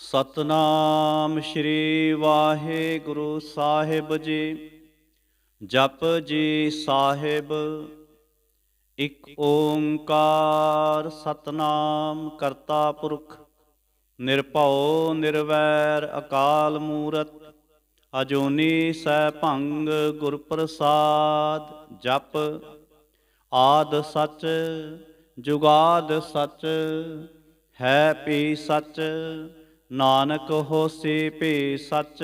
ਸਤਨਾਮ ਸ੍ਰੀ ਵਾਹਿਗੁਰੂ ਸਾਹਿਬ ਜੀ ਜਪ ਜੀ ਸਾਹਿਬ ਇਕ ਓੰਕਾਰ ਸਤਨਾਮ ਕਰਤਾ ਪੁਰਖ ਨਿਰਭਉ ਨਿਰਵੈਰ ਅਕਾਲ ਮੂਰਤ ਅਜੂਨੀ ਸੈ ਭੰਗ ਗੁਰ ਪ੍ਰਸਾਦ ਜਪ ਆਦ ਸਚ ਜੁਗਾਦ ਸਚ ਹੈ ਪੀ ਸਚ ਨਾਨਕ ਹੋਸੀ ਭੀ ਸੱਚ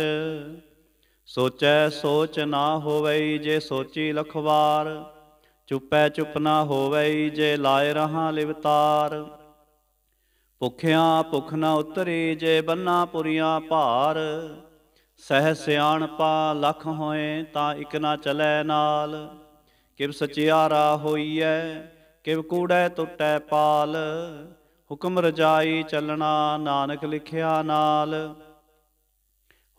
ਸੋਚੈ ਸੋਚ ਨਾ ਹੋਵੈ ਜੇ ਸੋਚੀ ਲਖਵਾਰ ਚੁੱਪੈ ਚੁੱਪ ਨਾ ਹੋਵੈ ਜੇ ਲਾਇ ਰਹਾ ਲਿਵਤਾਰ ਭੁਖਿਆ ਭੁਖ ਨਾ ਉਤਰੀ ਜੇ ਬੰਨਾ ਪੁਰੀਆਂ ਭਾਰ ਸਹਿ ਸਿਆਣਪਾ ਲਖ ਹੋਏ ਤਾਂ ਇਕ ਨਾ ਚਲੈ ਨਾਲ ਕਿਵ ਸਚਿਆਰਾ ਹੋਈਐ ਕਿਵ ਕੂੜੈ ਟੁੱਟੈ ਪਾਲ ਹੁਕਮ ਰਜਾਈ ਚੱਲਣਾ ਨਾਨਕ ਲਿਖਿਆ ਨਾਲ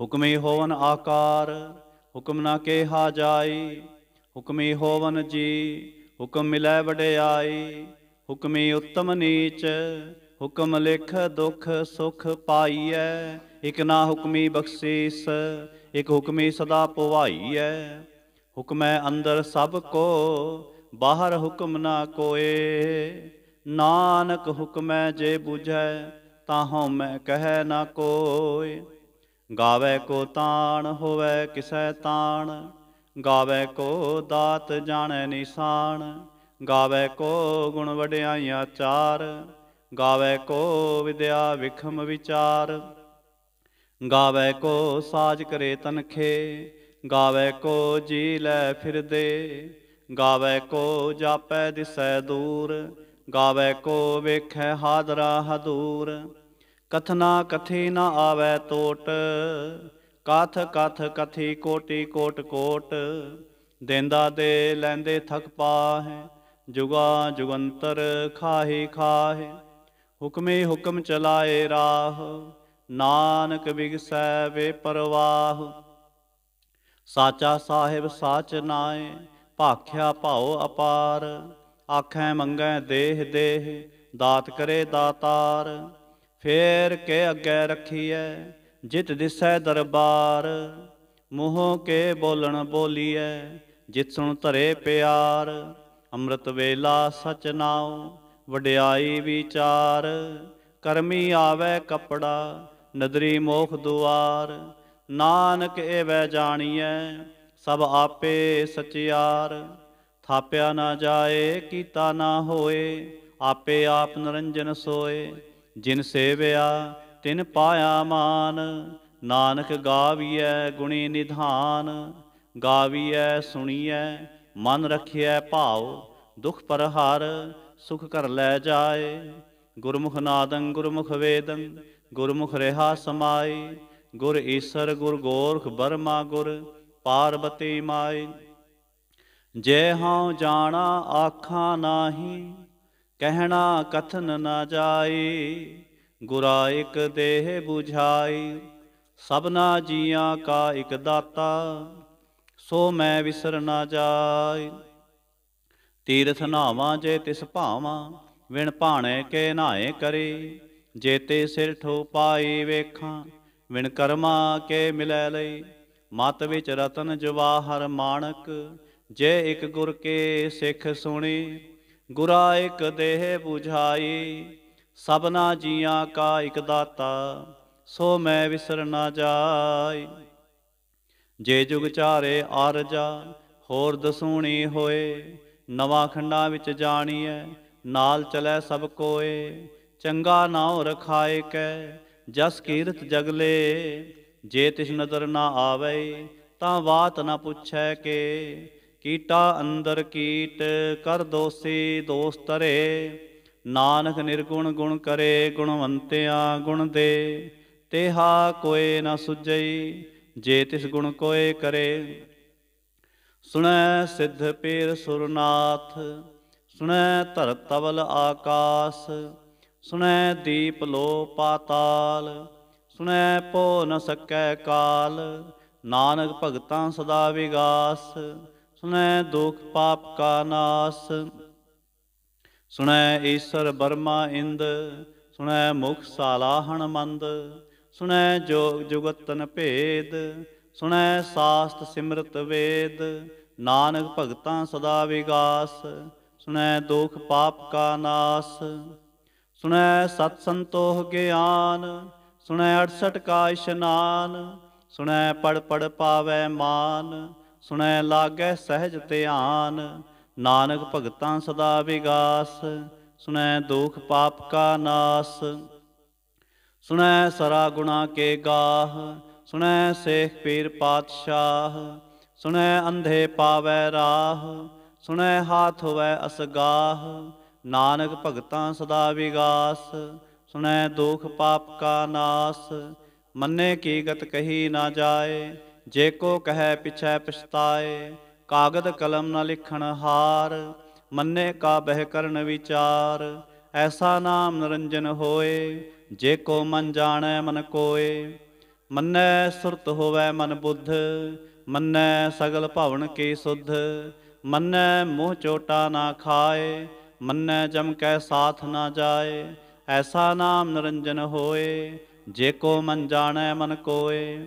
ਹੁਕਮੇ ਹੋਵਨ ਆਕਾਰ ਹੁਕਮ ਨਾ ਕੇਹਾ ਜਾਈ ਹੁਕਮੇ ਹੋਵਨ ਜੀ ਹੁਕਮ ਮਿਲੈ ਵਡਿਆਈ ਹੁਕਮੇ ਉੱਤਮ ਨੀਚ ਹੁਕਮ ਲਿਖ ਦੁਖ ਸੁਖ ਪਾਈਐ ਇਕ ਨਾ ਹੁਕਮੀ ਬਖਸ਼ੀਸ ਇਕ ਹੁਕਮੀ ਸਦਾ ਪਵਾਈਐ ਹੁਕਮੈ ਅੰਦਰ ਸਭ ਕੋ ਬਾਹਰ ਹੁਕਮ ਨਾ ਕੋਏ ਨਾਨਕ ਹੁਕਮੈ ਜੇ ਬੁਝੈ ਤਾਂ ਹਉ ਮੈਂ ਕਹਿ ਨਾ ਕੋਇ ਗਾਵੇ ਕੋ ਤਾਣ ਹੋਵੇ ਕਿਸੈ ਤਾਣ ਗਾਵੇ ਕੋ ਦਾਤ ਜਾਣੈ ਨਿਸ਼ਾਨ ਗਾਵੇ ਕੋ ਗੁਣ ਵਡਿਆਈਆਂ ਚਾਰ ਗਾਵੇ ਕੋ ਵਿਦਿਆ ਵਿਖਮ ਵਿਚਾਰ ਗਾਵੇ ਕੋ ਸਾਜ ਕਰੇ ਤਨਖੇ ਗਾਵੇ ਕੋ ਜੀ ਲੈ ਫਿਰਦੇ ਗਾਵੇ ਕੋ ਜਾਪੈ ਦਿਸੈ ਦੂਰ ਗਾਵੇ ਕੋ ਵੇਖੈ ਹਾਜ਼ਰਾ ਹਦੂਰ ਕਥਨਾ ਕਥੇ ਨ ਆਵੇ ਟੋਟ ਕਥ ਕਥ ਕਥੀ ਕੋਟੀ ਕੋਟ ਕੋਟ ਦੇਂਦਾ ਦੇ ਲੈਂਦੇ ਥਕ ਪਾਹੈ ਜੁਗਾ ਜੁਗੰਤਰ ਖਾਹੀ ਖਾਹੇ ਹੁਕਮੇ ਹੁਕਮ ਚਲਾਏ ਰਾਹ ਨਾਨਕ ਵਿਗਸੈ ਵੇ ਪਰਵਾਹ ਸਾਚਾ ਸਾਹਿਬ ਸਾਚ ਨਾਏ ਭਾਖਿਆ ਭਾਉ ਅਪਾਰ ਆਖੈ ਮੰਗੈ ਦੇਹ ਦੇਹ ਦਾਤ ਕਰੇ ਦਾਤਾਰ ਫੇਰ ਕੇ ਅੱਗੇ ਰੱਖੀਐ ਜਿਤ ਦਿਸੈ ਦਰਬਾਰ ਮੋਹ ਕੇ ਬੋਲਣ ਬੋਲੀਐ ਜਿਤ ਸੁਣ ਧਰੇ ਪਿਆਰ ਅੰਮ੍ਰਿਤ ਵੇਲਾ ਸਚ ਨਾਉ ਵਡਿਆਈ ਵਿਚਾਰ ਕਰਮੀ ਆਵੇ ਕਪੜਾ ਨਦਰੀ ਮੋਖ ਦੁਆਰ ਨਾਨਕ ਵੈ ਜਾਣੀਐ ਸਭ ਆਪੇ ਸਚਿਆਰ ਥਾਪਿਆ ਨਾ ਜਾਏ ਕੀਤਾ ਨਾ ਹੋਏ ਆਪੇ ਆਪ ਨਰੰਜਨ ਸੋਏ ਜਿਨ ਸੇਵਿਆ ਤਿਨ ਪਾਇਆ ਮਾਨ ਨਾਨਕ ਗਾਵੀਐ ਗੁਣੀ ਨਿਧਾਨ ਗਾਵੀਐ ਸੁਣੀਐ ਮਨ ਰਖਿਐ ਭਾਉ ਦੁਖ ਪਰ ਹਰ ਸੁਖ ਕਰ ਲੈ ਜਾਏ ਗੁਰਮੁਖ ਨਾਦੰ ਗੁਰਮੁਖ ਵੇਦੰ ਗੁਰਮੁਖ ਰਹਾ ਸਮਾਈ ਗੁਰ ਈਸ਼ਰ ਗੁਰ ਗੋਰਖ ਬਰਮਾ ਗੁਰ ਪਾਰਬਤੀ ਮਾਈ ਜੇ ਹਉ ਜਾਣਾ ਆਖਾਂ ਨਾਹੀ ਕਹਿਣਾ ਕਥਨ ਨਾ ਜਾਏ ਗੁਰਾ ਇਕ ਦੇਹ 부ਝਾਈ ਸਭਨਾ ਜੀਆਂ ਕਾ ਇਕ ਦਾਤਾ ਸੋ ਮੈਂ ਵਿਸਰ ਨਾ ਜਾਏ ਤੀਰਥ ਨਾਵਾਂ ਜੇ ਤਿਸ ਭਾਵਾਂ ਵਿਣ ਭਾਣੇ ਕੇ ਨਾਏ ਕਰੇ ਜੇਤੇ ਸਿਰ ਠੋ ਪਾਈ ਵੇਖਾਂ ਵਿਣ ਕਰਮਾ ਕੇ ਮਿਲੈ ਲਈ ਮਤ ਵਿੱਚ ਰਤਨ ਜਵਾਹਰ ਮਾਣਕ ਜੇ ਇੱਕ ਗੁਰ ਕੇ ਸਿੱਖ ਸੁਣੀ ਗੁਰਾ ਇੱਕ ਦੇਹ 부ਝਾਈ ਸਭਨਾ ਜੀਆਂ ਕਾ ਇੱਕ ਦਾਤਾ ਸੋ ਮੈਂ ਵਿਸਰ ਨਾ ਜਾਈ ਜੇ ਜੁਗ ਚਾਰੇ ਜਾ ਹੋਰ ਦਸੂਣੀ ਹੋਏ ਨਵਾਂ ਖੰਡਾ ਵਿੱਚ ਜਾਣੀਐ ਨਾਲ ਚਲੇ ਸਭ ਕੋਏ ਚੰਗਾ ਨਾਉ ਰਖਾਏ ਕੈ ਜਸ ਕੀਰਤ ਜਗਲੇ ਜੇ ਤਿਸ ਨਦਰ ਨਾ ਆਵੇ ਤਾਂ ਬਾਤ ਨਾ ਪੁੱਛੈ ਕੇ ਕੀਟਾ ਅੰਦਰ ਕੀਟ ਕਰ ਦੋਸੀ ਦੋਸ ਤਰੇ ਨਾਨਕ ਨਿਰਗੁਣ ਗੁਣ ਕਰੇ ਗੁਣਵੰਤਿਆ ਗੁਣ ਦੇ ਤੇਹਾ ਕੋਏ ਨ ਸੁਜਈ ਜੇ ਤਿਸ ਗੁਣ ਕੋਏ ਕਰੇ ਸੁਣੈ ਸਿੱਧ ਪੀਰ ਸੁਰਨਾਥ ਸੁਣੈ ਧਰ ਤਵਲ ਆਕਾਸ ਸੁਣੈ ਦੀਪ ਲੋ ਪਾਤਾਲ ਸੁਣੈ ਪੋ ਨ ਸਕੈ ਕਾਲ ਨਾਨਕ ਭਗਤਾਂ ਸਦਾ ਵਿਗਾਸ ਸੁਣੈ ਦੁਖ ਪਾਪ ਕਾ ਨਾਸ ਸੁਣੈ ਈਸ਼ਰ ਬਰਮਾ ਇੰਦ ਸੁਣੈ ਮੁਖ ਸਾਲਾਹਣ ਮੰਦ ਸੁਣੈ ਜੋਗ ਜੁਗਤਨ ਭੇਦ ਸੁਣੈ ਸਾਸਤ ਸਿਮਰਤ ਵੇਦ ਨਾਨਕ ਭਗਤਾਂ ਸਦਾ ਵਿਗਾਸ ਸੁਣੈ ਦੁਖ ਪਾਪ ਕਾ ਨਾਸ ਸੁਣੈ ਸਤ ਸੰਤੋਖ ਗਿਆਨ ਸੁਣੈ 68 ਕਾ ਇਸ਼ਨਾਨ ਸੁਣੈ ਪੜ ਪੜ ਪਾਵੈ ਮਾਨ ਸੁਣੈ ਲਾਗੈ ਸਹਿਜ ਧਿਆਨ ਨਾਨਕ ਭਗਤਾਂ ਸਦਾ ਵਿਗਾਸ ਸੁਣੈ ਦੁਖ ਪਾਪ ਕਾ ਨਾਸ ਸੁਣੈ ਸਰਾ ਗੁਣਾ ਕੇ ਗਾਹ ਸੁਣੈ ਸੇਖ ਪੀਰ ਪਾਤਸ਼ਾਹ ਸੁਣੈ ਅੰਧੇ ਪਾਵੈ ਰਾਹ ਸੁਣੈ ਹਾਥ ਹੋਵੈ ਅਸਗਾਹ ਨਾਨਕ ਭਗਤਾਂ ਸਦਾ ਵਿਗਾਸ ਸੁਣੈ ਦੁਖ ਪਾਪ ਕਾ ਨਾਸ ਮੰਨੇ ਕੀ ਗਤ ਕਹੀ ਨਾ ਜਾਏ ਜੇ ਕੋ ਕਹੈ ਪਿਛੈ ਪਛਤਾਏ ਕਾਗਦ ਕਲਮ ਨਾ ਲਿਖਣ ਹਾਰ ਮੰਨੇ ਕਾ ਬਹਿ ਕਰਨ ਵਿਚਾਰ ਐਸਾ ਨਾਮ ਨਰੰਜਨ ਹੋਏ ਜੇ ਕੋ ਮਨ ਜਾਣੈ ਮਨ ਕੋਏ ਮੰਨੈ ਸੁਰਤ ਹੋਵੇ ਮਨ ਬੁੱਧ ਮੰਨੈ ਸਗਲ ਭਵਨ ਕੀ ਸੁਧ ਮੰਨੈ ਮੋਹ ਚੋਟਾ ਨਾ ਖਾਏ ਮੰਨੈ ਜਮ ਕੈ ਸਾਥ ਨਾ ਜਾਏ ਐਸਾ ਨਾਮ ਨਰੰਜਨ ਹੋਏ ਜੇ ਕੋ ਮਨ ਜਾਣੈ ਮਨ ਕੋਏ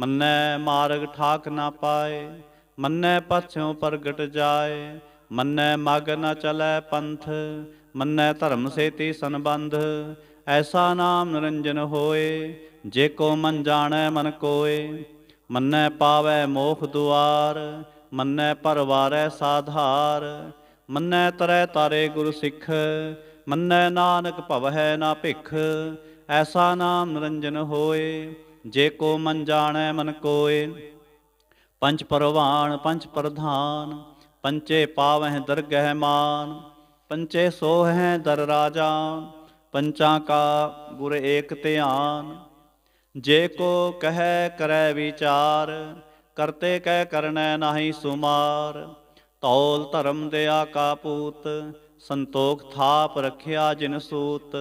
ਮੰਨੈ ਮਾਰਗ ਠਾਕ ਨਾ ਪਾਏ ਮੰਨੈ ਪਛਿਉ ਪ੍ਰਗਟ ਜਾਏ ਮੰਨੈ ਮਗ ਨ ਚਲੈ ਪੰਥ ਮੰਨੈ ਧਰਮ ਸੇ ਤੀ ਸੰਬੰਧ ਐਸਾ ਨਾਮ ਨਿਰੰਜਨ ਹੋਏ ਜੇ ਕੋ ਮਨ ਜਾਣੈ ਮਨ ਕੋਏ ਮੰਨੈ ਪਾਵੈ ਮੋਖ ਦੁਆਰ ਮੰਨੈ ਪਰਵਾਰੈ ਸਾਧਾਰ ਮੰਨੈ ਤਰੈ ਤਾਰੇ ਗੁਰ ਸਿੱਖ ਮੰਨੈ ਨਾਨਕ ਭਵ ਹੈ ਨਾ ਭਿਖ ਐਸਾ ਨਾਮ ਨਿਰੰਜਨ ਹੋਏ ਜੇ ਕੋ ਮਨ ਜਾਣੈ ਮਨ ਕੋਏ ਪੰਜ ਪਰਵਾਨ ਪੰਜ ਪ੍ਰਧਾਨ ਪੰਚੇ ਪਾਵਹਿ ਦਰਗਹਿ ਮਾਨ ਪੰਚੇ ਸੋਹੈ ਦਰ ਰਾਜਾ ਪੰਚਾਂ ਕਾ ਗੁਰ ਏਕ ਧਿਆਨ ਜੇ ਕੋ ਕਹੈ ਕਰੈ ਵਿਚਾਰ ਕਰਤੇ ਕਹਿ ਕਰਨੈ ਨਾਹੀ ਸੁਮਾਰ ਤੌਲ ਧਰਮ ਦਿਆ ਕਾ ਪੂਤ ਸੰਤੋਖ ਥਾਪ ਰਖਿਆ ਜਿਨ ਸੂਤ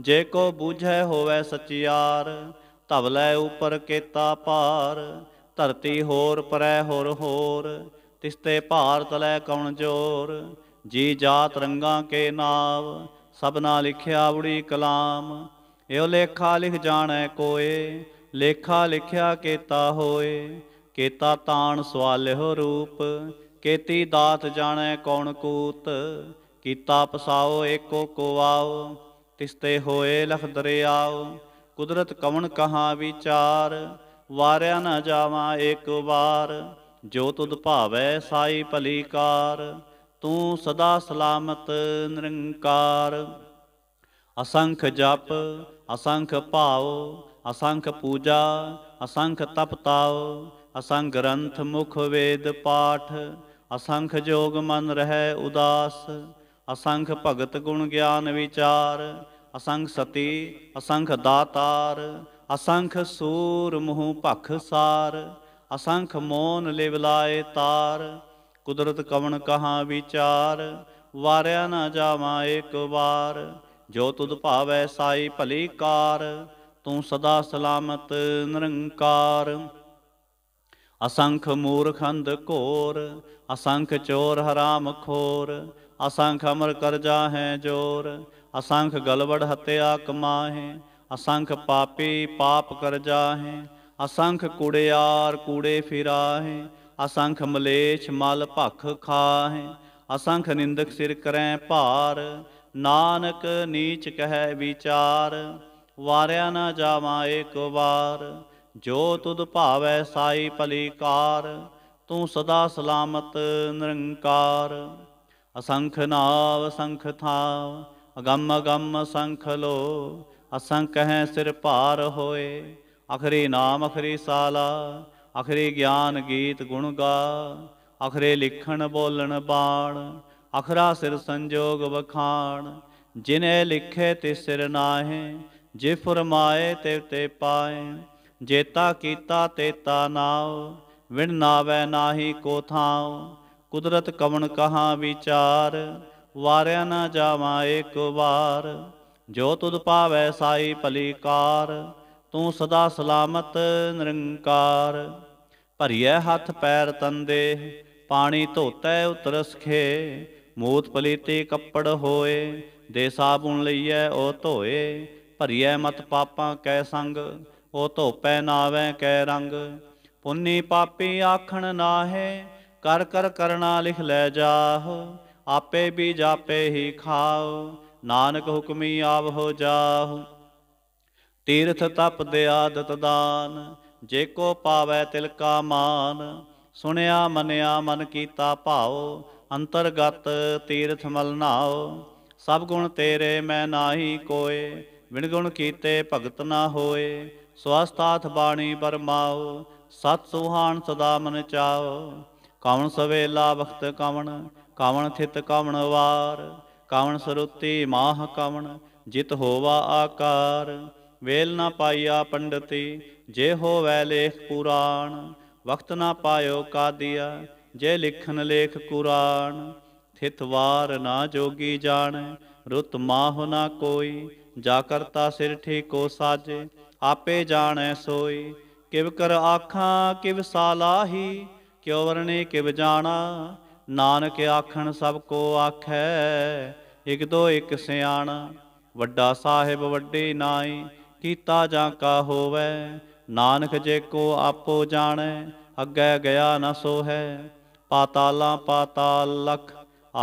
ਜੇ ਕੋ ਬੂਝੈ ਹੋਵੇ ਸਚਿਆਰ ਧਵਲੇ ਉਪਰ ਕੇਤਾ ਪਾਰ ਧਰਤੀ ਹੋਰ ਪਰੈ ਹੋਰ ਹੋਰ ਤਿਸਤੇ ਭਾਰ ਤਲੈ ਕੌਣ ਜੋਰ ਜੀ ਜਾਤ ਰੰਗਾ ਕੇ ਨਾਵ ਸਭਨਾ ਲਿਖਿਆ ਉੜੀ ਕਲਾਮ ਇਹੋ ਲੇਖਾ ਲਿਖ ਜਾਣੈ ਕੋਏ ਲੇਖਾ ਲਿਖਿਆ ਕੇਤਾ ਹੋਏ ਕੇਤਾ ਤਾਣ ਸਵਾਲਿਹੁ ਰੂਪ ਕੇਤੀ ਦਾਤ ਜਾਣੈ ਕੌਣ ਕੂਤ ਕੀਤਾ ਪਸਾਓ ਏਕੋ ਕੋਵਾਓ ਤਿਸਤੇ ਹੋਏ ਲਖ ਦਰਿਆਓ ਕੁਦਰਤ ਕਵਣ ਕਹਾ ਵਿਚਾਰ ਵਾਰਿਆ ਨਾ ਜਾਵਾਂ ਇੱਕ ਵਾਰ ਜੋ ਤੁਧ ਭਾਵੈ ਸਾਈ ਭਲੀ ਕਾਰ ਤੂੰ ਸਦਾ ਸਲਾਮਤ ਨਿਰੰਕਾਰ ਅਸੰਖ ਜਪ ਅਸੰਖ ਭਾਉ ਅਸੰਖ ਪੂਜਾ ਅਸੰਖ ਤਪ ਤਾਉ ਅਸੰਖ ਗ੍ਰੰਥ ਮੁਖ ਵੇਦ ਪਾਠ ਅਸੰਖ ਜੋਗ ਮਨ ਰਹਿ ਉਦਾਸ ਅਸੰਖ ਭਗਤ ਗੁਣ ਗਿਆਨ ਵਿਚਾਰ ਅਸੰਖ ਸਤੇ ਅਸੰਖ ਦਾਤਾਰ ਅਸੰਖ ਸੂਰ ਮੋਹ ਭਖ ਸਾਰ ਅਸੰਖ ਮੋਨ ਲਿਵ ਲਾਏ ਤਾਰ ਕੁਦਰਤ ਕਵਣ ਕਹਾ ਵਿਚਾਰ ਵਾਰਿਆ ਨਾ ਜਾਵਾ ਇੱਕ ਵਾਰ ਜੋ ਤੁਧ ਭਾਵੈ ਸਾਈ ਭਲੀ ਕਾਰ ਤੂੰ ਸਦਾ ਸਲਾਮਤ ਨਿਰੰਕਾਰ ਅਸੰਖ ਮੂਰਖੰਦ ਘੋਰ ਅਸੰਖ ਚੋਰ ਹਰਾਮ ਖੋਰ ਅਸੰਖ ਅਮਰ ਕਰਜਾ ਹੈ ਜੋਰ ਅਸੰਖ ਗਲਵੜ ਹਤਿਆ ਕਮਾਹੇ ਅਸੰਖ ਪਾਪੀ ਪਾਪ ਕਰ ਜਾਹੇ ਅਸੰਖ ਕੂੜਿਆਰ ਕੂੜੇ ਫਿਰਾਹੇ ਅਸੰਖ ਮਲੇਛ ਮਲ ਭਖ ਖਾਹੇ ਅਸੰਖ ਨਿੰਦਕ ਸਿਰ ਕਰੈ ਭਾਰ ਨਾਨਕ ਨੀਚ ਕਹਿ ਵਿਚਾਰ ਵਾਰਿਆ ਨਾ ਜਾਵਾ ਏਕ ਵਾਰ ਜੋ ਤੁਧ ਭਾਵੈ ਸਾਈ ਭਲੀ ਕਾਰ ਤੂੰ ਸਦਾ ਸਲਾਮਤ ਨਿਰੰਕਾਰ ਅਸੰਖ ਨਾਵ ਸੰਖ ਥਾਵ ਅਗੰਮ ਅਗੰਮ ਸੰਖ ਲੋ ਅਸੰਖ ਹੈ ਸਿਰ ਭਾਰ ਹੋਏ ਅਖਰੀ ਨਾਮ ਅਖਰੀ ਸਾਲਾ ਅਖਰੀ ਗਿਆਨ ਗੀਤ ਗੁਣ ਗਾ ਅਖਰੇ ਲਿਖਣ ਬੋਲਣ ਬਾਣ ਅਖਰਾ ਸਿਰ ਸੰਜੋਗ ਵਖਾਣ ਜਿਨੇ ਲਿਖੇ ਤੇ ਸਿਰ ਨਾਹੇ ਜੇ ਫਰਮਾਏ ਤੇ ਤੇ ਪਾਏ ਜੇਤਾ ਕੀਤਾ ਤੇਤਾ ਨਾਉ ਵਿਣ ਨਾਵੇ ਨਾਹੀ ਕੋ ਥਾਉ ਕੁਦਰਤ ਕਵਣ ਕਹਾ ਵਿਚਾਰ ਵਾਰਿਆ ਨਾ ਜਾਵਾ ਇੱਕ ਵਾਰ ਜੋ ਤੁਧ ਪਾਵੈ ਸਾਈ ਪਲੀਕਾਰ ਤੂੰ ਸਦਾ ਸਲਾਮਤ ਨਿਰੰਕਾਰ ਭਰੀਐ ਹੱਥ ਪੈਰ ਤੰਦੇ ਪਾਣੀ ਧੋਤੈ ਉਤਰਸ ਖੇ ਮੂਤ ਪਲੀਤੀ ਕੱਪੜ ਹੋਏ ਦੇ ਸਾਬੂਨ ਲਈਐ ਉਹ ਧੋਏ ਭਰੀਐ ਮਤ ਪਾਪਾਂ ਕੈ ਸੰਗ ਉਹ ਧੋਪੈ ਨਾਵੈ ਕੈ ਰੰਗ ਪੁੰਨੀ ਪਾਪੀ ਆਖਣ ਨਾਹੇ ਕਰ ਕਰ ਕਰਨਾ ਲਿਖ ਲੈ ਜਾਹ ਆਪੇ ਵੀ ਜਾਪੇ ਹੀ ਖਾਉ ਨਾਨਕ ਹੁਕਮੀ ਆਵ ਹੋ ਜਾਹੁ ਤੀਰਥ ਤਪ ਦੇ ਆਦਤ ਦਾਨ ਜੇ ਕੋ ਪਾਵੈ ਤਿਲ ਕਾ ਮਾਨ ਸੁਣਿਆ ਮੰਨਿਆ ਮਨ ਕੀਤਾ ਭਾਉ ਅੰਤਰਗਤ ਤੀਰਥ ਮਲ ਨਾਉ ਸਭ ਗੁਣ ਤੇਰੇ ਮੈਂ ਨਾਹੀ ਕੋਏ ਵਿਣ ਗੁਣ ਕੀਤੇ ਭਗਤ ਨਾ ਹੋਏ ਸਵਸਤਾਥ ਬਾਣੀ ਬਰਮਾਉ ਸਤ ਸੁਹਾਨ ਸਦਾ ਮਨ ਚਾਉ ਕਵਣ ਸਵੇਲਾ ਵਖਤ ਕਵਣ ਕਾਵਣ ਥਿਤ ਕਾਵਣ ਵਾਰ ਕਾਵਣ ਸਰੋਤੇ ਮਾਹ ਕਾਵਣ ਜਿਤ ਹੋਵਾ ਆਕਾਰ ਵੇਲ ਨਾ ਪਾਇਆ ਪੰਡਤੀ ਜੇ ਵੈ ਲੇਖ ਪੁਰਾਣ ਵਕਤ ਨਾ ਪਾਇਓ ਕਾਦੀਆ ਜੇ ਲਿਖਨ ਲੇਖ ਕੁਰਾਨ ਥਿਤ ਵਾਰ ਨਾ ਜੋਗੀ ਜਾਣ ਰੁਤ ਮਾਹ ਨਾ ਕੋਈ ਜਾ ਕਰਤਾ ਸਿਰ ਠੀਕੋ ਸਾਜੇ ਆਪੇ ਜਾਣੈ ਸੋਈ ਕਿਵ ਕਰ ਆਖਾਂ ਕਿਵ ਸਾਲਾਹੀ ਕਿਉ ਵਰਣੇ ਕਿਵ ਜਾਣਾ ਨਾਨਕ ਆਖਣ ਸਭ ਕੋ ਆਖੈ ਇਕ ਦੋ ਇਕ ਸਿਆਣ ਵੱਡਾ ਸਾਹਿਬ ਵੱਡੇ ਨਾਈ ਕੀਤਾ ਜਾਂ ਕਾ ਹੋਵੇ ਨਾਨਕ ਜੇ ਕੋ ਆਪੋ ਜਾਣੈ ਅੱਗੇ ਗਿਆ ਨਾ ਸੋ ਹੈ ਪਾਤਾਲਾਂ ਪਾਤਾਲ ਲਖ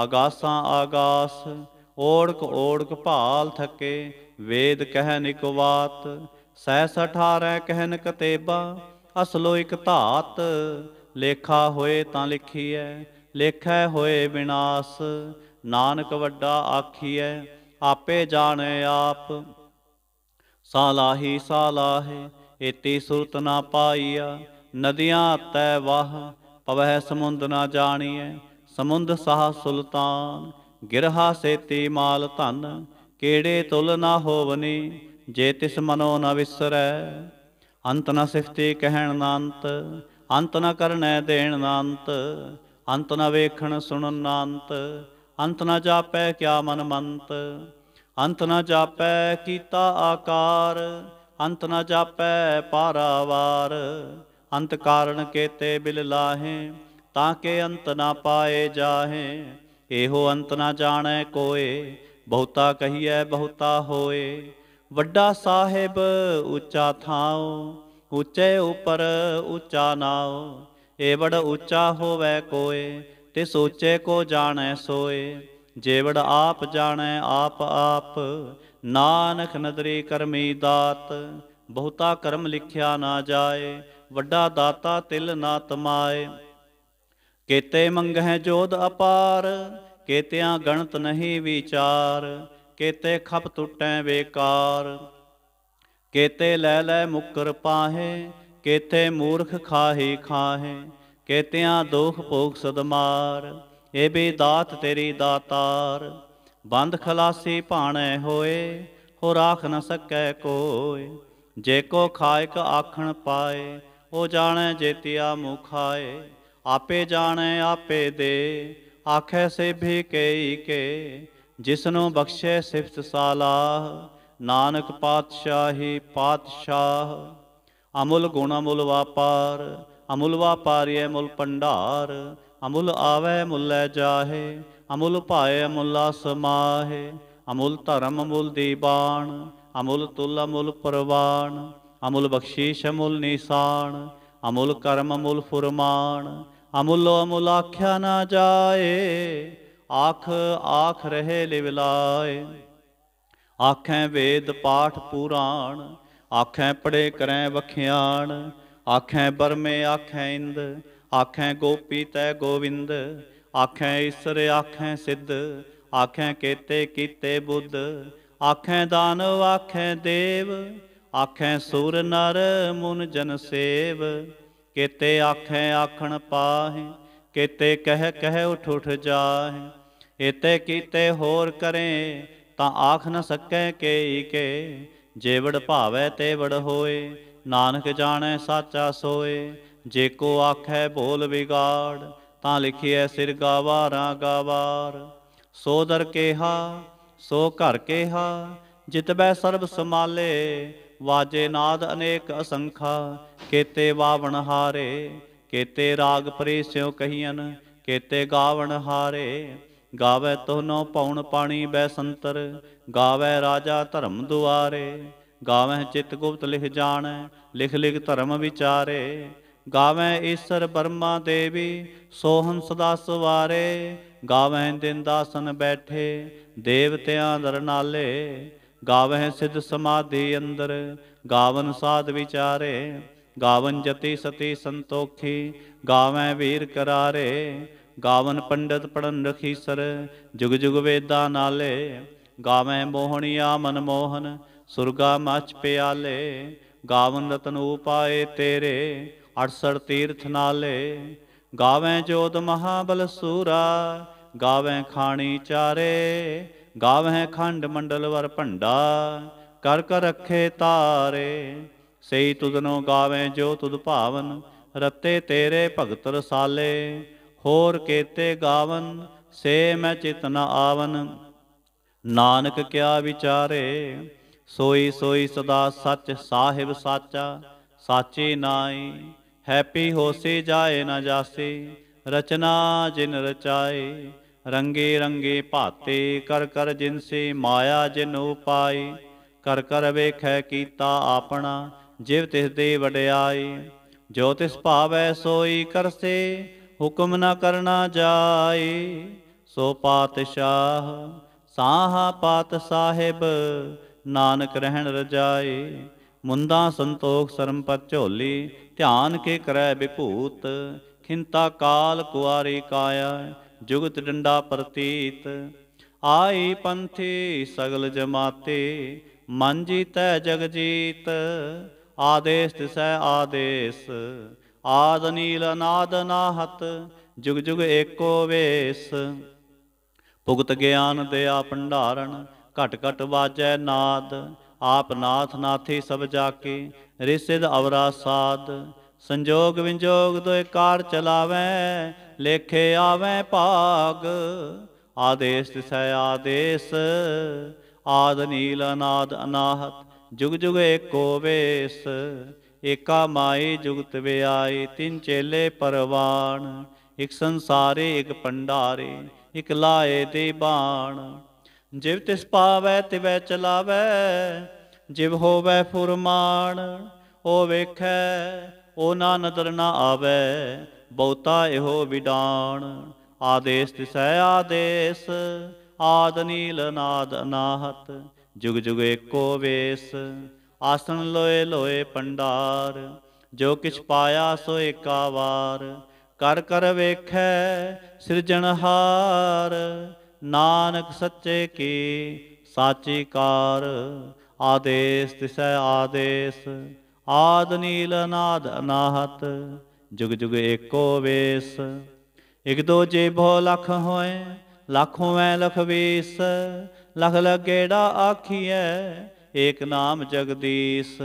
ਆਗਾਸਾਂ ਆਗਾਸ ਓੜਕ ਓੜਕ ਭਾਲ ਥਕੇ ਵੇਦ ਕਹਿ ਬਾਤ ਸੈ ਸਠਾਰੈ ਕਹਿਨ ਕਤੇਬਾ ਅਸਲੋ ਇਕ ਧਾਤ ਲੇਖਾ ਹੋਏ ਤਾਂ ਲਿਖੀਐ ਲੇਖੈ ਹੋਏ ਵਿਨਾਸ਼ ਨਾਨਕ ਵੱਡਾ ਆਖੀਐ ਆਪੇ ਜਾਣੈ ਆਪ ਸਾਲਾਹੀ ਸਾਲਾਹੇ ਏਤੀ ਸੁਰਤ ਨਾ ਪਾਈਆ ਨਦੀਆਂ ਤੈ ਵਾਹ ਪਵਹਿ ਸਮੁੰਦ ਨਾ ਜਾਣੀਐ ਸਮੁੰਦ ਸਾਹ ਸੁਲਤਾਨ ਗਿਰਹਾ ਸੇਤੀ ਮਾਲ ਧਨ ਕਿਹੜੇ ਤੁਲ ਨਾ ਹੋਵਨੀ ਜੇ ਤਿਸ ਮਨੋ ਨ ਵਿਸਰੈ ਅੰਤ ਨ ਸਿਫਤੀ ਕਹਿਣ ਨਾ ਅੰਤ ਨ ਕਰਨੈ ਦੇਣ ਅੰਤ ਅੰਤ ਨਾ ਵੇਖਣ ਸੁਣਨ ਨਾ ਅੰਤ ਅੰਤ ਨਾ ਜਾਪੈ ਕਿਆ ਮਨ ਮੰਤ ਅੰਤ ਨਾ ਜਾਪੈ ਕੀਤਾ ਆਕਾਰ ਅੰਤ ਨਾ ਜਾਪੈ ਪਾਰਾਵਾਰ ਅੰਤ ਕਾਰਨ ਕੇਤੇ ਬਿਲ ਲਾਹੇ ਤਾਂ ਕੇ ਅੰਤ ਨਾ ਪਾਏ ਜਾਹੇ ਇਹੋ ਅੰਤ ਨਾ ਜਾਣੈ ਕੋਏ ਬਹੁਤਾ ਕਹੀਐ ਬਹੁਤਾ ਹੋਏ ਵੱਡਾ ਸਾਹਿਬ ਉੱਚਾ ਥਾਉ ਉੱਚੇ ਉਪਰ ਉੱਚਾ ਨਾਉ ਏਵੜ ਉੱਚਾ ਹੋਵੇ ਕੋਏ ਤੇ ਸੋਚੇ ਕੋ ਜਾਣੈ ਸੋਏ ਜੇਵੜ ਆਪ ਜਾਣੈ ਆਪ ਆਪ ਨਾਨਕ ਨਦਰੀ ਕਰਮੀ ਦਾਤ ਬਹੁਤਾ ਕਰਮ ਲਿਖਿਆ ਨਾ ਜਾਏ ਵੱਡਾ ਦਾਤਾ ਤਿਲ ਨਾ ਤਮਾਏ ਕੇਤੇ ਮੰਗਹਿ ਜੋਦ ਅਪਾਰ ਕੇਤਿਆਂ ਗਣਤ ਨਹੀਂ ਵਿਚਾਰ ਕੇਤੇ ਖਪ ਟੁੱਟੈ ਬੇਕਾਰ ਕੇਤੇ ਲੈ ਲੈ ਮੁਕਰ ਪਾਹੇ ਕੇਥੇ ਮੂਰਖ ਖਾਹੇ ਖਾਹੇ ਕੇਤਿਆਂ ਦੋਖ ਭੋਗ ਸਦਮਾਰ ਏ ਬੇ ਦਾਤ ਤੇਰੀ ਦਾਤਾਰ ਬੰਦ ਖਲਾਸੀ ਭਾਣੇ ਹੋਏ ਹੋ ਰਾਖ ਨ ਸਕੈ ਕੋਇ ਜੇ ਕੋ ਖਾਇਕ ਆਖਣ ਪਾਏ ਉਹ ਜਾਣੈ ਜੇਤਿਆ ਮੁਖਾਏ ਆਪੇ ਜਾਣੈ ਆਪੇ ਦੇ ਆਖੈ ਸੇ ਭੀ ਕੇਈ ਕੇ ਜਿਸਨੂੰ ਬਖਸ਼ੈ ਸਿਫਤ ਸਾਲਾਹ ਨਾਨਕ ਪਾਤਸ਼ਾਹੀ ਪਾਤਸ਼ਾਹ ਅਮੁਲ ਗੁਣ ਅਮੁਲ ਵਾਪਾਰ ਅਮੁਲ ਵਾਪਾਰਿਐ ਮੁਲ ਪੰਡਾਰ ਅਮੁਲ ਆਵੇ ਮੁਲੈ ਜਾਹੇ ਅਮੁਲ ਭਾਏ ਅਮੁਲਾ ਸਮਾਹੇ ਅਮੁਲ ਧਰਮ ਅਮੁੱਲ ਦੀਬਾਨ ਅਮੁਲ ਤੁਲ ਅਮੁਲ ਪਰਵਾਨ ਅਮੁਲ ਬਖਸ਼ੀਸ਼ ਅਮੁਲ ਨਿਸਾਨ ਅਮੁਲ ਕਰਮ ਅਮੁੱਲ ਫੁਰਮਾਨ ਅਮੁਲ ਅਮੁਲ ਆਖਿਆ ਨਾ ਜਾਏ ਆਖ ਆਖ ਰਹੇ ਲਿਵਲਾਏ ਆਖੇ ਵੇਦ ਪਾਠ ਪੁਰਾਣ ਆਖੈ ਪੜੇ ਕਰੈ ਵਖਿਆਣ ਆਖੈ ਬਰਮੇ ਆਖੈ ਇੰਦ ਆਖੈ ਗੋਪੀ ਤੈ ਗੋਵਿੰਦ ਆਖੈ ਈਸ਼ਰ ਆਖੈ ਸਿੱਧ ਆਖੈ ਕੇਤੇ ਕੀਤੇ ਬੁੱਧ ਆਖੈ ਦਾਨ ਆਖੈ ਦੇਵ ਆਖੈ ਸੂਰ ਨਰ ਮੁਨ ਜਨ ਸੇਵ ਕੇਤੇ ਆਖੈ ਆਖਣ ਪਾਹੇ ਕੇਤੇ ਕਹਿ ਕਹਿ ਉਠ ਉਠ ਜਾਹੇ ਇਤੇ ਕੀਤੇ ਹੋਰ ਕਰੇ ਤਾਂ ਆਖ ਨ ਸਕੈ ਕੇਈ ਕੇ ਜੇਵੜ ਭਾਵੈ ਤੇਵੜ ਹੋਏ ਨਾਨਕ ਜਾਣੈ ਸਾਚਾ ਸੋਏ ਜੇ ਕੋ ਆਖੈ ਬੋਲ ਵਿਗਾੜ ਤਾਂ ਲਿਖਿਐ ਸਿਰ ਗਾਵਾਰਾ ਗਾਵਾਰ ਸੋ ਦਰ ਕੇਹਾ ਸੋ ਘਰ ਕੇਹਾ ਜਿਤਬੈ ਸਰਬ ਸਮਾਲੇ ਵਾਜੇ ਨਾਦ ਅਨੇਕ ਅਸੰਖਾ ਕੇਤੇ ਵਾਵਣ ਹਾਰੇ ਕੇਤੇ ਰਾਗ ਪਰੇ ਸਿਉ ਕਹੀਨ ਕੇਤੇ ਗਾਵਣ ਹਾਰੇ ਗਾਵੇ ਤੋਨੋ ਪਉਣ ਪਾਣੀ ਬੈ ਸੰਤਰ ਗਾਵੇ ਰਾਜਾ ਧਰਮ ਦੁਆਰੇ ਗਾਵੈ ਚਿਤ ਗੁਪਤ ਲਿਖ ਜਾਣੈ ਲਿਖ ਲਿਖ ਧਰਮ ਵਿਚਾਰੇ ਗਾਵੈ ਈਸ਼ਰ ਬਰਮਾ ਦੇਵੀ ਸੋਹਨ ਸਦਾ ਸਵਾਰੇ ਗਾਵੈ ਦਿਨ ਦਾਸਨ ਬੈਠੇ ਦੇਵਤਿਆਂ ਦਰਨਾਲੇ ਗਾਵੈ ਸਿੱਧ ਸਮਾਧੀ ਅੰਦਰ ਗਾਵਨ ਸਾਧ ਵਿਚਾਰੇ ਗਾਵਨ ਜਤੀ ਸਤੀ ਸੰਤੋਖੀ ਗਾਵੈ ਵੀਰ ਕਰਾਰੇ ਗਾਵਨ ਪੰਡਤ ਪੜਨ ਰਖੀ ਸਰ ਜੁਗ ਜੁਗ ਵੇਦਾਂ ਨਾਲੇ ਗਾਵੇਂ ਮਨ ਮਨਮੋਹਨ ਸੁਰਗਾ ਮਚ ਪਿਆਲੇ ਗਾਵਨ ਰਤਨ ਉਪਾਏ ਤੇਰੇ 68 ਤੀਰਥ ਨਾਲੇ ਗਾਵੇਂ ਜੋਤ ਮਹਾਬਲ ਸੂਰਾ ਗਾਵੇਂ ਖਾਣੀ ਚਾਰੇ ਗਾਵੇਂ ਖੰਡ ਮੰਡਲ ਵਰ ਭੰਡਾ ਕਰ ਕਰ ਰੱਖੇ ਤਾਰੇ ਸਈ ਤੁਧਨੋ ਗਾਵੇਂ ਜੋ ਤੁਧ ਭਾਵਨ ਰਤੇ ਤੇਰੇ ਭਗਤ ਰਸਾਲੇ ਹੋਰ ਕੇਤੇ ਗਾਵਨ ਸੇ ਮੈਂ ਚਿਤਨਾ ਆਵਨ ਨਾਨਕ ਕਿਆ ਵਿਚਾਰੇ ਸੋਈ ਸੋਈ ਸਦਾ ਸੱਚ ਸਾਹਿਬ ਸਾਚਾ ਸਾਚੇ ਨਾਈ ਹੈਪੀ ਹੋਸੀ ਜਾਏ ਨਾ ਜਾਸੀ ਰਚਨਾ ਜਿਨ ਰਚਾਏ ਰੰਗੇ ਰੰਗੇ ਭਾਤੇ ਕਰ ਕਰ ਜਿਨਸੀ ਮਾਇਆ ਜਿਨ ਉਪਾਈ ਕਰ ਕਰ ਵੇਖੈ ਕੀਤਾ ਆਪਣਾ ਜਿਵ ਤਿਸ ਦੇ ਵਡਿਆਈ ਜੋ ਤਿਸ ਭਾਵੈ ਸੋਈ ਕਰਸੇ ਹੁਕਮ ਨਾ ਕਰਨਾ ਜਾਏ ਸੋ ਪਾਤਸ਼ਾਹ ਸਾਹਾ ਪਾਤ ਸਾਹਿਬ ਨਾਨਕ ਰਹਿਣ ਰਜਾਏ ਮੁੰਦਾ ਸੰਤੋਖ ਸਰਮ ਝੋਲੀ ਧਿਆਨ ਕੇ ਕਰੈ ਵਿਭੂਤ ਖਿੰਤਾ ਕਾਲ ਕੁਆਰੀ ਕਾਇਆ ਜੁਗਤ ਡੰਡਾ ਪ੍ਰਤੀਤ ਆਈ ਪੰਥੀ ਸਗਲ ਜਮਾਤੇ ਮਨ ਜੀਤੈ ਜਗ ਜੀਤ ਆਦੇਸ ਤਿਸੈ ਆਦੇਸ ਆਦ ਨੀਲ ਅਨਾਦ ਨਾਹਤ ਜੁਗ ਜੁਗ ਏਕੋ ਵੇਸ ਭੁਗਤ ਗਿਆਨ ਦਿਆ ਭੰਡਾਰਨ ਘਟ ਘਟ ਵਾਜੈ ਨਾਦ ਆਪ ਨਾਥ ਨਾਥੀ ਸਭ ਜਾਕੇ ਰਿਸਿਦ ਅਵਰਾ ਸਾਦ ਸੰਜੋਗ ਵਿੰਜੋਗ ਦੋਇ ਕਾਰ ਚਲਾਵੇ ਲੇਖੇ ਆਵੇ ਭਾਗ ਆਦੇਸ਼ ਤਿਸੈ ਆਦੇਸ਼ ਆਦ ਨੀਲ ਅਨਾਦ ਅਨਾਹਤ ਜੁਗ ਜੁਗ ਏਕੋ ਵੇਸ ਏਕਾ ਮਾਈ ਜੁਗਤ ਵਿਆਈ ਤਿੰਨ ਚੇਲੇ ਪਰਵਾਣ ਇਕ ਸੰਸਾਰੇ ਇਕ ਪੰਡਾਰੇ ਇਕ ਲਾਏ ਦੇ ਬਾਣ ਜਿਵ ਤਿਸ ਪਾਵੈ ਤਿਵੈ ਚਲਾਵੈ ਜਿਵ ਹੋਵੈ ਫੁਰਮਾਨ ਓ ਵੇਖੈ ਓ ਨਾ ਨਦਰ ਨਾ ਆਵੈ ਬਹੁਤਾ ਇਹੋ ਵਿਡਾਣ ਆਦੇਸ ਤਿਸੈ ਆਦੇਸ ਆਦ ਨੀਲ ਨਾਦ ਅਨਾਹਤ ਜੁਗ ਜੁਗ ਏਕੋ ਵੇਸ ਆਸਣ ਲੋਏ ਲੋਏ ਪੰਡਾਰ ਜੋ ਕਿਛ ਪਾਇਆ ਸੋ ਏਕਾ ਵਾਰ ਕਰ ਕਰ ਵੇਖੈ ਸਿਰਜਣਹਾਰ ਨਾਨਕ ਸੱਚੇ ਕੀ ਸਾਚੀ ਕਾਰ ਆਦੇਸ ਤਿਸੈ ਆਦੇਸ ਆਦ ਨੀਲ ਅਨਾਦ ਅਨਾਹਤ ਜੁਗ ਜੁਗ ਏਕੋ ਵੇਸ ਇਕ ਦੋ ਜੇ ਭੋ ਲਖ ਹੋਏ ਲਖ ਹੋਵੇ ਲਖ ਵੇਸ ਲਖ ਲਗੇੜਾ ਆਖੀਐ ਏਕ ਨਾਮ ਜਗਦੀਸ਼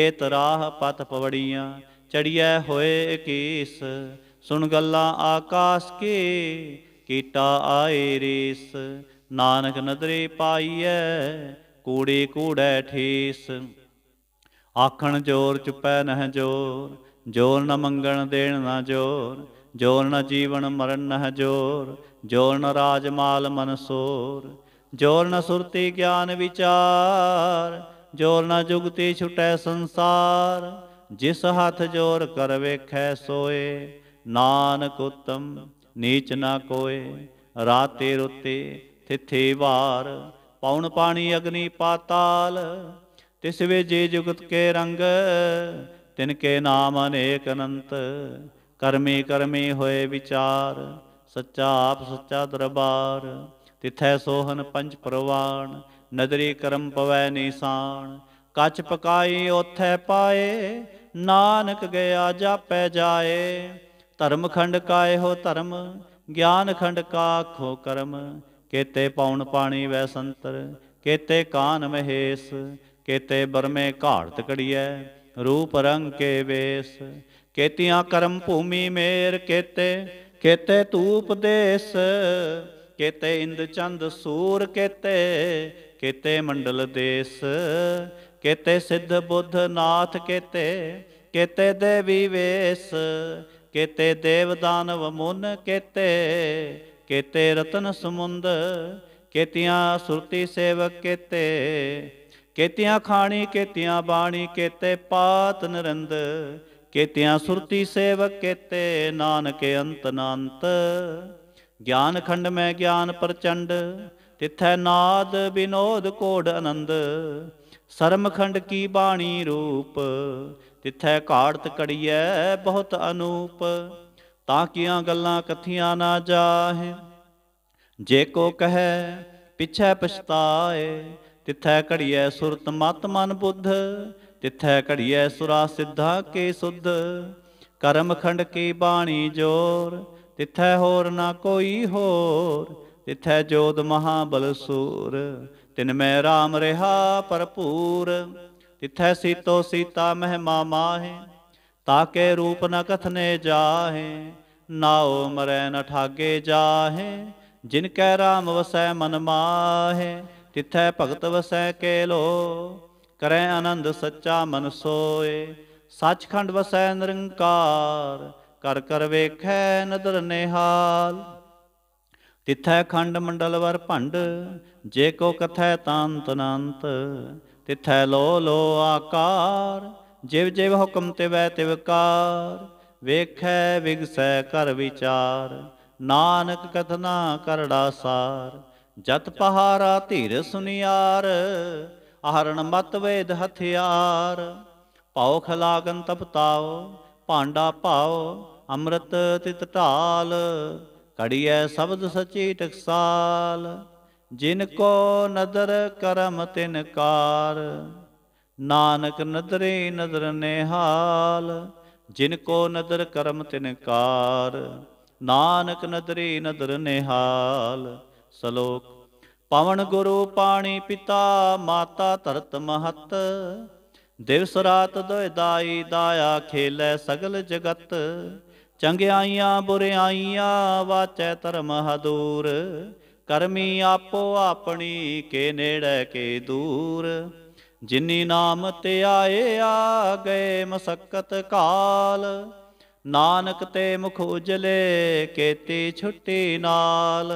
ਏਤ ਰਾਹ ਪਤ ਪਵੜੀਆਂ ਚੜੀਐ ਹੋਏ ਕੀਸ ਸੁਣ ਗੱਲਾਂ ਆਕਾਸ਼ ਕੇ ਕੀਟਾ ਆਏ ਰੇਸ ਨਾਨਕ ਨਦਰੇ ਪਾਈਐ ਕੋੜੇ ਕੋੜੈ ਠੇਸ ਆਖਣ ਜੋਰ ਚੁਪੈ ਨਹ ਜੋਰ ਜੋਰ ਨ ਮੰਗਣ ਦੇਣ ਨਾ ਜੋਰ ਜੋਰ ਨ ਜੀਵਨ ਮਰਨ ਨਹ ਜੋਰ ਜੋਰ ਨ ਰਾਜ ਮਾਲ ਮਨਸੋਰ ਜੋਰ ਨ ਸੁਰਤੀ ਗਿਆਨ ਵਿਚਾਰ ਜੋਰ ਨ ਜੁਗਤੀ ਛੁਟੈ ਸੰਸਾਰ ਜਿਸ ਹੱਥ ਜੋਰ ਕਰ ਵੇਖੈ ਸੋਏ ਨਾਨਕ ਉਤਮ ਨੀਚ ਨਾ ਕੋਏ ਰਾਤੇ ਰੁੱਤੇ ਤਿਥੇ ਵਾਰ ਪਉਣ ਪਾਣੀ ਅਗਨੀ ਪਾਤਾਲ ਤਿਸ ਵੇ ਜੇ ਜੁਗਤ ਕੇ ਰੰਗ ਤਿਨ ਕੇ ਨਾਮ ਅਨੇਕ ਅਨੰਤ ਕਰਮੇ ਕਰਮੇ ਹੋਏ ਵਿਚਾਰ ਸੱਚਾ ਆਪ ਸੱਚਾ ਦਰਬਾਰ ਤਿਥੈ ਸੋਹਨ ਪੰਜ ਪ੍ਰਵਾਨ ਨਦਰੀ ਕਰਮ ਪਵੈ ਨੀਸਾਨ ਕੱਚ ਪਕਾਈ ਉਥੈ ਪਾਏ ਨਾਨਕ ਗਿਆ ਜਾਪੈ ਜਾਏ ਧਰਮ ਖੰਡ ਕਾਏ ਹੋ ਧਰਮ ਗਿਆਨ ਖੰਡ ਕਾ ਖੋ ਕਰਮ ਕੇਤੇ ਪਾਉਣ ਪਾਣੀ ਵੈ ਸੰਤਰ ਕੇਤੇ ਕਾਨ ਮਹੇਸ਼ ਕੇਤੇ ਬਰਮੇ ਘਾੜਤ ਕੜੀਐ ਰੂਪ ਰੰਗ ਕੇ ਵੇਸ ਕੇਤੀਆਂ ਕਰਮ ਭੂਮੀ ਮੇਰ ਕੇਤੇ ਕੇਤੇ ਤੂਪ ਦੇਸ ਕੇਤੇ ਇੰਦ ਚੰਦ ਸੂਰ ਕੇਤੇ ਕੇਤੇ ਮੰਡਲ ਦੇਸ ਕੇਤੇ ਸਿੱਧ ਬੁੱਧ ਨਾਥ ਕੇਤੇ ਕੇਤੇ ਦੇਵੀ ਵੇਸ ਕੇਤੇ ਦੇਵ ਦਾਨਵ ਮੁਨ ਕੇਤੇ ਕੇਤੇ ਰਤਨ ਸਮੁੰਦ ਕੇਤਿਆਂ ਸੁਰਤੀ ਸੇਵਕ ਕੇਤੇ ਕੇਤਿਆਂ ਖਾਣੀ ਕੇਤਿਆਂ ਬਾਣੀ ਕੇਤੇ ਪਾਤ ਨਰਿੰਦ ਕੇਤਿਆਂ ਸੁਰਤੀ ਸੇਵਕ ਕੇਤੇ ਨਾਨਕ ਅੰਤ ਨਾਨਤ ਗਿਆਨ ਖੰਡ ਮੈਂ ਗਿਆਨ ਪ੍ਰਚੰਡ ਤਿਥੈ ਨਾਦ ਬਿਨੋਦ ਕੋੜ ਆਨੰਦ ਸਰਮ ਖੰਡ ਕੀ ਬਾਣੀ ਰੂਪ ਤਿੱਥੈ ਘਾੜਤ ਕੜੀਐ ਬਹੁਤ ਅਨੂਪ ਤਾਂ ਕੀਆਂ ਗੱਲਾਂ ਕਥੀਆਂ ਨਾ ਜਾਹੇ ਜੇ ਕੋ ਕਹੈ ਪਿਛੈ ਪਛਤਾਏ ਤਿੱਥੈ ਘੜੀਐ ਸੁਰਤ ਮਤ ਮਨ ਬੁੱਧ ਤਿੱਥੈ ਘੜੀਐ ਸੁਰਾ ਸਿੱਧਾ ਕੇ ਸੁਧ ਕਰਮ ਖੰਡ ਕੀ ਬਾਣੀ ਜੋਰ ਤਿੱਥੈ ਹੋਰ ਨਾ ਕੋਈ ਹੋਰ ਤਿੱਥੈ ਜੋਦ ਮਹਾਬਲ ਸੂਰ ਤਿਨ ਮੈਂ RAM ਰਹਾ ਭਰਪੂਰ ਤਿਥੈ ਸੀਤੋ ਸੀਤਾ ਮਹਿਮਾ ਮਾਹੇ ਤਾਕੇ ਰੂਪ ਨ ਕਥਨੇ ਜਾਹੇ ਨਾਉ ਮਰੈ ਨ ਠਾਗੇ ਜਾਹੇ ਜਿਨ ਕੈ ਰਾਮ ਵਸੈ ਮਨ ਮਾਹੇ ਤਿਥੈ ਭਗਤ ਵਸੈ ਕੇ ਲੋ ਕਰੈ ਆਨੰਦ ਸੱਚਾ ਮਨ ਸੋਏ ਸੱਚਖੰਡ ਵਸੈ ਨਿਰੰਕਾਰ ਕਰ ਕਰ ਵੇਖੈ ਨਦਰ ਨਿਹਾਲ ਤਿਥੈ ਖੰਡ ਮੰਡਲ ਵਰ ਭੰਡ ਜੇ ਕੋ ਕਥੈ ਤਾਂਤ ਅਨੰਤ ਤਿਥੈ ਲੋ ਲੋ ਆਕਾਰ ਜਿਵ ਜਿਵ ਹੁਕਮ ਤਿਵੈ ਤਿਵਕਾਰ ਵੇਖੈ ਵਿਗਸੈ ਕਰ ਵਿਚਾਰ ਨਾਨਕ ਕਥਨਾ ਕਰੜਾ ਸਾਰ ਜਤ ਪਹਾਰਾ ਧੀਰ ਸੁਨਿਆਰ ਆਹਰਣ ਮਤ ਵੇਦ ਹਥਿਆਰ ਪਾਉ ਖਲਾਗਨ ਤਪਤਾਉ ਭਾਂਡਾ ਭਾਉ ਅੰਮ੍ਰਿਤ ਤਿਤ ਢਾਲ ਕੜੀਐ ਸ਼ਬਦ ਸਚੀ ਟਕਸਾਲ ਜਿਨ ਕੋ ਨਦਰ ਕਰਮ ਤਿਨ ਕਾਰ ਨਾਨਕ ਨਦਰੇ ਨਦਰ ਨਿਹਾਲ ਜਿਨ ਕੋ ਨਦਰ ਕਰਮ ਤਿਨ ਕਾਰ ਨਾਨਕ ਨਦਰੇ ਨਦਰ ਨਿਹਾਲ ਸਲੋਕ ਪਵਨ ਗੁਰੂ ਪਾਣੀ ਪਿਤਾ ਮਾਤਾ ਧਰਤ ਮਹਤ ਦਿਵਸ ਰਾਤ ਦੁਇ ਦਾਈ ਦਾਇਆ ਖੇਲੇ ਸਗਲ ਜਗਤ ਚੰਗਿਆਈਆਂ ਬੁਰਿਆਈਆਂ ਵਾਚੈ ਧਰਮ ਹਦੂਰ ਕਰਮੀ ਆਪੋ ਆਪਣੀ ਕੇ ਨੇੜੇ ਕੇ ਦੂਰ ਜਿਨੀ ਨਾਮ ਤੇ ਆਏ ਆ ਗਏ ਮਸਕਤ ਕਾਲ ਨਾਨਕ ਤੇ ਮੁਖ ਉਜਲੇ ਕੇਤੀ ਛੁੱਟੀ ਨਾਲ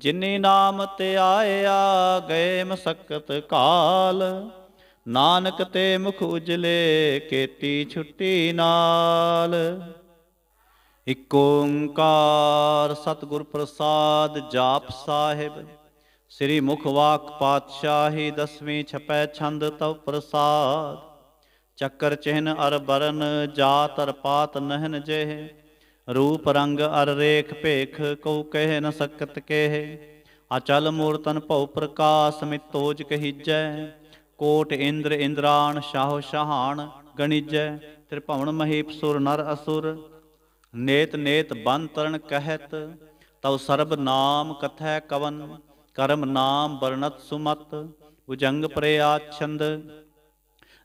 ਜਿਨੀ ਨਾਮ ਤੇ ਆਏ ਆ ਗਏ ਮਸਕਤ ਕਾਲ ਨਾਨਕ ਤੇ ਮੁਖ ਉਜਲੇ ਕੇਤੀ ਛੁੱਟੀ ਨਾਲ ਇਕ ਓੰਕਾਰ ਸਤਿਗੁਰ ਪ੍ਰਸਾਦ ਜਾਪ ਸਾਹਿਬ ਸ੍ਰੀ ਮੁਖ ਵਾਕ ਪਾਤਸ਼ਾਹੀ ਦਸਵੇਂ ਛਪੈ ਛੰਦ ਤਵ ਪ੍ਰਸਾਦ ਚੱਕਰ ਚਿਹਨ ਅਰ ਬਰਨ ਜਾਤ ਅਰ ਪਾਤ ਨਹਿਨ ਜੇਹ ਰੂਪ ਰੰਗ ਅਰ ਰੇਖ ਭੇਖ ਕਉ ਕਹਿ ਨ ਸਕਤ ਕੇਹ ਅਚਲ ਮੂਰਤਨ ਭਉ ਪ੍ਰਕਾਸ ਮਿਤੋਜ ਕਹੀਜੈ ਕੋਟ ਇੰਦਰ ਇੰਦਰਾਣ ਸ਼ਾਹ ਸ਼ਹਾਨ ਗਣਿਜੈ ਤ੍ਰਿਭਵਨ ਮਹੀਪ ਸੁਰ ਨਰ ਅਸੁਰ ਨੇਤ ਨੇਤ ਬੰਤਰਣ ਕਹਿਤ ਤਉ ਸਰਬ ਨਾਮ ਕਥੈ ਕਵਨ ਕਰਮ ਨਾਮ ਵਰਣਤ ਸੁਮਤ ਉਜੰਗ ਪਰੇ ਆਛੰਦ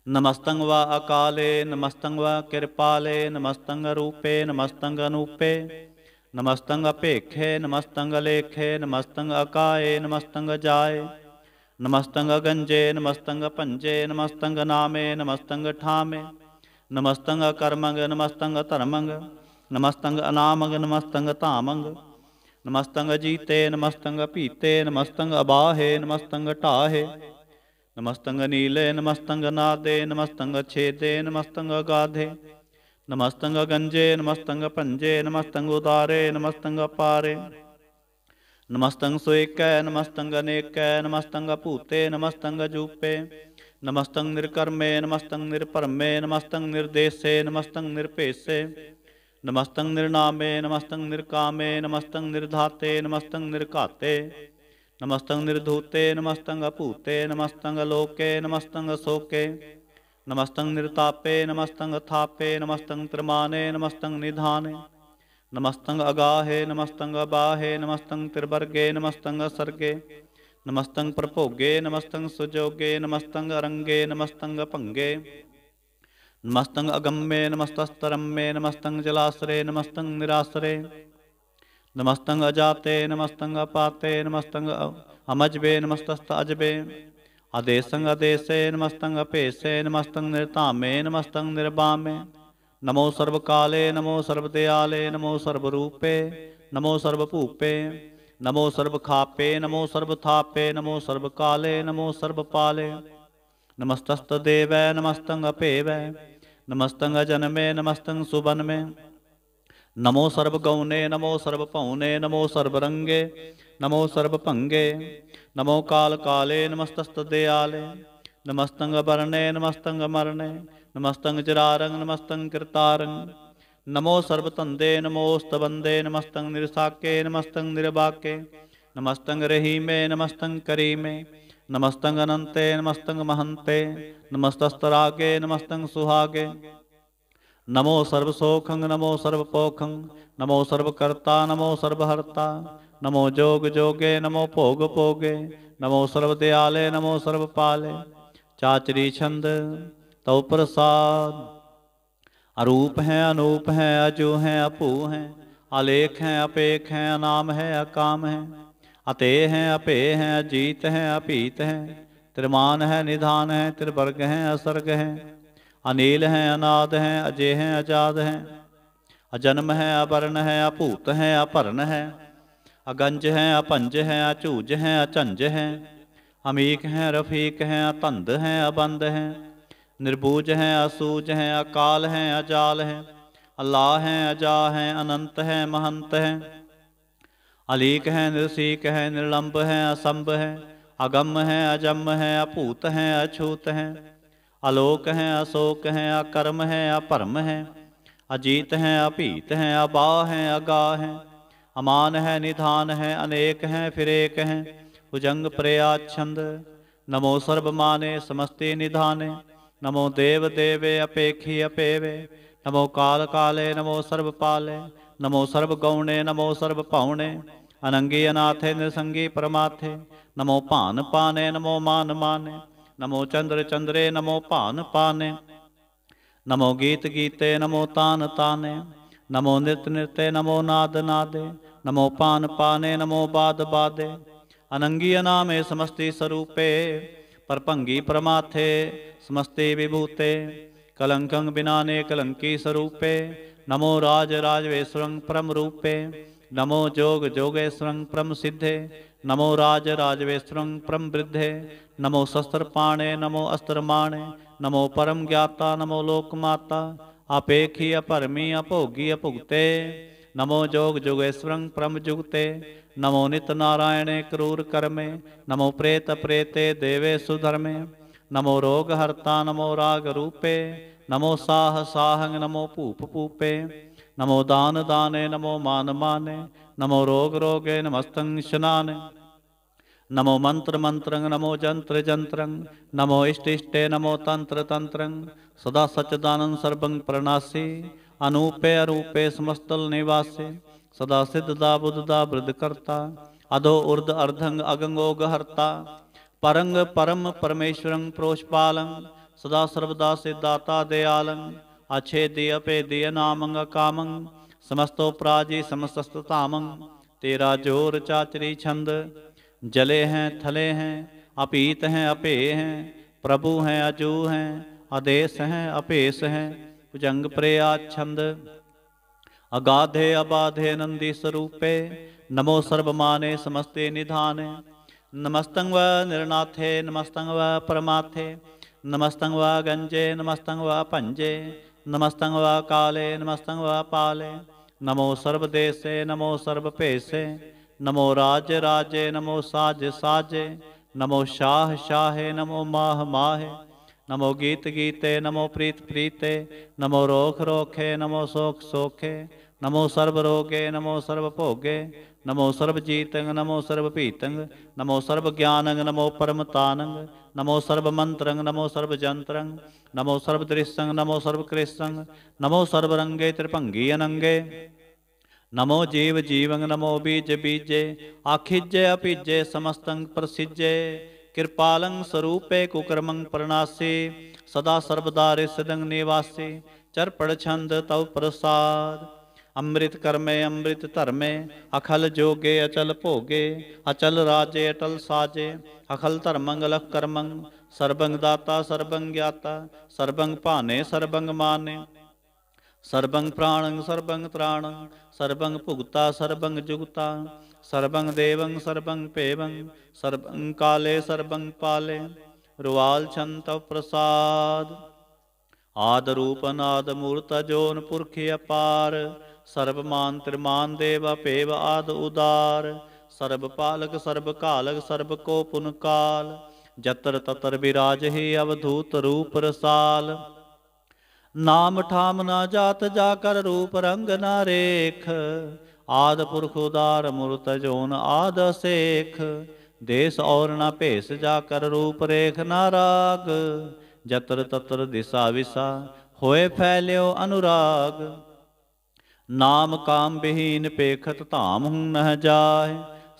ਨਮਸਤੰ ਵਾ ਅਕਾਲੇ ਨਮਸਤੰ ਵਾ ਕਿਰਪਾਲੇ ਨਮਸਤੰਗ ਰੂਪੇ ਨਮਸਤੰਗ ਅਨੂਪੇ ਨਮਸਤੰਗ ਅਪੇਖੇ ਨਮਸਤੰ ਲੇਖੇ ਨਮਸਤੰ ਅਕਾਏ ਨਮਸਤੰਗ ਜਾਏ ਨਮਸਤੰਗ ਗੰਜੇ ਨਮਸਤੰਗ ਪੰਜੇ ਨਮਸਤੰਗ ਨਾਮੇ ਨਮਸਤੰਗ ਠਾਮੇ ਨਮਸਤੰਗ ਕਰਮੰਗ ਨਮਸਤੰਗ ਧਰਮੰਗ ਨਮਸਤੰਗ ਅਨਾਮੰਗ ਨਮਸਤੰਗ ਧਾਮੰਗ ਨਮਸਤੰਗ ਜੀਤੇ ਨਮਸਤੰਗ ਭੀਤੇ ਨਮਸਤੰਗ ਅਬਾਹੇ ਨਮਸਤੰਗ ਢਾਹੇ ਨਮਸਤੰਗ ਨੀਲੇ ਨਮਸਤੰਗ ਨਾਦੇ ਨਮਸਤੰਗ ਛੇਦੇ ਨਮਸਤੰਗ ਗਾਧੇ ਨਮਸਤੰਗ ਗੰਜੇ ਨਮਸਤੰਗ ਪੰਜੇ ਨਮਸਤੰਗ ਉਤਾਰੇ ਨਮਸਤੰਗ ਪਾਰੇ ਨਮਸਤੰਗ ਸੋਇਕੈ ਨਮਸਤੰਗ ਅਨੇਕੈ ਨਮਸਤੰਗ ਭੂਤੇ ਨਮਸਤੰਗ ਜੂਪੇ ਨਮਸਤੰਗ ਨਿਰਕਰਮੇ ਨਮਸਤੰਗ ਨਿਰਪਰਮੇ ਨਮਸਤੰਗ ਨਿਰਦੇਸੇ ਨਮਸਤੰਗ ਨਿਰਭੇਸੇ नमस्तंग निर्नामे नमस्तंग निर्कामे नमस्तंग निर्धाते नमस्तंग निर्काते नमस्तंग निर्धूते नमस्तंग अपूते नमस्तंग लोके नमस्तंग शोके नमस्तंग निर्तापे नमस्तंग थापे नमस्तंग त्रिमाने नमस्तंग निधाने नमस्तंग अगाहे नमस्तंग अबाहे नमस्तंग त्रिवर्गे नमस्तंग सर्गे नमस्तंग प्रभोगे नमस्तंग सुजोगे नमस्तंग अरंगे नमस्तंग पंगे नमस्तंग अगम्ये नमस्तस्तरम मे नमस्तंग जलाश्रे नमस्तंग निराश्रे नमस्तंग अजाते नमस्तंग अपाते नमस्तंग अमजबे नमस्तस्त अजबे अदेसंग अदेशे नमस्तंग अपेशे नमस्तंग निर्तामे नमस्तंग निर्वामे नमो सर्वकाले नमो सर्वदयाले नमो सर्वरूपे नमो सर्वपूपे नमो सर्वखापे नमो सर्वथापे नमो सर्वकाले नमो सर्वपाले नमस्तस्तदेव नमस्तंग अपेव ਨਮਸਤੰ ਅਜਨਮੇ ਨਮਸਤੰ ਸੁਬਨਮੇ ਨਮੋ ਸਰਬ ਗਉਨੇ ਨਮੋ ਸਰਬ ਭਉਨੇ ਨਮੋ ਸਰਬ ਰੰਗੇ ਨਮੋ ਸਰਬ ਭੰਗੇ ਨਮੋ ਕਾਲ ਕਾਲੇ ਨਮਸਤਸਤਦੇ ਆਲੇ ਨਮਸਤੰ ਅਬਰਨੇ ਨਮਸਤੰ ਅਮਰਨੇ ਨਮਸਤੰ ਚਰਾਰੰ ਨਮਸਤੰ ਕਿਰਤਾਰੰ ਨਮੋ ਸਰਬ ਤੰਦੇ ਨਮੋ ਸਤਬੰਦੇ ਨਮਸਤੰ ਨਿਰਸਾਕੇ ਨਮਸਤੰ ਨਿਰਬਾਕੇ ਨਮਸਤੰ ਰਹੀਮੇ ਨਮਸਤੰ ਕਰੀਮੇ ਨਮਸਤੰਗ ਅਨੰਤੇ ਨਮਸਤੰਗ ਮਹੰਤੇ ਨਮਸਤਸਤਰਾਗੇ ਨਮਸਤੰਗ ਸੁਹਾਗੇ ਨਮੋ ਸਰਬ ਸੋਖੰ ਨਮੋ ਸਰਬ ਪੋਖੰ ਨਮੋ ਸਰਬ ਕਰਤਾ ਨਮੋ ਸਰਬ ਹਰਤਾ ਨਮੋ ਜੋਗ ਜੋਗੇ ਨਮੋ ਭੋਗ ਭੋਗੇ ਨਮੋ ਸਰਬ ਦਿਆਲੇ ਨਮੋ ਸਰਬ ਪਾਲੇ ਚਾਚਰੀ ਛੰਦ ਤਉ ਪ੍ਰਸਾਦ ਅਰੂਪ ਹੈ ਅਨੂਪ ਹੈ ਅਜੋ ਹੈ ਅਪੂ ਹੈ ਅਲੇਖ ਹੈ ਅਪੇਖ ਹੈ ਨਾਮ ਹੈ ਅਕਾਮ ਹੈ अते हैं अपे हैं अजीत हैं अपीत हैं त्रिमान है निधान है त्रिवर्ग हैं असर्ग हैं अनिल हैं अनाद हैं अजय हैं अजाद हैं अजन्म है अपर्ण है अपूत हैं अपर्ण है अगंज है अपंज हैं अचूज हैं अचंज हैं अमीक हैं रफीक हैं अतंध हैं अबंध हैं निर्बूज हैं असूज हैं अकाल हैं अजाल हैं अल्लाह हैं अजा हैं अनंत हैं महंत हैं अलीक है निरसीक हैं निर्लंब हैं असंभ हैं अगम है अजम हैं अपूत हैं अछूत हैं अलोक हैं अशोक हैं अकर्म है अपर्म हैं अजीत हैं अपीत हैं अबा हैं अगा हैं अमान है निधान है अनेक हैं फिर एक हैं उजंग प्रयाचंद नमो सर्वमाने समस्ते निधाने नमो देव देवे अपेखी अपेवे नमो काल काले नमो सर्वपाले नमो सर्व गौणे नमो सर्व पाहुणे अनंगे अनाथे निसंगे परमाथे नमो पान पाने नमो मान माने नमो चंद्र चंद्रे नमो पान पाने नमो गीत गीते नमो तान ताने नमो नृत्य नृत्य नमो नाद नादे नमो पान पाने नमो बाद बादे अनंगी अनामे समस्ति स्वरूपे परपंगी परमाथे समस्ते विभूते कलंकं बिनाने कलंकी स्वरूपे नमो राज राजवेश्वरं परम रूपे नमो जोग जोगेश्वरं परम सिद्धे नमो राज राजवेश्वरं परम वृद्धे नमो शस्त्रपाणे नमो अस्त्रमाणे नमो परम ज्ञाता नमो लोकमाता अपेखी अपरमी अभोगी अभुगते नमो जोग जोगेश्वरं परम जुगते नमो नित नारायणे क्रूर कर्मे नमो प्रेत प्रेते देवे सुधर्मे नमो रोग हर्ता नमो राग रूपे නමෝ සාහ සාහං නමෝ පූප පූපේ නමෝ දාන දානේ නමෝ මාන මානේ නමෝ රෝග රෝගේන මස්තං ශනානේ නමෝ මන්ත්‍ර මන්ත්‍රං නමෝ ජන්ත්‍ර ජන්ත්‍රං නමෝ ඉෂ්ඨ ඉෂ්ඨේ නමෝ තන්ත්‍ර තන්ත්‍රං සදා සච්චදානං සර්වං ප්‍රණාසී අනූපේ අරූපේ සමස්තල් නිවාසේ සදා සිද්ධා බුද්ධා බෘද කරතා අදෝ උර්ධ අර්ධං අගංගෝග හර්තා පරංග පරම පරමේශ්වරං ප්‍රෝෂ්පාලං सदा सर्वदा सिद्धाता दयालंग अछेदि अपेदीय नामंग कामंग समस्तोपराजी समस्तस्तामंग तेरा जोर चाचरी छंद जले हैं थले हैं अपीत हैं अपे हैं प्रभु हैं अजू हैं अदेश हैं अपेस हैं कुजंग प्रेया छंद अगाधे अबाधे नंदी स्वरूपे नमो सर्वमाने समस्ते निधाने नमस्तंग व निर्नाथे नमस्तंग व परमाथे ਨਮਸਤੰ ਵਾ ਗੰਜੇ ਨਮਸਤੰ ਵਾ ਭੰਜੇ ਨਮਸਤੰ ਵਾ ਕਾਲੇ ਨਮਸਤੰ ਵਾ ਪਾਲੇ ਨਮੋ ਸਰਬ ਦੇਸੇ ਨਮੋ ਸਰਬ ਭੇਸੇ ਨਮੋ ਰਾਜ ਰਾਜੇ ਨਮੋ ਸਾਜ ਸਾਜੇ ਨਮੋ ਸ਼ਾਹ ਸ਼ਾਹੇ ਨਮੋ ਮਾਹ ਮਾਹੇ ਨਮੋ ਗੀਤ ਗੀਤੇ ਨਮੋ ਪ੍ਰੀਤ ਪ੍ਰੀਤੇ ਨਮੋ ਰੋਖ ਰੋਖੇ ਨਮੋ ਸੋਖ ਸੋਖੇ ਨਮੋ ਸਰਬ ਰੋਗੇ ਨਮੋ ਸਰਬ ਭੋਗੇ ਨਮੋ ਸਰਬ ਜੀਤੰਗ ਨਮੋ ਸਰਬ ਭੀਤੰਗ ਨਮੋ ਸਰਬ ਗਿਆਨੰਗ ਨਮੋ ਪਰਮ ਤਾਨੰਗ नमो सर्व मंत्रंग नमो सर्व जंत्रंग नमो सर्व त्रिसंग नमो सर्व कृसंग नमो सर्व रंगे त्रिभंगी अनंगे नमो जीव जीवंग नमो बीज बीजे आखिजे अपिजे समस्तंग प्रसिजे ਕਿਰਪਾਲੰ ਸਰੂਪੇ ਕੁਕਰਮੰ ਪਰਨਾਸੇ ਸਦਾ ਸਰਬਦਾਰੇ ਸਦੰ ਨਿਵਾਸੇ ਚਰਪੜ ਛੰਦ ਤਉ ਪ੍ਰਸਾਦ ਅੰਮ੍ਰਿਤ ਕਰਮੇ ਅੰਮ੍ਰਿਤ ਧਰਮੇ ਅਖਲ ਜੋਗੇ ਅਚਲ ਭੋਗੇ ਅਚਲ ਰਾਜੇ ਅਟਲ ਸਾਜੇ ਅਖਲ ਧਰਮੰਗ ਲਖ ਕਰਮੰ ਸਰਬੰਗ ਦਾਤਾ ਸਰਬੰਗ ਗਿਆਤਾ ਸਰਬੰਗ ਭਾਨੇ ਸਰਬੰਗ ਮਾਨੇ ਸਰਬੰਗ ਪ੍ਰਾਣੰ ਸਰਬੰਗ ਤ੍ਰਾਣ ਸਰਬੰਗ ਭੁਗਤਾ ਸਰਬੰਗ ਜੁਗਤਾ ਸਰਬੰਗ ਦੇਵੰ ਸਰਬੰਗ ਭੇਵੰ ਸਰਬੰਗ ਕਾਲੇ ਸਰਬੰਗ ਪਾਲੇ ਰੁਵਾਲ ਛੰਤਵ ਪ੍ਰਸਾਦ ਆਦ ਰੂਪਨ ਆਦ ਮੂਰਤ ਜੋਨ ਪੁਰਖ ਅਪਾਰ ਸਰਬ ਮਾਨ ਤ੍ਰਿਮਾਨ ਦੇਵ ਭੇਵ ਆਦ ਉਦਾਰ ਸਰਬ ਪਾਲਕ ਸਰਬ ਕਾਲਕ ਸਰਬ ਕੋ ਪੁਨਕਾਲ ਜਤਰ ਤਤਰ ਵਿਰਾਜ ਹੀ ਅਵਧੂਤ ਰੂਪ ਰਸਾਲ ਨਾਮ ਠਾਮ ਨਾ ਜਾਤ ਜਾ ਕਰ ਰੂਪ ਰੰਗ ਨਾ ਰੇਖ ਆਦ ਪੁਰਖ ਉਦਾਰ ਮੂਰਤ ਜੋਨ ਆਦ ਸੇਖ ਦੇਸ ਔਰ ਨਾ ਭੇਸ ਜਾ ਕਰ ਰੂਪ ਰੇਖ ਨਾ ਰਾਗ ਜਤਰ ਤਤਰ ਦਿਸਾ ਵਿਸਾ ਹੋਏ ਫੈਲਿਓ ਅਨੁਰਾਗ ਨਾਮ ਕਾਮ ਬਹੀਨ ਪੇਖਤ ਧਾਮ ਹੂੰ ਨਹ ਜਾਏ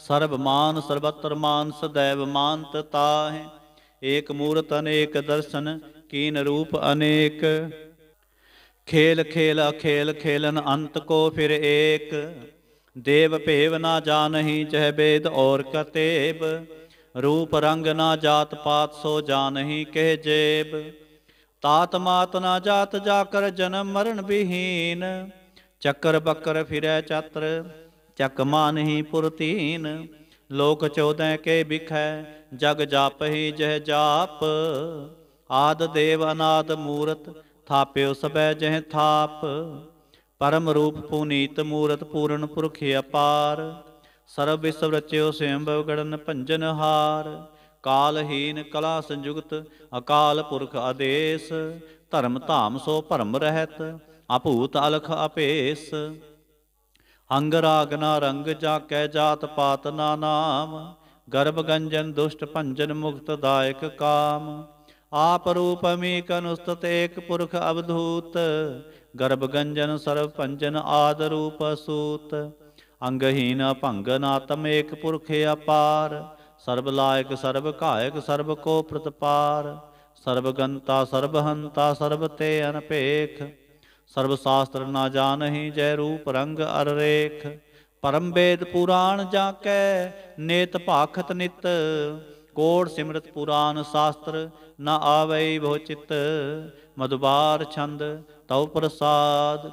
ਸਰਬ ਮਾਨ ਸਰਬਤਰ ਮਾਨ ਸਦੈਵ ਮਾਨ ਤਤਾਹਿ ਏਕ ਮੂਰਤ ਅਨੇਕ ਦਰਸ਼ਨ ਕੀਨ ਰੂਪ ਅਨੇਕ ਖੇਲ ਖੇਲ ਅਖੇਲ ਖੇਲਨ ਅੰਤ ਕੋ ਫਿਰ ਏਕ ਦੇਵ ਭੇਵ ਨਾ ਜਾਣਹੀ ਚਹ ਬੇਦ ਔਰ ਕਤੇਬ ਰੂਪ ਰੰਗ ਨਾ ਜਾਤ ਪਾਤ ਸੋ ਜਾਣਹੀ ਕਹਿ ਜੇਬ ਤਾਤ ਮਾਤ ਨਾ ਜਾਤ ਜਾ ਕਰ ਜਨਮ ਮਰਨ ਬਿਹੀਨ ਚੱਕਰ ਬੱਕਰ ਫਿਰੈ ਚਾਤਰ ਚੱਕਮਾ ਨਹੀਂ ਪੁਰਤੀਨ ਲੋਕ 14 ਕੇ ਵਿਖੈ ਜਗ ਜਾਪਹੀ ਜਹ ਜਾਪ ਆਦ ਦੇਵ ਅਨਾਦ ਮੂਰਤ ਥਾਪਿਓ ਸਬੈ ਜਹ ਥਾਪ ਪਰਮ ਰੂਪ ਪੁਨੀਤ ਮੂਰਤ ਪੂਰਨ ਪੁਰਖ ਅਪਾਰ ਸਰਬ ਵਿਸਵ ਰਚਿਓ ਸਿਮਭਵ ਗੜਨ ਭੰਜਨ ਹਾਰ ਕਾਲਹੀਨ ਕਲਾ ਸੰਜੁਗਤ ਅਕਾਲ ਪੁਰਖ ਆਦੇਸ਼ ਧਰਮ ਧਾਮ ਸੋ ਭਰਮ ਰਹਿਤ ਅਭੂਤ ਅਲਖ ਅਪੇਸ ਅੰਗ ਰਾਗ ਨਾ ਰੰਗ ਜਾ ਕਹਿ ਜਾਤ ਪਾਤ ਨਾ ਨਾਮ ਗਰਭ ਗੰਜਨ ਦੁਸ਼ਟ ਭੰਜਨ ਮੁਕਤ ਦਾਇਕ ਕਾਮ ਆਪ ਰੂਪ ਮੇਕ ਅਨੁਸਤਤ ਏਕ ਪੁਰਖ ਅਬਧੂਤ ਗਰਭ ਗੰਜਨ ਸਰਵ ਭੰਜਨ ਆਦ ਰੂਪ ਸੂਤ ਅੰਗਹੀਨ ਭੰਗਨ ਆਤਮ ਏਕ ਪੁਰਖ ਅਪਾਰ ਸਰਬ ਲਾਇਕ ਸਰਬ ਘਾਇਕ ਸਰਬ ਕੋ ਪ੍ਰਤਪਾਰ ਸਰਬ ਗੰਤਾ ਸਰਬ ਹੰਤਾ ਸਰਬ ਤੇ ਅਨਪੇਖ ਸਰਬ ਸਾਸਤਰ ਨਾ ਜਾਣਹੀ ਜੈ ਰੂਪ ਰੰਗ ਅਰ ਰੇਖ ਪਰਮ ਵੇਦ ਪੁਰਾਣ ਜਾ ਕੈ ਨੇਤ ਭਾਖਤ ਨਿਤ ਕੋੜ ਸਿਮਰਤ ਪੁਰਾਨ ਸਾਸਤਰ ਨਾ ਆਵੈ ਬਹੁ ਚਿਤ ਮਦੁਬਾਰ ਛੰਦ ਤਉ ਪ੍ਰਸਾਦ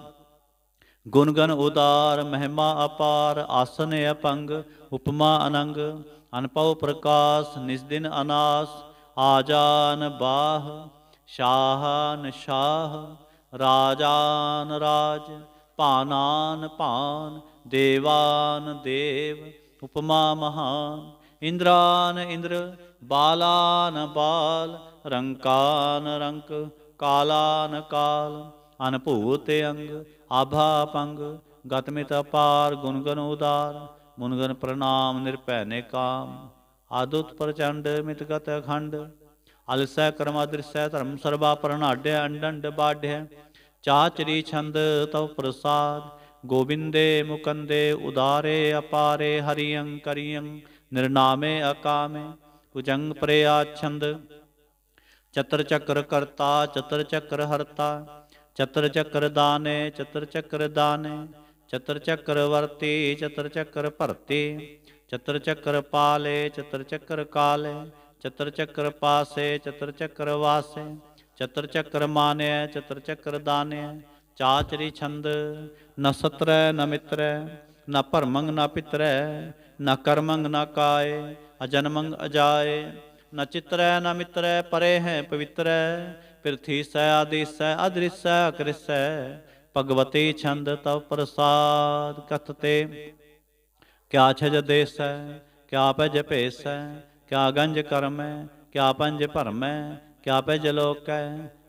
ਗੁਣਗਨ ਉਦਾਰ ਮਹਿਮਾ ਅਪਾਰ ਆਸਨ ਅਪੰਗ ਉਪਮਾ ਅਨੰਗ ਅਨਪਉ ਪ੍ਰਕਾਸ਼ ਨਿਸਦਿਨ ਅਨਾਸ ਆਜਾਨ ਬਾਹ ਸ਼ਾਹਨ ਸ਼ਾਹ ਰਾਜਾਨ ਰਾਜ ਭਾਨਾਨ ਭਾਨ ਦੇਵਾਨ ਦੇਵ ਉਪਮਾ ਮਹਾਨ ਇੰਦਰਾਨ ਇੰਦਰ ਬਾਲਾਨ ਬਾਲ ਰੰਕਾਨ ਰੰਕ ਕਾਲਾਨ ਕਾਲ ਅਨਭੂਤ ਅੰਗ ਆਭਾ ਪੰਗ ਗਤਮਿਤ ਅਪਾਰ ਗੁਣ ਗਨ ਉਦਾਰ ਮੁਨਗਨ ਪ੍ਰਣਾਮ ਨਿਰਭੈ ਨੇ ਕਾਮ ਆਦੁਤ ਪ੍ਰਚੰਡ ਮਿਤਗਤ ਅਖੰਡ ਅਲਸੈ ਕਰਮ ਅਦ੍ਰਿਸ਼ੈ ਧਰਮ ਸਰਵਾ ਪਰਨਾਢ ਅੰਡੰਡ ਚਾ ਚਰੀ ਛੰਦ ਤਉ ਪ੍ਰਸਾਦ ਗੋਬਿੰਦੇ ਮੁਕੰਦੇ ਉਦਾਰੇ ਅਪਾਰੇ ਹਰਿ ਕਰੀਅੰ ਨਿਰਨਾਮੇ ਅਕਾਮੇ ਪ੍ਰਿਆ ਛੰਦ ਚਤਰ ਚੱਕਰ ਕਰਤਾ ਚਤਰ ਚੱਕਰ ਹਰਤਾ ਚਤਰ ਚੱਕਰ ਦਾਨੇ ਚਤਰ ਚੱਕਰ ਦਾਨੇ ਚਤਰ ਚੱਕਰ ਵਰਤੀ ਚਤਰ ਚੱਕਰ ਭਰਤੀ ਚਤਰ ਚੱਕਰ ਪਾਲੇ ਚਤਰ ਚੱਕਰ ਕਾਲੇ ਚਤਰ ਚੱਕਰ ਪਾਸੇ ਚਤਰ ਚੱਕਰ ਵਾਸੇ ਚਤਰ ਚੱਕਰ ਮਾਨਿਆ ਚਤਰ ਚੱਕਰ ਦਾਨਿਆ ਚਾਚਰੀ ਛੰਦ ਨ ਸਤਰੈ ਨ ਮਿਤਰੈ ਨ ਭਰਮੰਗ ਨ ਪਿਤਰੈ ਨ ਕਰਮੰਗ ਨ ਕਾਏ ਅਜਨਮੰਗ ਅਜਾਏ ਨ ਚਿਤਰੈ ਨ ਮਿਤਰੈ ਪਰੇ ਹੈ ਪਵਿੱਤਰੈ ਪ੍ਰਥੀ ਸੈ ਆਦੇਸੈ ਅਦ੍ਰਿਸੈ ਅਕ੍ਰਿਸੈ ਭਗਵਤੀ ਛੰਦ ਤਵ ਪ੍ਰਸਾਦ ਕਥਤੇ ਕਿਆ ਛਜ ਦੇਸੈ ਕਿਆ ਭਜ ਭੇਸੈ क्या गंज कर्म है क्या पंज भरम है क्या लोक है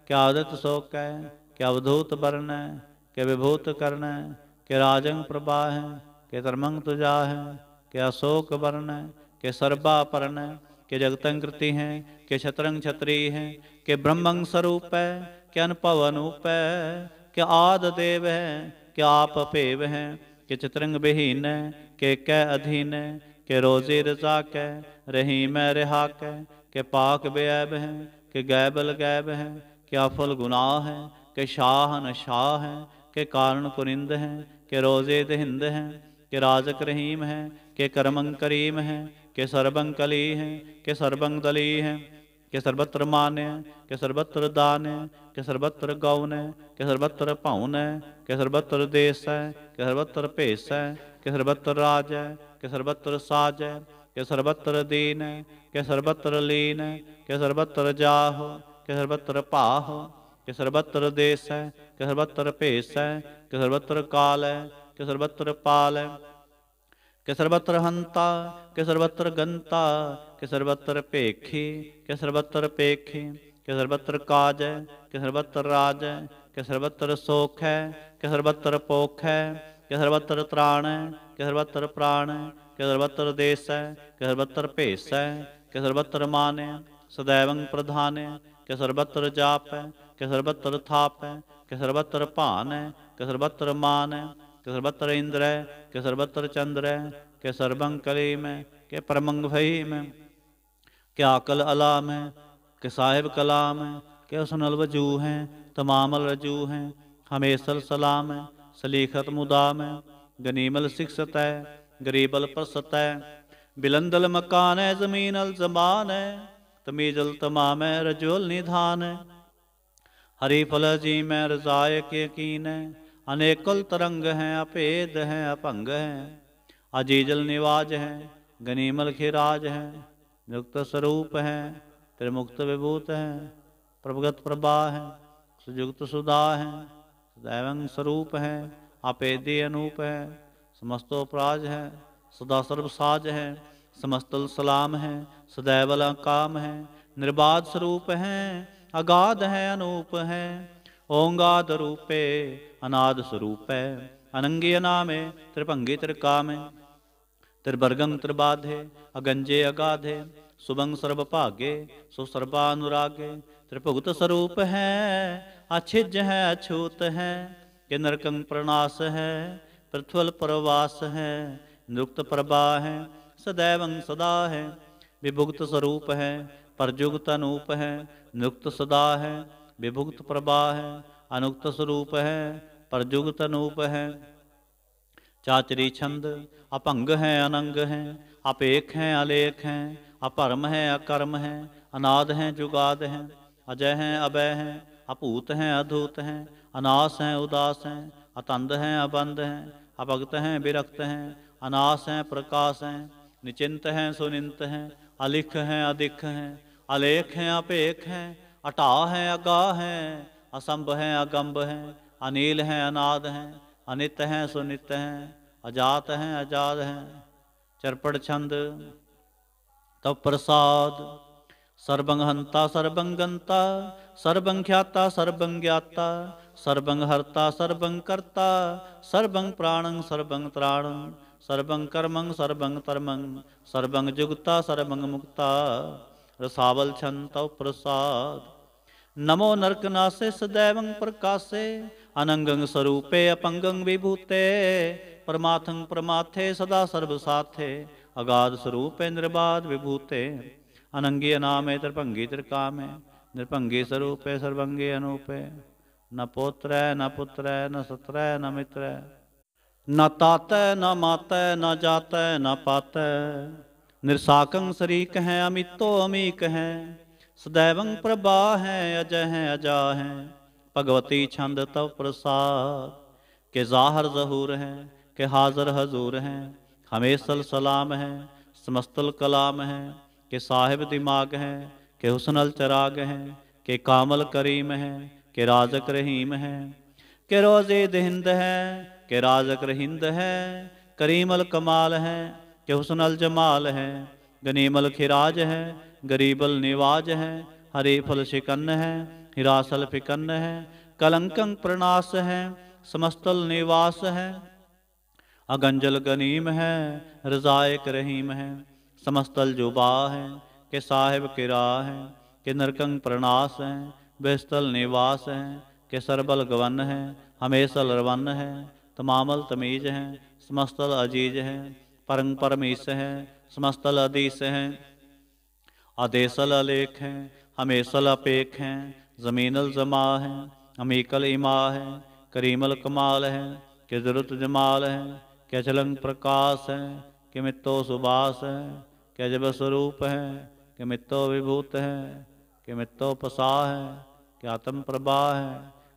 क्या उदित शोक है क्या अवधूत वर्ण है क्या विभूत कर्ण है के राजंग प्रभा है के धर्मंग तुजा है के अशोक वर्ण है के सर्वापर्ण है के जगतंकृति है के शतरंग छत्री हैं के ब्रह्मंग स्वरूप है के अनपव अनूप है के आद देव है के आप पेव है के चित्रंग विहीन है के कै अधीन है के रोजी रजा कह रही मैं रिहा कै के पाक बेब हैं के गैबल गैब हैं के अफल गुनाह हैं के शाह न शाह हैं के कारण कुरिंद हैं के रोजे दहिंद हैं के राजक रहीम हैं के करमंग करीम हैं के सरबंग कली हैं के सरबंग दली हैं के सर्वत्र माने के सर्वत्र दान के सर्वत्र गौन है के सर्वत्र पौन के सर्वत्र देश है के सर्वत्र भेस है के सर्वत्र राज है के सर्वत्र साज है सर्वत्र दीन है सर्वत्र लीन है सर्वत्र जाह के सर्वत्र पाह के सर्वत्र देश है के सर्वत्र पेश है के सर्वत्र काल है के सर्वत्र पाल है के सर्वत्र हंता के सर्वत्र गंता के सर्वत्र पेखी के सर्वत्र पेखी के सर्वत्र काज है के सर्वत्र राज है के सर्वत्र सोख है के सर्वत्र पोख है के सर्वत्र त्राण है कि सर्वत्र प्राण है कि सर्वत्र देश है कि सर्वत्र पेश है कि सर्वत्र मान है सदैव प्रधान है कि सर्वत्र जाप है कि सर्वत्र थाप है कि सर्वत्र पान है कि मान है कि सर्वत्र इंद्र है कि सर्वत्र चंद्र है कि सर्वंग कलीम है कि परमंग भईम है कि आकल अलाम है के साहिब कलाम है कि हसनल वजूह है तमाम रजू है हमेशल सलाम है सलीखत मुदाम है ਗਨੀਮਲ ਸਿਖ ਸਤੈ ਗਰੀਬਲ बिलंदल मकान है जमीन अल ਜ਼ਮਾਨ है तमीजल तमाम है रजोल निधान है हरी फल जी में रजाय के कीन अनेकल तरंग हैं अपेद हैं अपंग हैं अजीजल निवाज हैं गनीमल खिराज हैं युक्त स्वरूप हैं त्रिमुक्त विभूत हैं प्रभगत प्रभा हैं सुयुक्त सुधा हैं दैवंग स्वरूप हैं अपेदी अनूप है समस्तोपराज है सदा सर्वसाज है समस्तल सलाम है सदैवल काम है निर्बाध स्वरूप है अगाध है अनूप है ओंगाद रूपे अनाद स्वरूप है अनंगी अनामे त्रिभंगी त्रिकामे त्रिभर्गम त्रिबाधे अगंजे अगाधे सुबंग सर्वभागे सुसर्वानुरागे त्रिभुक्त स्वरूप है अछिज है अछूत है ये नरकं है पृथ्वल प्रवास है नृक्त प्रभा है सदैव सदा है विभुक्त स्वरूप है परजुगत अनूप है नृक्त सदा है विभुक्त प्रभा है अनुक्त स्वरूप है परजुगत अनूप है चाचरी छंद अपंग है अनंग है अपेख है अलेख है अपरम है अकर्म है अनाद है जुगाद है अजय है अभय है अपूत है अधूत है अनास हैं उदास हैं अतंध हैं अबंध हैं अभक्त हैं विरक्त हैं अनास हैं प्रकाश हैं निचिंत हैं सुनिंत हैं अलिख हैं अधिक हैं अलेख हैं अपेख हैं अटा हैं अगा हैं असंभ हैं अगम्ब हैं अनिल हैं अनाद हैं अनित हैं सुनित हैं अजात हैं अजाद हैं चरपड़ छंद तब प्रसाद सर्वंगहंता हंता सर्वंख्याता गंता ਸਰਬੰਗ ਹਰਤਾ ਸਰਬੰਗ ਕਰਤਾ ਸਰਬੰਗ ਪ੍ਰਾਣੰ ਸਰਬੰਗ ਤਰਾਣੰ ਸਰਬੰਗ ਕਰਮੰ ਸਰਬੰਗ ਤਰਮੰ ਸਰਬੰਗ ਜੁਗਤਾ ਸਰਬੰਗ ਮੁਕਤਾ ਰਸਾਵਲ ਛੰਤਉ ਪ੍ਰਸਾਦ ਨਮੋ ਨਰਕ ਨਾਸੇ ਸਦੈਵੰ ਪ੍ਰਕਾਸੇ ਅਨੰਗੰ ਸਰੂਪੇ ਅਪੰਗੰ ਵਿਭੂਤੇ ਪਰਮਾਥੰ ਪਰਮਾਥੇ ਸਦਾ ਸਰਬ ਸਾਥੇ ਅਗਾਧ ਸਰੂਪੇ ਨਿਰਬਾਦ ਵਿਭੂਤੇ ਅਨੰਗੇ ਨਾਮੇ ਤਰਭੰਗੀ ਤਰਕਾਮੇ ਨਿਰਭੰਗੇ ਸਰੂਪੇ ਸਰਵੰਗੇ ਅਨੂਪੇ न पोत्र न पुत्र न सत्र न मित्र न तात न मात न जात न पात निरसाक शरीक है अमितो अमीक हैं सदैव प्रभा हैं अजय हैं अजा हैं भगवती छंद तव प्रसाद के जाहर जहूर है के हाजर हजूर हैं हमेशल सलाम है समस्तल कलाम है के साहिब दिमाग हैं के हुसनल चराग हैं के कामल करीम है के राजक रहीम है के रोज़े दहिंद है के राजक रहिंद है करीम अल कमाल है के हुसन अल जमाल है गनीम अल खिराज है गरीब अल निवाज है हरे फल शिकन है हिरासल फिकन है कलंकं प्रणास है समस्तल निवास है अगंजल गनीम है रजायक रहीम है समस्तल जुबा है के साहिब किरा है के नरकंग प्रणास है वे स्थल निवास हैं केसरबल गवन हैं हमेशल रवन हैं तमामल तमीज हैं समस्तल अजीज हैं परंग परमीस हैं समस्तल अदीस हैं आदेशल अलेख हैं हमेशल अपेख हैं जमीनल जमा हैं अमीकल इमा हैं करीमल कमाल हैं किजरत जमाल हैं कैचलंग प्रकाश हैं कि मित्तो सुबास हैं कैजब स्वरूप हैं कि मित्तो विभूत हैं कि मित्तो पसा हैं क्या आत्म प्रभा है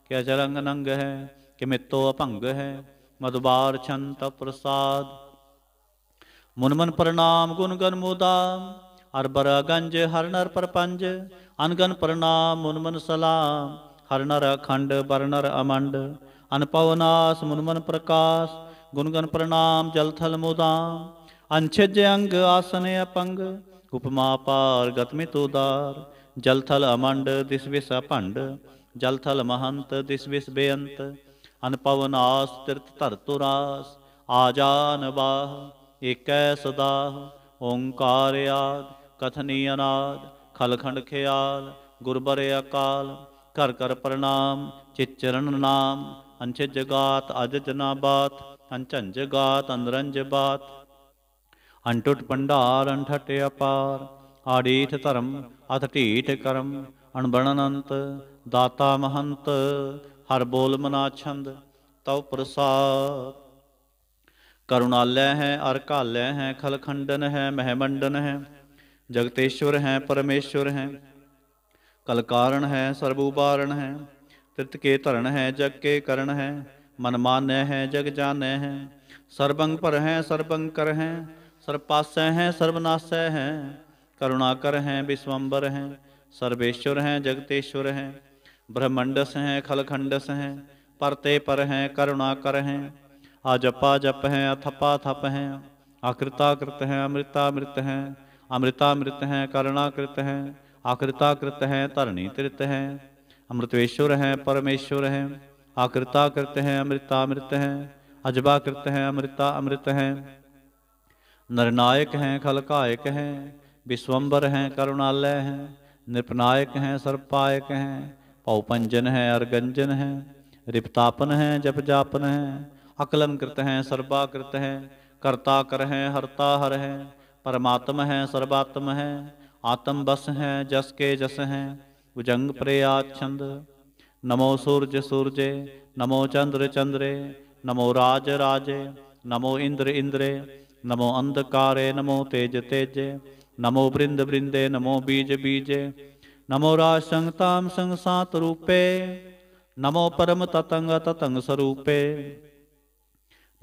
क्या जलंग नंग है कि मित्तो अपंग है मधुबार छंत प्रसाद मुनमन प्रणाम गुनगन मुदाम अरबरागंज हर नर प्रपंज अनगन प्रणाम मुनमन सलाम हर नर अखंड बरनर अमंड अनपवनास मुनमन प्रकाश गुनगन प्रणाम जलथल मुदाम अनछिज अंग आसने अपंग उपमा पार गतमित उदार ਜਲ ਥਲ ਅਮੰਡ ਤਿਸ ਵਿਸ ਅਭੰਡ ਜਲ ਥਲ ਮਹੰਤ ਤਿਸ ਵਿਸ ਬੇਅੰਤ ਅਨਪਵਨ ਆਸ ਤਿਰਤ ਧਰ ਤੁਰਾਸ ਆਜਾਨ ਬਾਹ ਏਕੈ ਸਦਾ ਓੰਕਾਰ ਆਦ ਕਥਨੀ ਅਨਾਦ ਖਲਖੰਡ ਖਿਆਲ ਗੁਰਬਰੇ ਅਕਾਲ ਘਰ ਘਰ ਪ੍ਰਣਾਮ ਚਿਚਰਨ ਨਾਮ ਅੰਚ ਜਗਾਤ ਅਜ ਜਨਾਬਾਤ ਅੰਚਨ ਜਗਾਤ ਅੰਦਰੰਜ ਬਾਤ ਅੰਟੁਟ ਭੰਡਾਰ ਅੰਠਟ ਅਪਾਰ ਆੜੀਠ धर्म ਅਥ ਢੀਠ ਕਰਮ ਅਣਬਣਨ ਅੰਤ ਦਾਤਾ ਮਹੰਤ ਹਰ ਬੋਲ ਮਨਾ ਛੰਦ ਤਉ ਪ੍ਰਸਾਦ करुणालय है अर्कालय है खलखंडन है महमंडन है जगतेश्वर है परमेश्वर है कारण है सर्वुबारण है तृत के तरण है जग के करण है मनमान्य है जग जान है सर्वंग पर है सर्वंग कर है सर्पाशय है सर्वनाशय है करुणाकर हैं विश्वम्बर हैं सर्वेश्वर हैं जगतेश्वर हैं ब्रह्मंडस हैं खलखंडस हैं परते पर हैं करुणाकर हैं अजपा जप हैं अथपा थप हैं अकृताकृत हैं अमृतामृत हैं अमृतामृत हैं करुणाकृत हैं आकृताकृत हैं तृत हैं अमृतवेश्वर हैं परमेश्वर हैं आकृताकृत हैं अमृतामृत हैं अजबाकृत हैं अमृता अमृत हैं नरनायक हैं खलकायक हैं विश्वम्बर हैं करुणालय हैं नृपनायक हैं सर्पायक हैं पौपंजन हैं अर्गंजन हैं रिप्तापन हैं जप जापन हैं अकलन कृत हैं सर्वाकृत हैं कर्ता कर हैं हर्ता हर हैं परमात्म हैं सर्वात्म हैं आत्म बस हैं जस के जस हैं उजंग प्रेयात छंद नमो सूर्य सूर्य नमो चंद्र चंद्रे नमो राज राजे नमो इंद्र इंद्रे नमो अंधकारे नमो तेज तेजे नमो बृंद बृंदे नमो बीज बीजे नमो राज संगताम संसात रूपे नमो परम ततंग ततंग स्वरूपे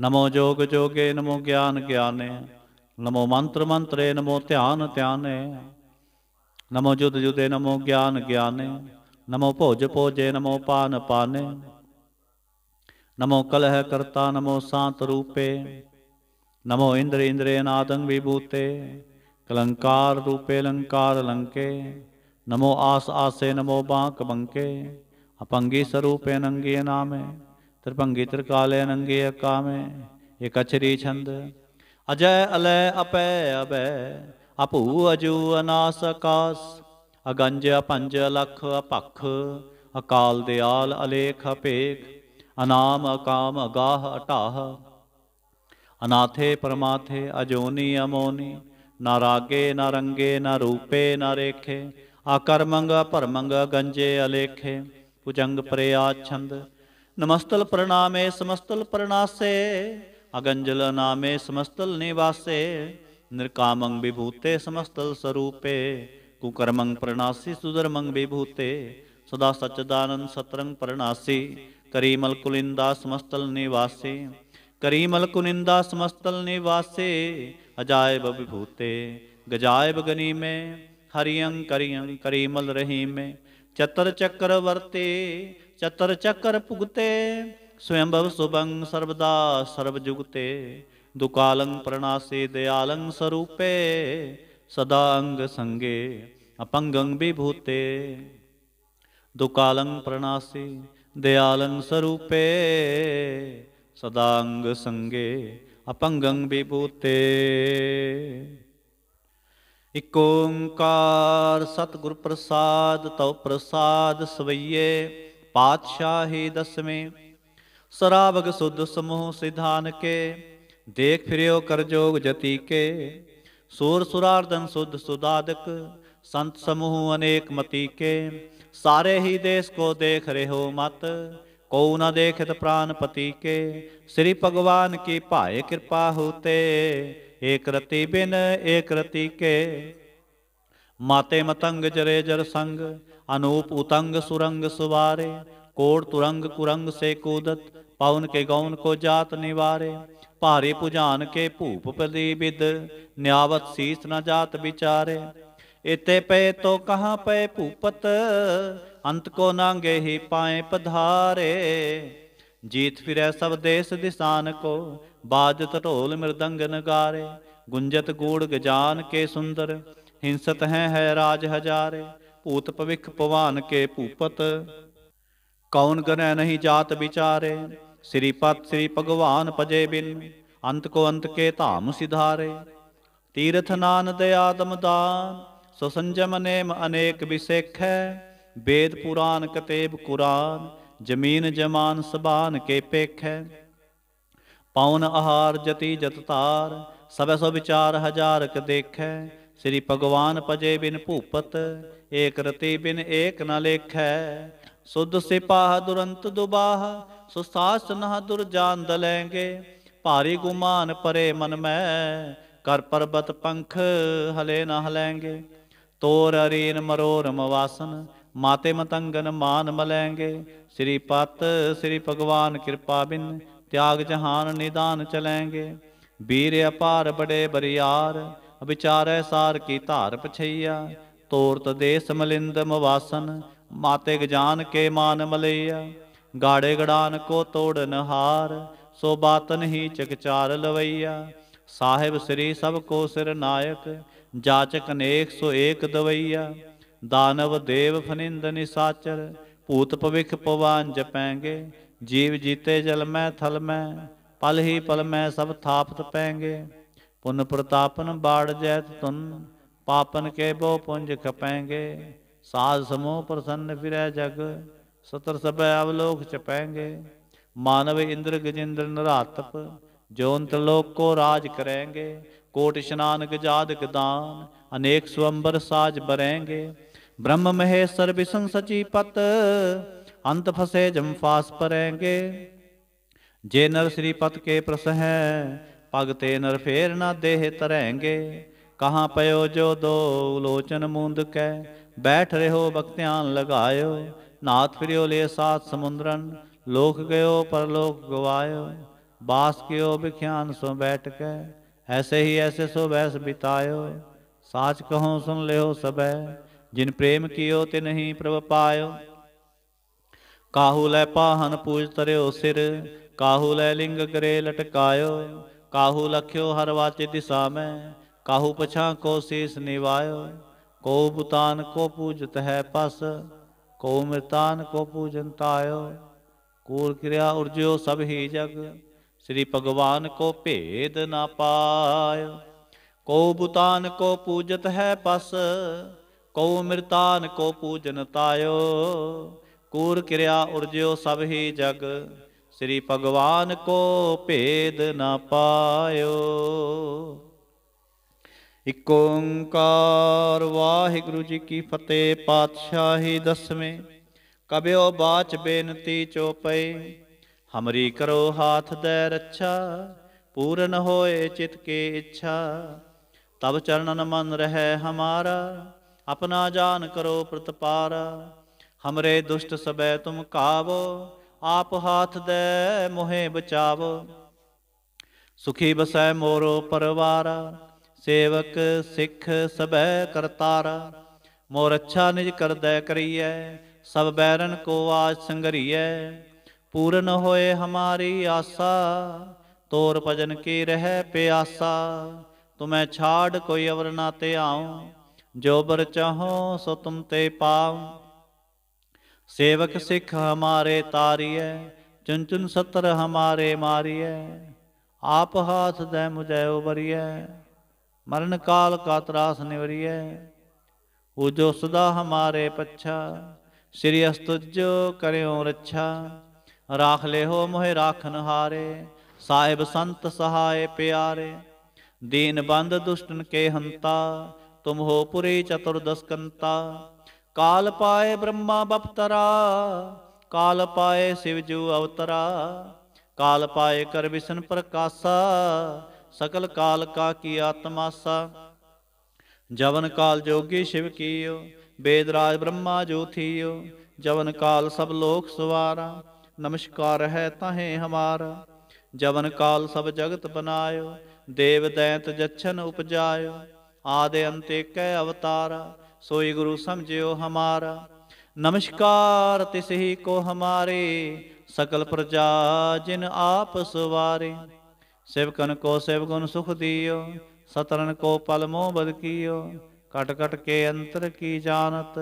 नमो जोग जोगे नमो ज्ञान ज्ञाने नमो मंत्र मंत्रे नमो ध्यान ध्याने नमो जुद जुदे नमो ज्ञान ज्ञाने नमो भोज भोजे नमो पान पाने नमो कलह करता नमो शांत रूपे नमो इंद्र इंद्रे नादंग विभूते कलंकार रूपे लंकार लंके नमो आस आसे नमो बांक बंके अपंगी स्वरूपे नंगी नामे त्रिपंगी त्रिकाले नंगी अकामे ये कछरी छंद अजय अलय अपय अभय अपू अजू अनास अकाश अगंज अपंज लख अपख अकाल दयाल अलेख अपेख अनाम अकाम अगाह अटाह अनाथे परमाथे अजोनी अमोनी न रागे न रंगे न रूपे न रेखे आकर्मंग परमंग गंजे अलेखे भुजंग प्रया छंद नमस्तल प्रणामे समस्तल प्रणासे अगंजल नामे समस्तल निवासे निरकामंग विभूते समस्तल स्वरूपे कुकर्मंग प्रणासी सुधरमंग विभूते सदा सच्चदानंद सतरंग प्रणासी करीमल कुलिंदा समस्तल निवासी करीमल कुनिंदा समस्तल निवासे अजायब विभूते गजायब गनी में हरियं करियं करीमल रही में चतर चक्र वर्ते चतर चक्र पुगते स्वयंभव सुभंग सर्वदा सर्वजुगते दुकालंग प्रणासे दयालंग स्वरूपे सदा अंग संगे अपंगं विभूते दुकालंग प्रणासी दयालंग स्वरूपे ਸਦਾੰਗ ਸੰਗੇ ਅਪੰਗੰ ਬਿਪੂਤੇ ਇਕ ਓੰਕਾਰ ਸਤਿਗੁਰ ਪ੍ਰਸਾਦ ਤਉ ਪ੍ਰਸਾਦ ਸਵਈਏ ਪਾਤਸ਼ਾਹੀ ਦਸਵੇਂ ਸਰਾਵਗ ਸੁਧ ਸਮੂਹ ਸਿਧਾਨ ਕੇ ਦੇਖ ਫਿਰਿਓ ਕਰ ਜੋਗ ਜਤੀ ਕੇ ਸੂਰ ਸੁਰਾਰਦਨ ਸੁਧ ਸੁਦਾਦਕ ਸੰਤ ਸਮੂਹ ਅਨੇਕ ਮਤੀ ਕੇ ਸਾਰੇ ਹੀ ਦੇਸ ਕੋ ਦੇਖ ਰਹੋ ਮਤ ਕਉ ਨ ਦੇਖਿਤ ਪ੍ਰਾਨ ਪਤੀ ਕੇ ਸ੍ਰੀ ਭਗਵਾਨ ਕੀ ਭਾਏ ਕਿਰਪਾ ਹੋਤੇ ਏਕ ਰਤੀ ਬਿਨ ਏਕ ਰਤੀ ਕੇ ਮਾਤੇ ਮਤੰਗ ਜਰੇ ਜਰ ਸੰਗ ਅਨੂਪ ਉਤੰਗ ਸੁਰੰਗ ਸੁਵਾਰੇ ਕੋੜ ਤੁਰੰਗ ਕੁਰੰਗ ਸੇ ਕੂਦਤ ਪਾਉਨ ਕੇ ਗਉਨ ਕੋ ਜਾਤ ਨਿਵਾਰੇ ਭਾਰੇ ਪੁਜਾਨ ਕੇ ਭੂਪ ਵਿਦ ਨਿਆਵਤ ਸੀਸ ਨ ਜਾਤ ਵਿਚਾਰੇ ਇਤੇ ਪਏ ਤੋ ਕਹਾਂ ਪਏ ਭੂਪਤ ਅੰਤ ਕੋ ਨਾਂਗੇ ਹੀ ਪਾਏ ਪਧਾਰੇ ਜੀਤ ਫਿਰੈ ਸਭ ਦੇਸ ਦਿਸਾਨ ਕੋ ਬਾਜਤ ਢੋਲ ਮਿਰਦੰਗ ਨਗਾਰੇ ਗੁੰਜਤ ਗੂੜ ਗਜਾਨ ਕੇ ਸੁੰਦਰ ਹਿੰਸਤ ਹੈ ਹੈ ਰਾਜ ਹਜ਼ਾਰੇ ਭੂਤ ਭਵਿਖ ਭਵਾਨ ਕੇ ਭੂਪਤ ਕੌਣ ਕਰੈ ਨਹੀਂ ਜਾਤ ਵਿਚਾਰੇ ਸ੍ਰੀ ਪਤ ਸ੍ਰੀ ਭਗਵਾਨ ਪਜੇ ਬਿਨ ਅੰਤ ਕੋ ਅੰਤ ਕੇ ਧਾਮ ਸਿਧਾਰੇ ਤੀਰਥ ਨਾਨ ਦੇ ਆਦਮ ਦਾ ਸੁਸੰਜਮ ਨੇਮ ਅਨੇਕ ਵਿਸੇਖੈ ਵੇਦ ਪੁਰਾਨ ਕਤੇਬ ਕੁਰਾਨ ਜ਼ਮੀਨ ਜਮਾਨ ਸਬਾਨ ਕੇ ਪੇਖੈ ਪਉਨ ਆਹਾਰ ਜਤੀ ਜਤ ਤਾਰ ਸਭੈ ਸੋ ਵਿਚਾਰ ਹਜ਼ਾਰ ਕ ਦੇਖੈ ਸ੍ਰੀ ਭਗਵਾਨ ਪਜੇ ਬਿਨ ਭੂਪਤ ਏਕ ਰਤੀ ਬਿਨ ਏਕ ਨ ਲੇਖੈ ਸੁਧ ਸਿਪਾਹ ਦੁਰੰਤ ਦੁਬਾਹ ਸੁਸਾਸ ਨਹ ਦੁਰ ਜਾਨ ਦਲੈਂਗੇ ਭਾਰੀ ਗੁਮਾਨ ਪਰੇ ਮਨ ਮੈਂ ਕਰ ਪਰਬਤ ਪੰਖ ਹਲੇ ਨਾ ਹਲੈਂਗੇ ਤੋਰ ਅਰੀਨ ਮਰੋਰਮ ਵਾਸਨ ਮਾਤੇ ਮਤੰਗਨ ਮਾਨ ਮਲੈਂਗੇ ਸ੍ਰੀ ਪਤ ਸ੍ਰੀ ਭਗਵਾਨ ਕਿਰਪਾ ਬਿਨ ਤਿਆਗ ਜਹਾਨ ਨਿਦਾਨ ਚਲੈਂਗੇ ਵੀਰ ਅਪਾਰ ਬੜੇ ਬਰੀਆਰ ਅਵਿਚਾਰੈ ਸਾਰ ਕੀ ਧਾਰ ਪਛਈਆ ਤੋਰਤ ਦੇਸ ਮਲਿੰਦ ਮਵਾਸਨ ਮਾਤੇ ਗਜਾਨ ਕੇ ਮਾਨ ਮਲਈਆ ਗਾੜੇ ਗੜਾਨ ਕੋ ਤੋੜਨ ਹਾਰ ਸੋ ਬਾਤਨ ਹੀ ਚਕਚਾਰ ਲਵਈਆ ਸਾਹਿਬ ਸ੍ਰੀ ਸਭ ਕੋ ਸਿਰ ਨਾਇਕ ਜਾਚਕ ਨੇਕ ਸੋ ਏਕ ਦਵਈਆ ਦਾਨਵ ਦੇਵ ਫਨਿੰਦ ਨਿਸਾਚਰ ਭੂਤ ਭਵਿਖ ਪਵਾਨ ਜਪੈਂਗੇ ਜੀਵ ਜੀਤੇ ਜਲ ਮੈਂ ਥਲ ਮੈਂ ਪਲ ਹੀ ਪਲ ਮੈਂ ਸਭ ਥਾਪਤ ਪੈਂਗੇ ਪੁਨ ਪ੍ਰਤਾਪਨ ਬਾੜ ਜੈਤ ਤੁਨ ਪਾਪਨ ਕੇ ਬੋ ਪੁੰਜ ਖਪੈਂਗੇ ਸਾਧ ਸਮੋਹ ਪ੍ਰਸੰਨ ਫਿਰੈ ਜਗ ਸਤਰ ਸਭੈ ਅਵਲੋਕ ਚਪੈਂਗੇ ਮਾਨਵ ਇੰਦਰ ਗਜਿੰਦਰ ਨਰਾਤਪ ਜੋਨਤ ਲੋਕ ਕੋ ਰਾਜ ਕਰੇਂਗੇ ਕੋਟ ਇਸ਼ਨਾਨ ਗਜਾਦ ਗਦਾਨ ਅਨੇਕ ਸਵੰਬਰ ਸਾਜ ਬਰੇਂਗੇ ਬ੍ਰਹਮ ਮਹੇਸ਼ਰ ਵਿਸੰ ਸਚੀ ਪਤ ਅੰਤ ਫਸੇ ਜਮ ਫਾਸ ਪਰੈਂਗੇ ਜੇ ਨਰ ਸ੍ਰੀ ਪਤ ਕੇ ਪ੍ਰਸ ਹੈ ਪਗ ਤੇ ਨਰ ਫੇਰ ਨਾ ਦੇਹ ਤਰੈਂਗੇ ਕਹਾਂ ਪਇਓ ਜੋ ਦੋ ਲੋਚਨ ਮੁੰਦ ਕੈ ਬੈਠ ਰਹੋ ਬਖਤਿਆਨ ਲਗਾਇਓ ਨਾਥ ਫਿਰਿਓ ਲੈ ਸਾਤ ਸਮੁੰਦਰਨ ਲੋਕ ਗਇਓ ਪਰਲੋਕ ਗਵਾਇਓ ਬਾਸ ਕਿਓ ਵਿਖਿਆਨ ਸੋ ਬੈਠ ਕੇ ਐਸੇ ਹੀ ਐਸੇ ਸੋ ਬੈਸ ਬਿਤਾਇਓ ਸਾਚ ਕਹੋ ਸੁਨ ਲਿਓ ਸਬੈ जिन प्रेम कियो तिन ही प्रभ पायो काहू लै पाहन पूज तरयो सिर काहू लै लिंग करे लटकायो काहू लख्यो हर वाचे दिशा में काहू पछा को शीस निवायो को भूतान को पूजत है पस को मृतान को पूजनतायो कूर क्रिया उर्जो सब ही जग श्री भगवान को भेद ना पायो को भूतान को पूजत है पस ਕਉ ਮਿਰਤਾਨ ਕੋ ਪੂਜਨ ਤਾਇਓ ਕੂਰ ਕਿਰਿਆ ਉਰਜਿਓ ਸਭ ਹੀ ਜਗ ਸ੍ਰੀ ਭਗਵਾਨ ਕੋ ਭੇਦ ਨਾ ਪਾਇਓ ਇਕ ਓੰਕਾਰ ਵਾਹਿਗੁਰੂ ਜੀ ਕੀ ਫਤਿਹ ਪਾਤਸ਼ਾਹੀ ਦਸਵੇਂ ਕਬਿਓ ਬਾਚ ਬੇਨਤੀ ਚੋਪਈ ਹਮਰੀ ਕਰੋ ਹਾਥ ਦੇ ਰੱਛਾ ਪੂਰਨ ਹੋਏ ਚਿਤ ਕੇ ਇੱਛਾ ਤਬ ਚਰਨਨ ਮਨ ਰਹੇ ਹਮਾਰਾ ਆਪਣਾ ਜਾਨ ਕਰੋ ਪ੍ਰਤਪਾਰ ਹਮਰੇ ਦੁਸ਼ਟ ਸਬੈ ਤੁਮ ਕਾਵੋ ਆਪ ਹਾਥ ਦੇ ਮੋਹਿ ਬਚਾਵੋ ਸੁਖੀ ਬਸੈ ਮੋਰੋ ਪਰਵਾਰ ਸੇਵਕ ਸਿੱਖ ਸਬੈ ਕਰਤਾਰ ਮੋਰ ਅੱਛਾ ਨਿਜ ਕਰਦੈ ਕਰੀਐ ਸਭ ਬੈਰਨ ਕੋ ਆਜ ਸੰਗਰੀਐ ਪੂਰਨ ਹੋਏ ਹਮਾਰੀ ਆਸਾ ਤੋਰ ਭਜਨ ਕੀ ਰਹਿ ਪਿਆਸਾ ਤੁਮੈ ਛਾੜ ਕੋਈ ਅਵਰ ਨਾ ਧਿਆਉ ਜੋ ਬਰ ਚਾਹੋ ਸੋ ਤੁਮ ਤੇ ਪਾਉ ਸੇਵਕ ਸਿੱਖ ਹਮਾਰੇ ਤਾਰੀਐ ਚੁਨ ਚੁਨ ਸਤਰ ਹਮਾਰੇ ਮਾਰੀਐ ਆਪ ਹਾਥ ਦੈ ਮੁਝੈ ਉਬਰੀਐ ਮਰਨ ਕਾਲ ਕਾ ਤਰਾਸ ਨਿਵਰੀਐ ਉਹ ਜੋ ਸਦਾ ਹਮਾਰੇ ਪੱਛਾ ਸ੍ਰੀ ਅਸਤੁਜ ਕਰਿਓ ਰੱਛਾ ਰਾਖ ਲਿਓ ਮੋਹਿ ਰਾਖਨ ਹਾਰੇ ਸਾਹਿਬ ਸੰਤ ਸਹਾਏ ਪਿਆਰੇ ਦੀਨ ਬੰਦ ਦੁਸ਼ਟਨ ਕੇ ਹੰਤਾ ਤੁਮ ਹੋ ਪੁਰੇ ਚਤੁਰਦਸ਼ਕੰਤਾ ਕਾਲ ਪਾਏ ਬ੍ਰਹਮਾ ਬਪਤਰਾ ਕਾਲ ਪਾਏ ਸਿਵ ਜੂ ਅਵਤਰਾ ਕਾਲ ਪਾਏ ਕਰ ਵਿਸ਼ਨ ਪ੍ਰਕਾਸ਼ਾ ਸਕਲ ਕਾਲ ਕਾ ਕੀ ਆਤਮਾਸਾ ਜਵਨ ਕਾਲ ਜੋਗੀ ਸ਼ਿਵ ਕੀਓ ਬੇਦਰਾਜ ਬ੍ਰਹਮਾ ਜੋਥੀਓ ਜਵਨ ਕਾਲ ਸਭ ਲੋਕ ਸਵਾਰਾ ਨਮਸਕਾਰ ਹੈ ਤਾਹੇ ਹਮਾਰ ਜਵਨ ਕਾਲ ਸਭ ਜਗਤ ਬਨਾਇਓ ਦੇਵ ਦੈਂਤ ਜਛਨ ਉਪਜਾਇਓ ਆਦੇ ਅੰਤੇ ਕੈ ਅਵਤਾਰ ਸੋਈ ਗੁਰੂ ਸਮਝਿਓ ਹਮਾਰਾ ਨਮਸਕਾਰ ਤਿਸਹੀ ਕੋ ਹਮਾਰੇ ਸਕਲ ਪ੍ਰਜਾ ਜਿਨ ਆਪ ਸਵਾਰੇ ਕਨ ਕੋ ਸਿਵ ਗੁਣ ਸੁਖ ਦਿਓ ਸਤਰਨ ਕੋ ਪਲ ਮੋਹ ਬਦ ਕੀਓ ਕਟ ਕਟ ਕੇ ਅੰਤਰ ਕੀ ਜਾਣਤ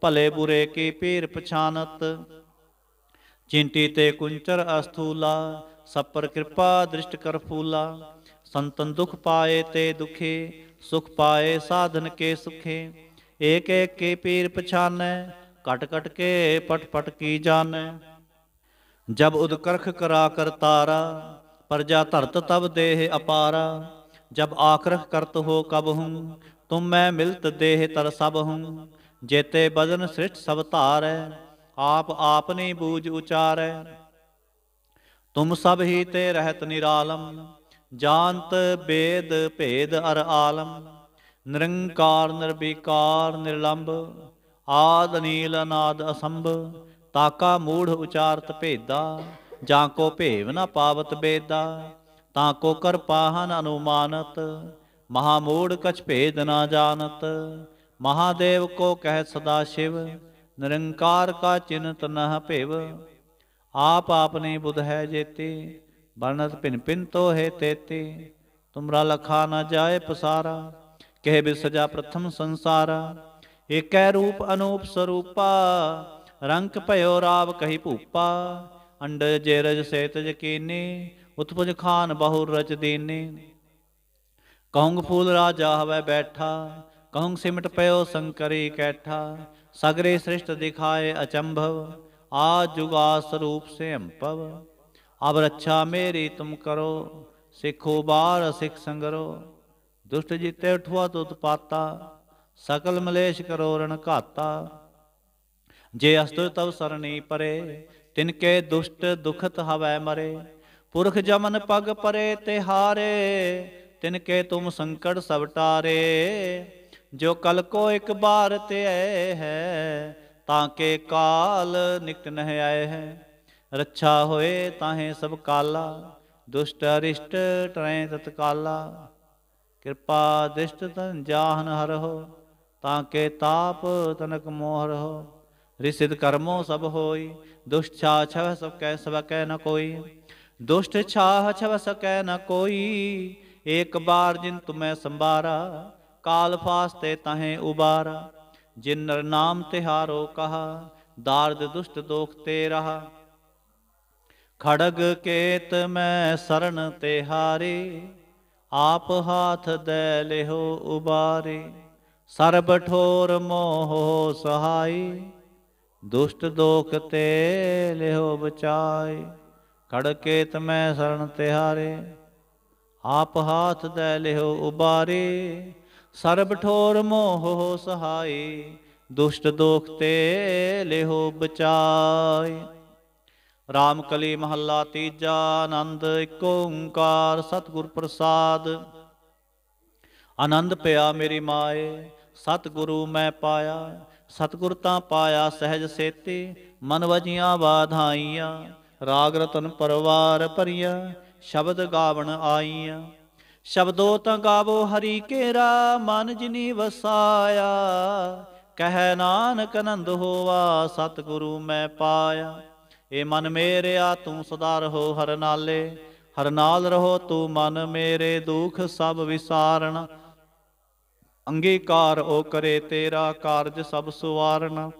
ਭਲੇ ਬੁਰੇ ਕੀ ਪੀਰ ਪਛਾਨਤ ਚਿੰਟੀ ਤੇ ਕੁੰਚਰ ਅਸਥੂਲਾ ਸਭ ਪਰ ਕਿਰਪਾ ਦ੍ਰਿਸ਼ਟ ਕਰ ਫੂਲਾ ਸੰਤਨ ਦੁਖ ਪਾਏ ਤੇ ਦੁਖੇ ਸੁਖ ਪਾਏ ਸਾਧਨ ਕੇ ਸੁਖੇ ਏਕ ਏਕ ਕੇ ਪੀਰ ਪਛਾਨੈ ਕਟ ਕਟ ਕੇ ਪਟ ਪਟ ਕੀ ਜਾਣੈ ਜਬ ਉਦਕਰਖ ਕਰਾ ਕਰ ਤਾਰਾ ਪ੍ਰਜਾ ਧਰਤ ਤਬ ਦੇਹ ਅਪਾਰਾ ਜਬ ਆਖਰਖ ਕਰਤ ਹੋ ਕਬ ਹੂੰ ਤੁਮ ਮੈਂ ਮਿਲਤ ਦੇਹ ਤਰ ਸਭ ਹੂੰ ਜੇਤੇ ਬਦਨ ਸ੍ਰਿਸ਼ਟ ਸਭ ਧਾਰੈ ਆਪ ਆਪਨੇ ਬੂਝ ਉਚਾਰੈ ਤੁਮ ਸਭ ਹੀ ਤੇ ਰਹਿਤ ਨਿਰਾਲਮ ਜਾਣਤ ਬੇਦ ਭੇਦ ਅਰ ਆਲਮ ਨਿਰੰਕਾਰ ਨਿਰਵਿਕਾਰ ਨਿਰਲੰਭ ਆਦ ਅਨੀਲ ਅਨਾਦ ਅਸੰਭ ਤਾਕਾ ਮੂੜ ਉਚਾਰਤ ਭੇਦਾ ਜਾਂ ਕੋ ਭੇਵ ਨ ਪਾਵਤ ਬੇਦਾ ਤਾਂ ਕੋ ਕਰ ਪਾਹਨ ਅਨੁਮਾਨਤ ਮਹਾ ਮੂੜ ਕਛ ਭੇਦ ਨਾ ਜਾਣਤ ਮਹਾਦੇਵ ਕੋ ਕਹਿ ਸਦਾ ਸ਼ਿਵ ਨਿਰੰਕਾਰ ਕਾ ਚਿੰਤ ਨਹ ਭੇਵ ਆਪ ਆਪਨੇ ਬੁਧ ਹੈ ਜੇਤੇ बरनत पिन पिन तो है तेते तुमरा लखा न जाए पसारा कह बे सजा प्रथम संसारा एक रूप अनूप स्वरूपा रंक भयो राव कही भूपा अंड जे रज से तज खान बहु रज देने कहुंग फूल राजा हवै बैठा कहुंग सिमट पयो शंकरी कैठा सगरे सृष्ट दिखाए अचंभव आ जुगा स्वरूप से अंपव ਅਬ ਰੱਛਾ ਮੇਰੀ ਤੁਮ ਕਰੋ ਸਿੱਖੋ ਬਾਰ ਸਿੱਖ ਸੰਗਰੋ ਦੁਸ਼ਟ ਜਿੱਤੇ ਉਠਵਾ ਤੁਤ ਪਾਤਾ ਸਕਲ ਮਲੇਸ਼ ਕਰੋ ਰਣ ਘਾਤਾ ਜੇ ਅਸਤੁ ਤਵ ਸਰਣੀ ਪਰੇ ਤਿਨ ਕੇ ਦੁਸ਼ਟ ਦੁਖਤ ਹਵੈ ਮਰੇ ਪੁਰਖ ਜਮਨ ਪਗ ਪਰੇ ਤੇ ਹਾਰੇ ਤਿਨ ਕੇ ਤੁਮ ਸੰਕਟ ਸਭ ਟਾਰੇ ਜੋ ਕਲ ਕੋ ਇੱਕ ਬਾਰ ਤੇ ਆਏ ਹੈ ਤਾਂ ਕੇ ਕਾਲ ਨਿਕਟ ਨਹਿ ਆਏ ਹੈ ਰੱਛਾ ਹੋਏ ਤਾਹੇ ਸਭ ਕਾਲਾ ਦੁਸ਼ਟ ਅਰਿਸ਼ਟ ਟਰੈ ਤਤਕਾਲਾ ਕਿਰਪਾ ਦਿਸ਼ਟ ਤਨ ਜਾਹਨ ਹਰਹੁ ਤਾਂ ਕੇ ਤਾਪ ਤਨਕ ਮੋਹ ਰਹੋ ਰਿਸਿਦ ਕਰਮੋ ਸਭ ਹੋਈ ਦੁਸ਼ਟ ਛਾ ਛਵ ਸਭ ਕੈ ਸਭ ਕੈ ਨ ਕੋਈ ਦੁਸ਼ਟ ਛਾ ਛਵ ਸਭ ਕੈ ਨ ਕੋਈ ਏਕ ਬਾਰ ਜਿਨ ਤੁਮੈ ਸੰਭਾਰਾ ਕਾਲ ਫਾਸਤੇ ਤਾਹੇ ਉਬਾਰਾ ਜਿਨ ਨਰ ਨਾਮ ਤਿਹਾਰੋ ਕਹਾ ਦਾਰਦ ਦੁਸ਼ਟ ਦੋਖ ਤੇ ਰਹਾ ਖੜਗ ਕੇਤ ਮੈਂ ਸਰਨ ਤੇ ਹਾਰੇ ਆਪ ਹਾਥ ਦੇ ਲਿਹੋ ਉਬਾਰੇ ਸਰਬ ਠੋਰ ਮੋਹ ਸਹਾਈ ਦੁਸ਼ਟ ਦੋਖ ਤੇ ਲਿਹੋ ਬਚਾਈ ਖੜਕੇ ਤਮੈ ਸਰਣ ਹਾਰੇ ਆਪ ਹਾਥ ਦੇ ਲਿਹੋ ਉਬਾਰੇ ਸਰਬ ਠੋਰ ਮੋਹ ਸਹਾਈ ਦੁਸ਼ਟ ਦੋਖ ਤੇ ਲਿਹੋ ਬਚਾਈ RAM ਕਲੀ ਮਹੱਲਾ ਤੀਜਾ ਆਨੰਦ ਇੱਕ ਓੰਕਾਰ ਸਤਿਗੁਰ ਪ੍ਰਸਾਦ ਆਨੰਦ ਪਿਆ ਮੇਰੀ ਮਾਏ ਸਤਿਗੁਰੂ ਮੈਂ ਪਾਇਆ ਸਤਿਗੁਰ ਤਾਂ ਪਾਇਆ ਸਹਿਜ ਸੇਤੀ ਮਨ ਵਜੀਆਂ ਬਾਧਾਈਆਂ ਰਾਗ ਰਤਨ ਪਰਵਾਰ ਭਰੀਆਂ ਸ਼ਬਦ ਗਾਵਣ ਆਈਆਂ ਸ਼ਬਦੋ ਤਾਂ ਗਾਵੋ ਹਰੀ ਕੇਰਾ ਮਨ ਜਿਨੀ ਵਸਾਇਆ ਕਹਿ ਨਾਨਕ ਆਨੰਦ ਹੋਵਾ ਸਤਿਗੁਰੂ ਮੈਂ ਪਾਇਆ ਏ ਮਨ ਮੇਰਿਆ ਤੂੰ ਸਦਾ ਰਹੋ ਹਰ ਨਾਲੇ ਹਰ ਨਾਲ ਰਹੋ ਤੂੰ ਮਨ ਮੇਰੇ ਦੁਖ ਸਭ ਵਿਸਾਰਣ ਅੰਗੀਕਾਰ ਓ ਕਰੇ ਤੇਰਾ ਕਾਰਜ ਸਭ ਸੁਵਾਰਣ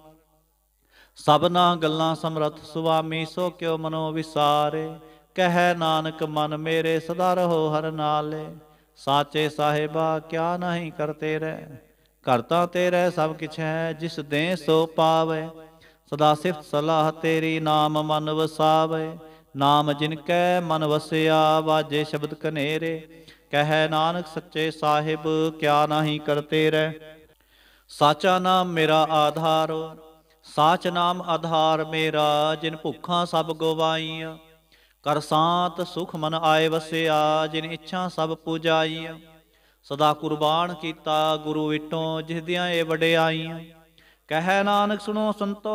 ਸਭਨਾ ਗੱਲਾਂ ਸਮਰਥ ਸੁਆਮੀ ਸੋ ਕਿਉ ਮਨੋ ਵਿਸਾਰੇ ਕਹਿ ਨਾਨਕ ਮਨ ਮੇਰੇ ਸਦਾ ਰਹੋ ਹਰ ਨਾਲੇ ਸਾਚੇ ਸਾਹਿਬਾ ਕਿਆ ਨਹੀਂ ਕਰਤੇ ਰਹਿ ਕਰਤਾ ਤੇਰੇ ਸਭ ਕਿਛ ਹੈ ਜਿਸ ਦੇ ਸੋ ਪਾਵੇ ਸਦਾ ਸਿਫਤ ਸਲਾਹ ਤੇਰੀ ਨਾਮ ਮਨ ਵਸਾਵੇ ਨਾਮ ਜਿਨ ਕੈ ਮਨ ਵਸਿਆ ਵਾਜੇ ਸ਼ਬਦ ਕਨੇਰੇ ਕਹੈ ਨਾਨਕ ਸੱਚੇ ਸਾਹਿਬ ਕਿਆ ਨਹੀਂ ਕਰਤੇ ਰਹਿ ਸਾਚਾ ਨਾਮ ਮੇਰਾ ਆਧਾਰ ਸਾਚ ਨਾਮ ਆਧਾਰ ਮੇਰਾ ਜਿਨ ਭੁੱਖਾਂ ਸਭ ਗਵਾਈਆਂ ਕਰ ਸਾਤ ਸੁਖ ਮਨ ਆਏ ਵਸਿਆ ਜਿਨ ਇੱਛਾ ਸਭ ਪੂਜਾਈਆਂ ਸਦਾ ਕੁਰਬਾਨ ਕੀਤਾ ਗੁਰੂ ਵਿਟੋ ਜਿਸ ਦੀਆਂ ਇਹ ਵਡਿਆਈਆਂ ਕਹੈ ਨਾਨਕ ਸੁਣੋ ਸੰਤੋ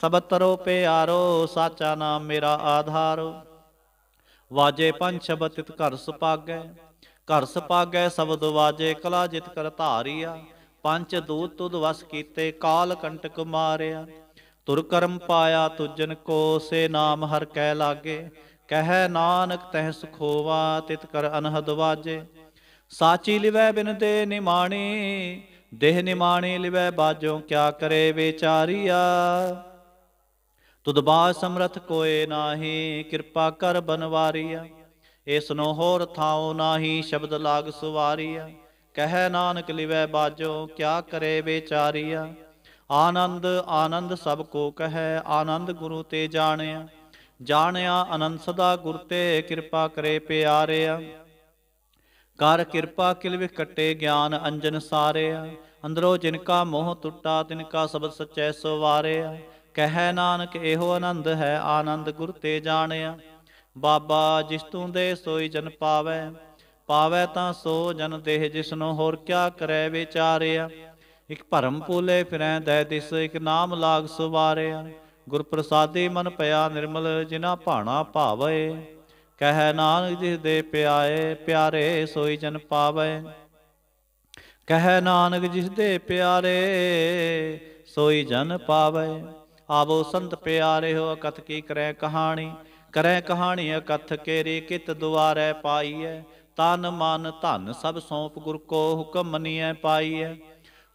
ਸਬਤ ਤਰੋ ਪਿਆਰੋ ਸਾਚਾ ਨਾਮ ਮੇਰਾ ਆਧਾਰ ਵਾਜੇ ਪੰਜ ਸ਼ਬਦ ਤਿਤ ਘਰ ਸੁਪਾਗੈ ਘਰ ਸੁਪਾਗੈ ਸ਼ਬਦ ਵਾਜੇ ਕਲਾ ਜਿਤ ਕਰ ਧਾਰਿਆ ਪੰਜ ਦੂਤ ਤੁਧ ਵਸ ਕੀਤੇ ਕਾਲ ਕੰਟਕ ਮਾਰਿਆ ਤੁਰ ਕਰਮ ਪਾਇਆ ਤੁਜਨ ਕੋ ਸੇ ਨਾਮ ਹਰ ਕਹਿ ਲਾਗੇ ਕਹੈ ਨਾਨਕ ਤਹਿ ਸੁਖੋਵਾ ਤਿਤ ਕਰ ਅਨਹਦ ਵਾਜੇ ਸਾਚੀ ਲਿਵੈ ਬਿਨ ਦੇ ਨਿਮਾਣੀ ਦੇਹ ਨਿਮਾਣੇ ਲਿਵੈ ਬਾਜੋ ਕਿਆ ਕਰੇ ਵਿਚਾਰੀਆ ਤੁਦ ਬਾਸ ਸਮਰਥ ਕੋਏ ਨਾਹੀ ਕਿਰਪਾ ਕਰ ਬਨਵਾਰੀਆ ਇਸ ਨੋ ਹੋਰ ਥਾਉ ਨਾਹੀ ਸ਼ਬਦ ਲਾਗ ਸੁਵਾਰੀਆ ਕਹਿ ਨਾਨਕ ਲਿਵੈ ਬਾਜੋ ਕਿਆ ਕਰੇ ਵਿਚਾਰੀਆ ਆਨੰਦ ਆਨੰਦ ਸਭ ਕੋ ਕਹੈ ਆਨੰਦ ਗੁਰੂ ਤੇ ਜਾਣਿਆ ਜਾਣਿਆ ਅਨੰਤ ਸਦਾ ਗੁਰ ਤੇ ਕਿਰਪਾ ਕਰੇ ਪਿਆਰਿਆ ਕਰ ਕਿਰਪਾ ਕਿਲਵੇ ਕਟੇ ਗਿਆਨ ਅੰਜਨ ਸਾਰਿਆ ਅੰਦਰੋ ਜਿਨ ਕਾ ਮੋਹ ਟੁੱਟਾ ਤਿਨ ਕਾ ਸਬਦ ਸਚੈ ਸੋ ਵਾਰਿਆ ਕਹਿ ਨਾਨਕ ਇਹੋ ਆਨੰਦ ਹੈ ਆਨੰਦ ਗੁਰ ਤੇ ਜਾਣਿਆ ਬਾਬਾ ਜਿਸ ਤੂੰ ਦੇ ਸੋਈ ਜਨ ਪਾਵੇ ਪਾਵੇ ਤਾਂ ਸੋ ਜਨ ਦੇਹ ਜਿਸਨੋ ਹੋਰ ਕਿਆ ਕਰੈ ਵਿਚਾਰਿਆ ਇਕ ਭਰਮ ਪੂਲੇ ਫਿਰੈ ਦੈ ਦਿਸ ਇਕ ਨਾਮ ਲਾਗ ਸੁਵਾਰਿਆ ਗੁਰ ਪ੍ਰਸਾਦੇ ਮਨ ਪਿਆ ਨਿਰਮਲ ਜਿਨਾ ਭਾਣਾ ਭਾਵੇ ਕਹਿ ਨਾਨਕ ਜਿਸ ਦੇ ਪਿਆਏ ਪਿਆਰੇ ਸੋਈ ਜਨ ਪਾਵੇ ਕਹਿ ਨਾਨਕ ਜਿਸ ਦੇ ਪਿਆਰੇ ਸੋਈ ਜਨ ਪਾਵੇ ਆਵੋ ਸੰਤ ਪਿਆਰੇ ਹੋ ਅਕਥ ਕੀ ਕਰੈ ਕਹਾਣੀ ਕਰੈ ਕਹਾਣੀ ਅਕਥ ਕੇਰੀ ਕਿਤ ਦੁਆਰੈ ਪਾਈਐ ਤਨ ਮਨ ਧਨ ਸਭ ਸੌਂਪ ਗੁਰ ਕੋ ਹੁਕਮ ਮੰਨਿਐ ਪਾਈਐ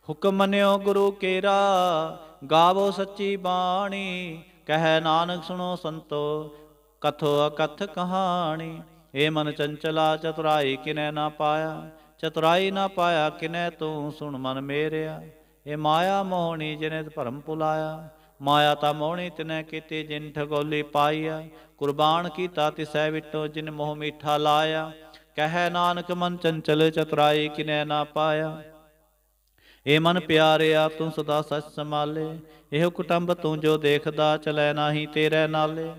ਹੁਕਮ ਮੰਨਿਓ ਗੁਰੂ ਕੇਰਾ ਗਾਵੋ ਸੱਚੀ ਬਾਣੀ ਕਹਿ ਨਾਨਕ ਸੁਣੋ ਸੰਤੋ ਕਥੋ ਅਕਥ ਕਹਾਣੀ ਏ ਮਨ ਚੰਚਲਾ ਚਤੁਰਾਈ ਕਿਨੈ ਨਾ ਪਾਇਆ ਚਤੁਰਾਈ ਨਾ ਪਾਇਆ ਕਿਨੈ ਤੂੰ ਸੁਣ ਮਨ ਮੇਰਿਆ ਏ ਮਾਇਆ ਮੋਹਣੀ ਜਿਨੇ ਭਰਮ ਪੁਲਾਇਆ ਮਾਇਆ ਤਾਂ ਮੋਹਣੀ ਤਿਨੈ ਕੀਤੀ ਜਿਨ ਠਗੋਲੀ ਪਾਈਆ ਕੁਰਬਾਨ ਕੀਤਾ ਤਿਸੈ ਵਿਟੋ ਜਿਨ ਮੋਹ ਮੀਠਾ ਲਾਇਆ ਕਹੈ ਨਾਨਕ ਮਨ ਚੰਚਲ ਚਤੁਰਾਈ ਕਿਨੈ ਨਾ ਪਾਇਆ ਏ ਮਨ ਪਿਆਰਿਆ ਤੂੰ ਸਦਾ ਸੱਚ ਸਮਾਲੇ ਇਹੋ ਕੁਟੰਬ ਤੂੰ ਜੋ ਦੇਖਦਾ ਚਲੈ ਨਾਹੀ ਤੇਰੇ ਨਾਲੇ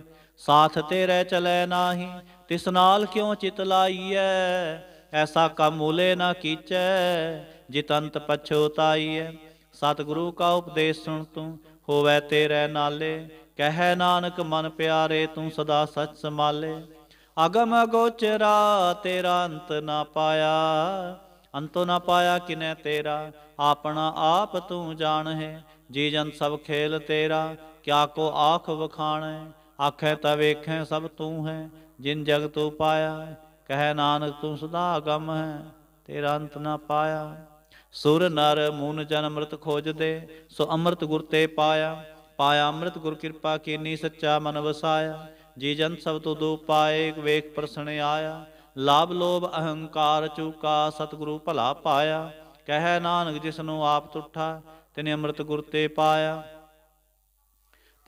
ਸਾਥ ਤੇ ਰਹਿ ਚਲੇ ਨਾਹੀ ਤਿਸ ਨਾਲ ਕਿਉ ਚਿਤ ਲਾਈਐ ਐਸਾ ਕੰਮ ਉਲੇ ਨਾ ਕੀਚੈ ਜਿਤੰਤ ਪਛੋਤਾਈਐ ਸਤਿਗੁਰੂ ਕਾ ਉਪਦੇਸ਼ ਸੁਣ ਤੂੰ ਹੋਵੇ ਤੇਰੇ ਨਾਲੇ ਕਹੈ ਨਾਨਕ ਮਨ ਪਿਆਰੇ ਤੂੰ ਸਦਾ ਸਚ ਸਮਾਲੇ ਅਗਮ ਅਗੋਚਰਾ ਤੇਰਾ ਅੰਤ ਨਾ ਪਾਇਆ ਅੰਤੋ ਨਾ ਪਾਇਆ ਕਿਨੇ ਤੇਰਾ ਆਪਣਾ ਆਪ ਤੂੰ ਜਾਣ ਹੈ ਜੀ ਜਨ ਸਭ ਖੇਲ ਤੇਰਾ ਕਿਆ ਕੋ ਆਖ ਵਖਾਣੈ ਆਖੈ ਤਾ ਵੇਖੈ ਸਭ ਤੂੰ ਹੈ ਜਿਨ ਜਗ ਤੂੰ ਪਾਇਆ ਕਹਿ ਨਾਨਕ ਤੂੰ ਸਦਾ ਗਮ ਹੈ ਤੇਰਾ ਅੰਤ ਨਾ ਪਾਇਆ ਸੁਰ ਨਰ ਮੂਨ ਜਨ ਅੰਮ੍ਰਿਤ ਖੋਜਦੇ ਸੋ ਅੰਮ੍ਰਿਤ ਗੁਰ ਤੇ ਪਾਇਆ ਪਾਇਆ ਅੰਮ੍ਰਿਤ ਗੁਰ ਕਿਰਪਾ ਕੀਨੀ ਸੱਚਾ ਮਨ ਵਸਾਇਆ ਜੀ ਜਨ ਸਭ ਤੋ ਦੋ ਪਾਏ ਵੇਖ ਪ੍ਰਸਣ ਆਇਆ ਲਾਭ ਲੋਭ ਅਹੰਕਾਰ ਚੂਕਾ ਸਤਿਗੁਰੂ ਭਲਾ ਪਾਇਆ ਕਹਿ ਨਾਨਕ ਜਿਸ ਨੂੰ ਆਪ ਤੁਠਾ ਤਿਨੇ ਅੰਮ੍ਰਿਤ ਗੁਰ ਤੇ ਪਾਇਆ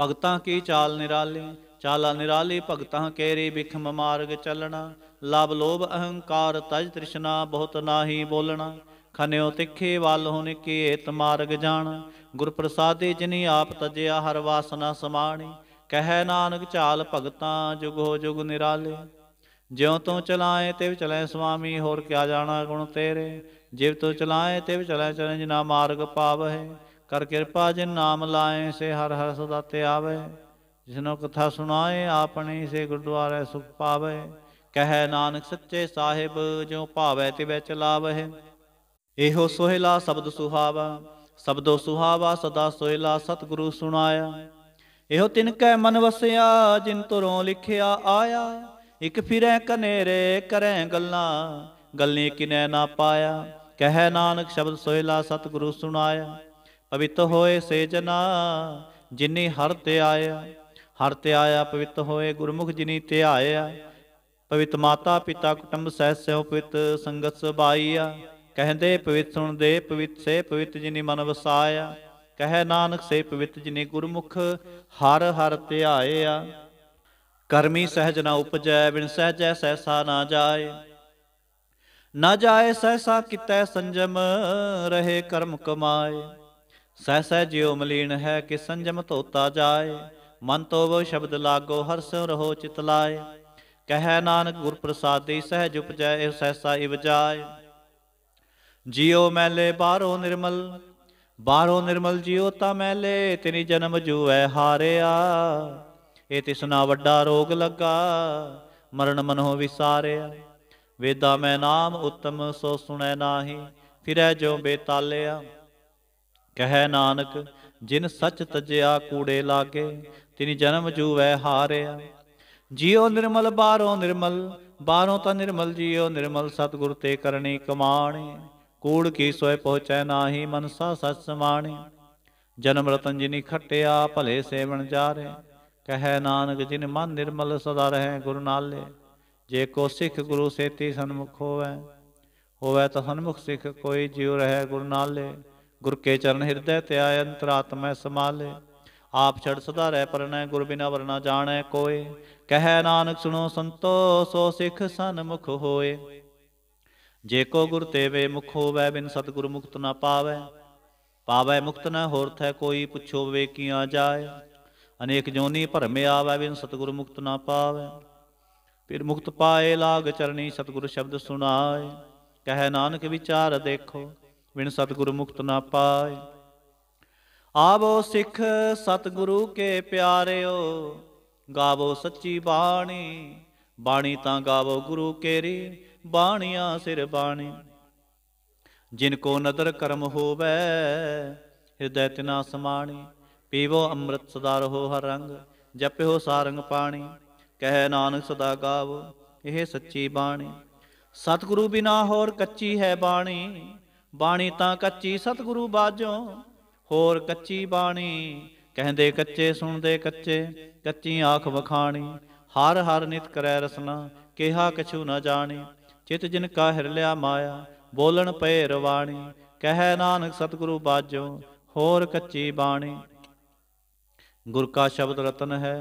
ਭਗਤਾਂ ਕੀ ਚਾਲ ਨਿਰਾਲੇ ਚਾਲਾ ਨਿਰਾਲੇ ਭਗਤਾਂ ਕੇਰੇ ਵਿਖਮ ਮਾਰਗ ਚੱਲਣਾ ਲਬ ਲੋਭ ਅਹੰਕਾਰ ਤਜ ਤ੍ਰਿਸ਼ਨਾ ਬਹੁਤ ਨਾਹੀ ਬੋਲਣਾ ਖਨਿਓ ਤਿੱਖੇ ਵੱਲ ਹੋਣ ਕੀ ਏਤ ਮਾਰਗ ਜਾਣ ਗੁਰ ਪ੍ਰਸਾਦੇ ਜਿਨੀ ਆਪ ਤਜਿਆ ਹਰ ਵਾਸਨਾ ਸਮਾਣੀ ਕਹਿ ਨਾਨਕ ਚਾਲ ਭਗਤਾਂ ਜੁਗੋ ਜੁਗ ਨਿਰਾਲੇ ਜਿਉ ਤੋ ਚਲਾਏ ਤੇ ਚਲੇ ਸੁਆਮੀ ਹੋਰ ਕਿਆ ਜਾਣਾ ਗੁਣ ਤੇਰੇ ਜਿਵ ਤੋ ਚਲਾਏ ਤੇ ਚਲੇ ਚਲੇ ਜਿਨਾ ਮਾਰਗ ਪਾਵਹਿ ਕਰ ਕਿਰਪਾ ਜਿਨ ਨਾਮ ਲਾਏ ਸੇ ਹਰ ਹਰ ਸਦਾ ਤੇ ਆਵੇ ਜਿਸਨੋ ਕਥਾ ਸੁਣਾਏ ਆਪਣੀ ਸੇ ਗੁਰਦੁਆਰੇ ਸੁਖ ਪਾਵੇ ਕਹੈ ਨਾਨਕ ਸੱਚੇ ਸਾਹਿਬ ਜੋ ਭਾਵੇ ਤੇ ਵਿੱਚ ਲਾਵੇ ਇਹੋ ਸੋਹਿਲਾ ਸ਼ਬਦ ਸੁਹਾਵਾ ਸ਼ਬਦੋ ਸੁਹਾਵਾ ਸਦਾ ਸੋਹਿਲਾ ਸਤਿਗੁਰੂ ਸੁਣਾਇਆ ਇਹੋ ਤਿਨ ਕੈ ਮਨ ਵਸਿਆ ਜਿਨ ਤੁਰੋਂ ਲਿਖਿਆ ਆਇਆ ਇਕ ਫਿਰੈ ਕਨੇਰੇ ਕਰੈ ਗੱਲਾਂ ਗੱਲੇ ਕਿਨੇ ਨਾ ਪਾਇਆ ਕਹੈ ਨਾਨਕ ਸ਼ਬਦ ਸੋਹਿਲਾ ਸਤਿਗੁਰੂ ਸੁਣਾਇਆ ਪਵਿੱਤ ਹੋਏ ਸੇ ਜਨਾ ਜਿਨੇ ਹਰ ਤੇ ਆਇਆ ਹਰ ਤੇ ਆਇਆ ਪਵਿੱਤ ਹੋਏ ਗੁਰਮੁਖ ਜਿਨੀ ਤੇ ਆਇਆ ਪਵਿੱਤ ਮਾਤਾ ਪਿਤਾ ਕੁਟੰਬ ਸਹਿ ਸਿਉ ਪਵਿੱਤ ਸੰਗਤ ਸਬਾਈਆ ਕਹਿੰਦੇ ਪਵਿੱਤ ਦੇ ਪਵਿੱਤ ਸੇ ਪਵਿੱਤ ਜਿਨੀ ਮਨ ਵਸਾਇਆ ਕਹਿ ਨਾਨਕ ਸੇ ਪਵਿੱਤ ਜਿਨੇ ਗੁਰਮੁਖ ਹਰ ਹਰ ਤੇ ਆਇਆ ਕਰਮੀ ਸਹਿਜ ਨਾ ਉਪਜੈ ਬਿਨ ਸਹਿਜੈ ਸਹਿਸਾ ਨਾ ਜਾਏ ਨਾ ਜਾਏ ਸਹਿਸਾ ਕਿਤੈ ਸੰਜਮ ਰਹੇ ਕਰਮ ਕਮਾਏ ਸਹਿ ਸਹਿ ਜਿਉ ਮਲੀਨ ਹੈ ਕਿ ਸੰਜਮ ਧੋਤਾ ਜਾਏ ਮਨ ਤੋਬੋ ਸ਼ਬਦ ਲਾਗੋ ਹਰ ਹਰਸਿਉ ਰਹੋ ਚਿਤ ਲਾਏ ਕਹਿ ਨਾਨਕ ਗੁਰ ਪ੍ਰਸਾਦਿ ਸਹਿਜ ਉਪਜੈ ਇਹ ਸਹਿਸਾ ਇਵ ਜਾਏ ਜਿਉ ਮੈਲੇ ਬਾਹਰੋਂ ਨਿਰਮਲ ਬਾਹਰੋਂ ਨਿਰਮਲ ਜਿਉ ਤਾ ਮੈਲੇ ਤੇਰੀ ਜਨਮ ਜੂਐ ਹਾਰਿਆ ਇਹ ਤਿਸਨਾ ਵੱਡਾ ਰੋਗ ਲੱਗਾ ਮਰਨ ਮਨੋ ਵਿਸਾਰਿਆ ਵੇਦਾ ਮੈਂ ਨਾਮ ਉਤਮ ਸੋ ਸੁਣੈ ਨਾਹੀ ਫਿਰੈ ਜੋ ਬੇਤਾਲਿਆ ਕਹੈ ਨਾਨਕ ਜਿਨ ਸਚ ਤਜਿਆ ਕੂੜੇ ਲਾਗੇ ਤਿਨ ਜਨਮ ਜੂਵੈ ਹਾਰਿਆ ਜਿਉ ਨਿਰਮਲ ਬਾਰੋਂ ਨਿਰਮਲ ਬਾਰੋਂ ਤਾਂ ਨਿਰਮਲ ਜਿਉ ਨਿਰਮਲ ਸਤਗੁਰ ਤੇ ਕਰਨੀ ਕਮਾਣੀ ਕੂੜ ਕੀ ਸੋਇ ਪਹੁੰਚੈ ਨਾਹੀ ਮਨਸਾ ਸਤ ਸਮਾਣੀ ਜਨਮ ਰਤਨ ਜਿਨੀ ਖਟਿਆ ਭਲੇ ਸੇਵਣ ਜਾਰੇ ਕਹੈ ਨਾਨਕ ਜਿਨ ਮਨ ਨਿਰਮਲ ਸਦਾ ਰਹੇ ਗੁਰੂ ਨਾਲੇ ਜੇ ਕੋ ਸਿੱਖ ਗੁਰੂ ਸੇਤੀ ਸੰਮੁਖ ਹੋਵੇ ਹੋਵੇ ਤਾਂ ਸੰਮੁਖ ਸਿੱਖ ਕੋਈ ਜਿਉ ਰਹੇ ਗੁਰੂ ਨਾਲੇ ਗੁਰ ਕੇ ਚਰਨ ਹਿਰਦੈ ਆਇ ਅੰਤਰਾਤਮੈ ਸਮਾਲੇ ਆਪ ਛੜ ਸਦਾ ਰਹਿ ਪਰਣੈ ਗੁਰ ਬਿਨਾ ਵਰਨਾ ਜਾਣੈ ਕੋਏ ਕਹੈ ਨਾਨਕ ਸੁਣੋ ਸੰਤੋ ਸੋ ਸਿਖ ਸਨਮੁਖ ਹੋਏ ਜੇ ਕੋ ਗੁਰ ਤੇਵੇ ਮੁਖ ਹੋਵੈ ਬਿਨ ਸਤਗੁਰ ਮੁਕਤ ਨਾ ਪਾਵੇ ਪਾਵੇ ਮੁਕਤ ਨਾ ਹੋਰ ਥੈ ਕੋਈ ਪੁੱਛੋ ਆ ਜਾਏ ਅਨੇਕ ਜੋਨੀ ਭਰਮ ਆਵੈ ਬਿਨ ਸਤਗੁਰ ਮੁਕਤ ਨਾ ਪਾਵੇ ਫਿਰ ਮੁਕਤ ਪਾਏ ਲਾਗ ਚਰਣੀ ਸਤਗੁਰ ਸ਼ਬਦ ਸੁਣਾਏ ਕਹੈ ਨਾਨਕ ਵਿਚਾਰ ਦੇਖੋ ਵਿਣ ਸਤਿਗੁਰੂ ਮੁਕਤ ਨਾ ਪਾਏ ਆਵੋ ਸਿੱਖ ਸਤਿਗੁਰੂ ਕੇ ਪਿਆਰਿਓ ਗਾਵੋ ਸੱਚੀ ਬਾਣੀ ਬਾਣੀ ਤਾਂ ਗਾਵੋ ਗੁਰੂ ਕੇਰੀ ਬਾਣੀਆਂ ਸਿਰ ਬਾਣੀ ਜਿਨ ਕੋ ਨਦਰ ਕਰਮ ਹੋਵੇ ਹਿਰਦੈ ਤਿਨਾ ਸਮਾਣੀ ਪੀਵੋ ਅੰਮ੍ਰਿਤ ਸਦਾ ਰਹੋ ਹਰ ਰੰਗ ਜਪਿਓ ਸਾਰੰਗ ਪਾਣੀ ਕਹਿ ਨਾਨਕ ਸਦਾ ਗਾਵੋ ਇਹ ਸੱਚੀ ਬਾਣੀ ਸਤਿਗੁਰੂ ਬਿਨਾ ਹੋਰ ਕੱਚੀ ਹੈ ਬਾਣੀ ਬਾਣੀ ਤਾਂ ਕੱਚੀ ਸਤਿਗੁਰੂ ਬਾਜੋ ਹੋਰ ਕੱਚੀ ਬਾਣੀ ਕਹਿੰਦੇ ਕੱਚੇ ਸੁਣਦੇ ਕੱਚੇ ਕੱਚੀ ਆਖ ਵਖਾਣੀ ਹਰ ਹਰ ਨਿਤ ਕਰੈ ਰਸਨਾ ਕਿਹਾ ਕਛੂ ਨਾ ਜਾਣੇ ਚਿਤ ਜਿਨ ਕਾ ਹਿਰ ਲਿਆ ਮਾਇਆ ਬੋਲਣ ਪਏ ਰਵਾਣੀ ਕਹੈ ਨਾਨਕ ਸਤਿਗੁਰੂ ਬਾਜੋ ਹੋਰ ਕੱਚੀ ਬਾਣੀ ਗੁਰ ਕਾ ਸ਼ਬਦ ਰਤਨ ਹੈ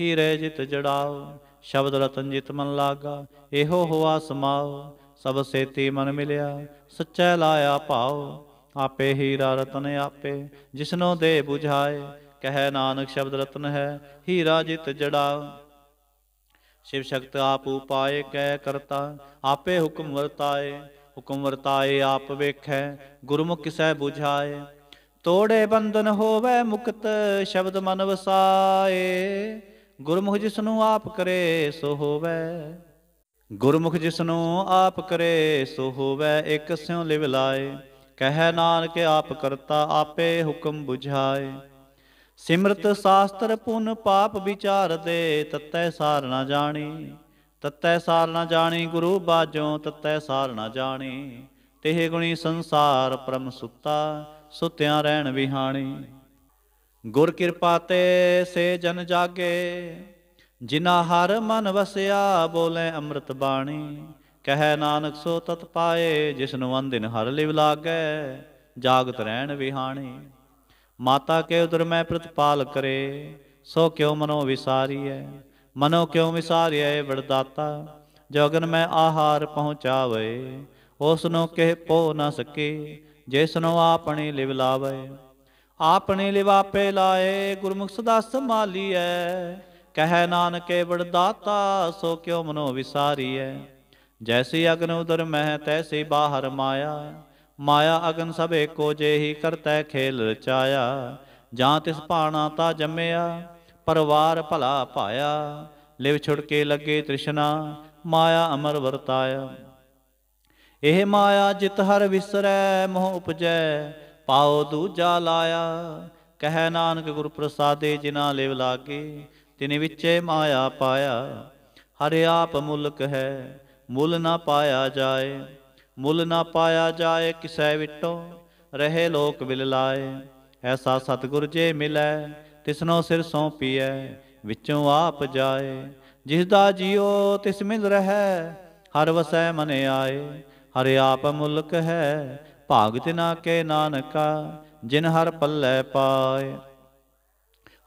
ਹੀਰੇ ਜਿਤ ਜੜਾਓ ਸ਼ਬਦ ਰਤਨ ਜਿਤ ਮਨ ਲਾਗਾ ਇਹੋ ਹੋਆ ਸਮਾਓ ਸਭ ਸੇਤੀ ਮਨ ਮਿਲਿਆ ਸੱਚੈ ਲਾਇਆ ਭਾਉ ਆਪੇ ਹੀਰਾ ਰਤਨ ਆਪੇ ਜਿਸਨੋ ਦੇ 부ਝਾਏ ਕਹੈ ਨਾਨਕ ਸ਼ਬਦ ਰਤਨ ਹੈ ਹੀਰਾ ਜਿਤ ਜੜਾ ਸ਼ਿਵ ਸ਼ਕਤ ਆਪ ਉਪਾਏ ਕੈ ਕਰਤਾ ਆਪੇ ਹੁਕਮ ਵਰਤਾਏ ਹੁਕਮ ਵਰਤਾਏ ਆਪ ਵੇਖੈ ਗੁਰਮੁਖ ਕਿਸੈ 부ਝਾਏ ਤੋੜੇ ਬੰਧਨ ਹੋਵੇ ਮੁਕਤ ਸ਼ਬਦ ਮਨ ਵਸਾਏ ਗੁਰਮੁਖ ਜਿਸਨੂੰ ਆਪ ਕਰੇ ਸੋ ਹੋਵੇ ਗੁਰਮੁਖ ਨੂੰ ਆਪ ਕਰੇ ਸੋ ਹੋਵੇ ਇਕ ਸਿਉ ਲਿਵ ਲਾਏ ਕਹਿ ਨਾਨਕ ਆਪ ਕਰਤਾ ਆਪੇ ਹੁਕਮ 부ਝਾਏ ਸਿਮਰਤ ਸਾਸਤਰ ਪੁਨ ਪਾਪ ਵਿਚਾਰ ਦੇ ਤਤੈ ਸਾਰ ਨਾ ਜਾਣੀ ਤਤੈ ਸਾਰ ਨਾ ਜਾਣੀ ਗੁਰੂ ਬਾਜੋਂ ਤਤੈ ਸਾਰ ਨਾ ਜਾਣੀ ਤੇਹ ਗੁਣੀ ਸੰਸਾਰ ਪਰਮ ਸੁੱਤਾ ਸੁਤਿਆਂ ਰਹਿਣ ਵਿਹਾਣੀ ਗੁਰ ਕਿਰਪਾ ਤੇ ਸੇ ਜਨ ਜਾਗੇ ਜਿਨਾ ਹਰ ਮਨ ਵਸਿਆ ਬੋਲੇ ਅੰਮ੍ਰਿਤ ਬਾਣੀ ਕਹਿ ਨਾਨਕ ਸੋ ਤਤ ਪਾਏ ਜਿਸਨੂੰ ਅੰਦਿਨ ਹਰ ਲਿਵ ਲਾਗੈ ਜਾਗਤ ਰਹਿਣ ਵਿਹਾਣੀ ਮਾਤਾ ਕੇ ਉਦਰ ਮੈਂ ਪ੍ਰਤਪਾਲ ਕਰੇ ਸੋ ਕਿਉ ਮਨੋ ਵਿਸਾਰੀਐ ਮਨੋ ਕਿਉ ਵਿਸਾਰੀਐ ਵਰਦਾਤਾ ਜਗਨ ਮੈਂ ਆਹਾਰ ਪਹੁੰਚਾਵੇ ਉਸਨੋ ਕਹਿ ਪੋ ਨਾ ਸਕੇ ਨੂੰ ਆਪਣੇ ਲਿਵ ਲਾਵੇ ਆਪਣੇ ਲਿਵਾਪੇ ਲਾਏ ਗੁਰਮੁਖ ਸਦਾ ਸੰਭਾਲੀਐ ਕਹੈ ਨਾਨਕੇ ਵਡਦਾਤਾ ਸੋ ਕਿਉ ਮਨੋ ਵਿਸਾਰੀਐ ਜੈਸੀ ਅਗਨ ਉਦਰ ਮਹਿ ਤੈਸੀ ਬਾਹਰ ਮਾਇਆ ਮਾਇਆ ਅਗਨ ਸਭ ਏਕੋ ਜੇਹੀ ਕਰਤੈ ਖੇਲ ਰਚਾਇਆ ਜਾਂ ਤਿਸ ਪਾਣਾ ਤਾ ਜੰਮਿਆ ਪਰਵਾਰ ਭਲਾ ਪਾਇਆ ਲਿਵ ਛੁੜਕੇ ਲੱਗੇ ਤ੍ਰਿਸ਼ਨਾ ਮਾਇਆ ਅਮਰ ਵਰਤਾਇਆ ਇਹ ਮਾਇਆ ਜਿਤ ਹਰ ਵਿਸਰੈ ਮੋਹ ਉਪਜੈ ਪਾਉ ਦੂਜਾ ਲਾਇਆ ਕਹੈ ਨਾਨਕ ਗੁਰ ਪ੍ਰਸਾਦੇ ਜਿਨਾ ਲਿਵ ਲਾਗੇ ਤਿਨ ਵਿੱਚੇ ਮਾਇਆ ਪਾਇਆ ਹਰ ਆਪ ਮੁਲਕ ਹੈ ਮੁੱਲ ਨਾ ਪਾਇਆ ਜਾਏ ਮੁੱਲ ਨਾ ਪਾਇਆ ਜਾਏ ਕਿਸੈ ਵਿਟੋ ਰਹੇ ਲੋਕ ਵਿਲ ਲਾਏ ਐਸਾ ਸਤਗੁਰ ਜੇ ਮਿਲੈ ਤਿਸਨੋ ਸਿਰ ਸੋਂ ਪੀਐ ਵਿੱਚੋਂ ਆਪ ਜਾਏ ਜਿਸ ਦਾ ਜਿਉ ਤਿਸ ਮਿਲ ਰਹੈ ਹਰ ਵਸੈ ਮਨ ਆਏ ਹਰ ਆਪ ਮੁਲਕ ਹੈ ਭਾਗ ਤਿਨਾ ਕੇ ਨਾਨਕਾ ਜਿਨ ਹਰ ਪੱਲੇ ਪਾਏ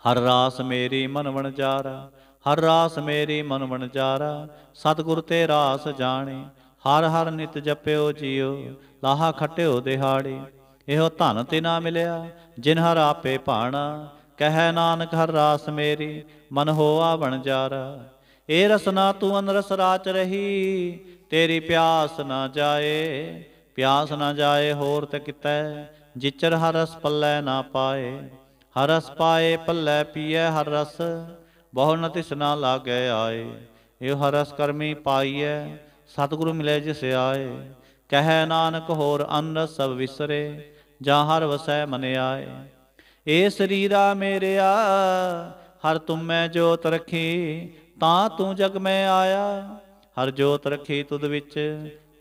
ਹਰ ਰਾਸ ਮੇਰੀ ਮਨ ਵਣਜਾਰਾ ਹਰ ਰਾਸ ਮੇਰੀ ਮਨ ਵਣਜਾਰਾ ਸਤਿਗੁਰ ਤੇ ਰਾਸ ਜਾਣੇ ਹਰ ਹਰ ਨਿਤ ਜਪਿਓ ਜਿਉ ਲਾਹਾ ਖਟਿਓ ਦਿਹਾੜੀ ਇਹੋ ਧਨ ਤੇ ਨਾ ਮਿਲਿਆ ਜਿਨ ਹਰ ਆਪੇ ਭਾਣਾ ਕਹੈ ਨਾਨਕ ਹਰ ਰਾਸ ਮੇਰੀ ਮਨ ਹੋਆ ਵਣਜਾਰਾ ਏ ਰਸਨਾ ਤੂੰ ਅਨਰਸ ਰਾਚ ਰਹੀ ਤੇਰੀ ਪਿਆਸ ਨਾ ਜਾਏ ਪਿਆਸ ਨਾ ਜਾਏ ਹੋਰ ਤੇ ਕਿਤੈ ਜਿਚਰ ਹਰ ਰਸ ਪੱਲੇ ਨਾ ਪਾਏ ਹਰ ਰਸ ਪਾਏ ਭੱਲੇ ਪੀਏ ਹਰ ਰਸ ਬਹੁ ਨ ਤਿਸਨਾ ਲਾਗੈ ਆਏ ਇਹ ਹਰ ਰਸ ਕਰਮੀ ਪਾਈਐ ਸਤਿਗੁਰੂ ਮਿਲੇ ਜਿਸ ਆਏ ਕਹੈ ਨਾਨਕ ਹੋਰ ਅਨ ਸਭ ਵਿਸਰੇ ਜਾਂ ਹਰ ਵਸੈ ਮਨ ਆਏ ਏ ਸਰੀਰਾ ਮੇਰਿਆ ਹਰ ਤੁਮੈ ਜੋਤ ਰਖੀ ਤਾਂ ਤੂੰ ਜਗ ਮੈਂ ਆਇਆ ਹਰ ਜੋਤ ਰਖੀ ਤੁਧ ਵਿੱਚ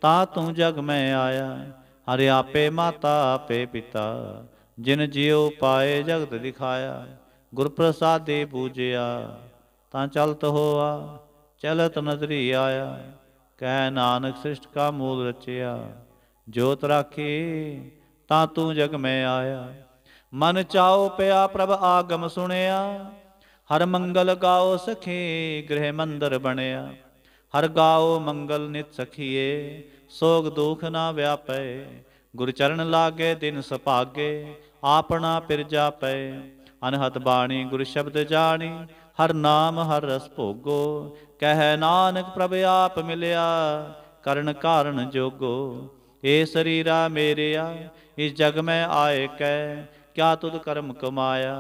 ਤਾਂ ਤੂੰ ਜਗ ਮੈਂ ਆਇਆ ਹਰ ਆਪੇ ਮਾਤਾ ਆਪੇ ਪਿਤਾ ਜਿਨ ਜਿਉ ਪਾਏ ਜਗਤ ਦਿਖਾਇਆ ਗੁਰ ਪ੍ਰਸਾਦੇ ਪੂਜਿਆ ਤਾਂ ਚਲਤ ਹੋਆ ਚਲਤ ਨਜ਼ਰੀ ਆਇਆ ਕਹਿ ਨਾਨਕ ਸ੍ਰਿਸ਼ਟ ਕਾ ਮੂਲ ਰਚਿਆ ਜੋਤ ਰਾਖੀ ਤਾਂ ਤੂੰ ਜਗ ਮੈਂ ਆਇਆ ਮਨ ਚਾਉ ਪਿਆ ਪ੍ਰਭ ਆਗਮ ਸੁਣਿਆ ਹਰ ਮੰਗਲ ਗਾਉ ਸਖੀ ਗ੍ਰਹਿ ਮੰਦਰ ਬਣਿਆ ਹਰ ਗਾਉ ਮੰਗਲ ਨਿਤ ਸਖੀਏ ਸੋਗ ਦੁਖ ਨਾ ਵਿਆਪੈ ਗੁਰ ਚਰਨ ਲਾਗੇ ਦਿਨ ਸੁਭਾਗੇ ਆਪਣਾ ਪਿਰ ਜਾਪੈ ਅਨਹਤ ਬਾਣੀ ਗੁਰ ਸ਼ਬਦ ਜਾਣੀ ਹਰ ਨਾਮ ਹਰ ਰਸ ਭੋਗੋ ਕਹਿ ਨਾਨਕ ਪ੍ਰਭ ਆਪ ਮਿਲਿਆ ਕਰਨ ਕਾਰਨ ਜੋਗੋ ਏ ਸਰੀਰਾ ਮੇਰਿਆ ਇਸ ਜਗ ਮੈਂ ਆਏ ਕੈ ਕਿਆ ਤੁਧ ਕਰਮ ਕਮਾਇਆ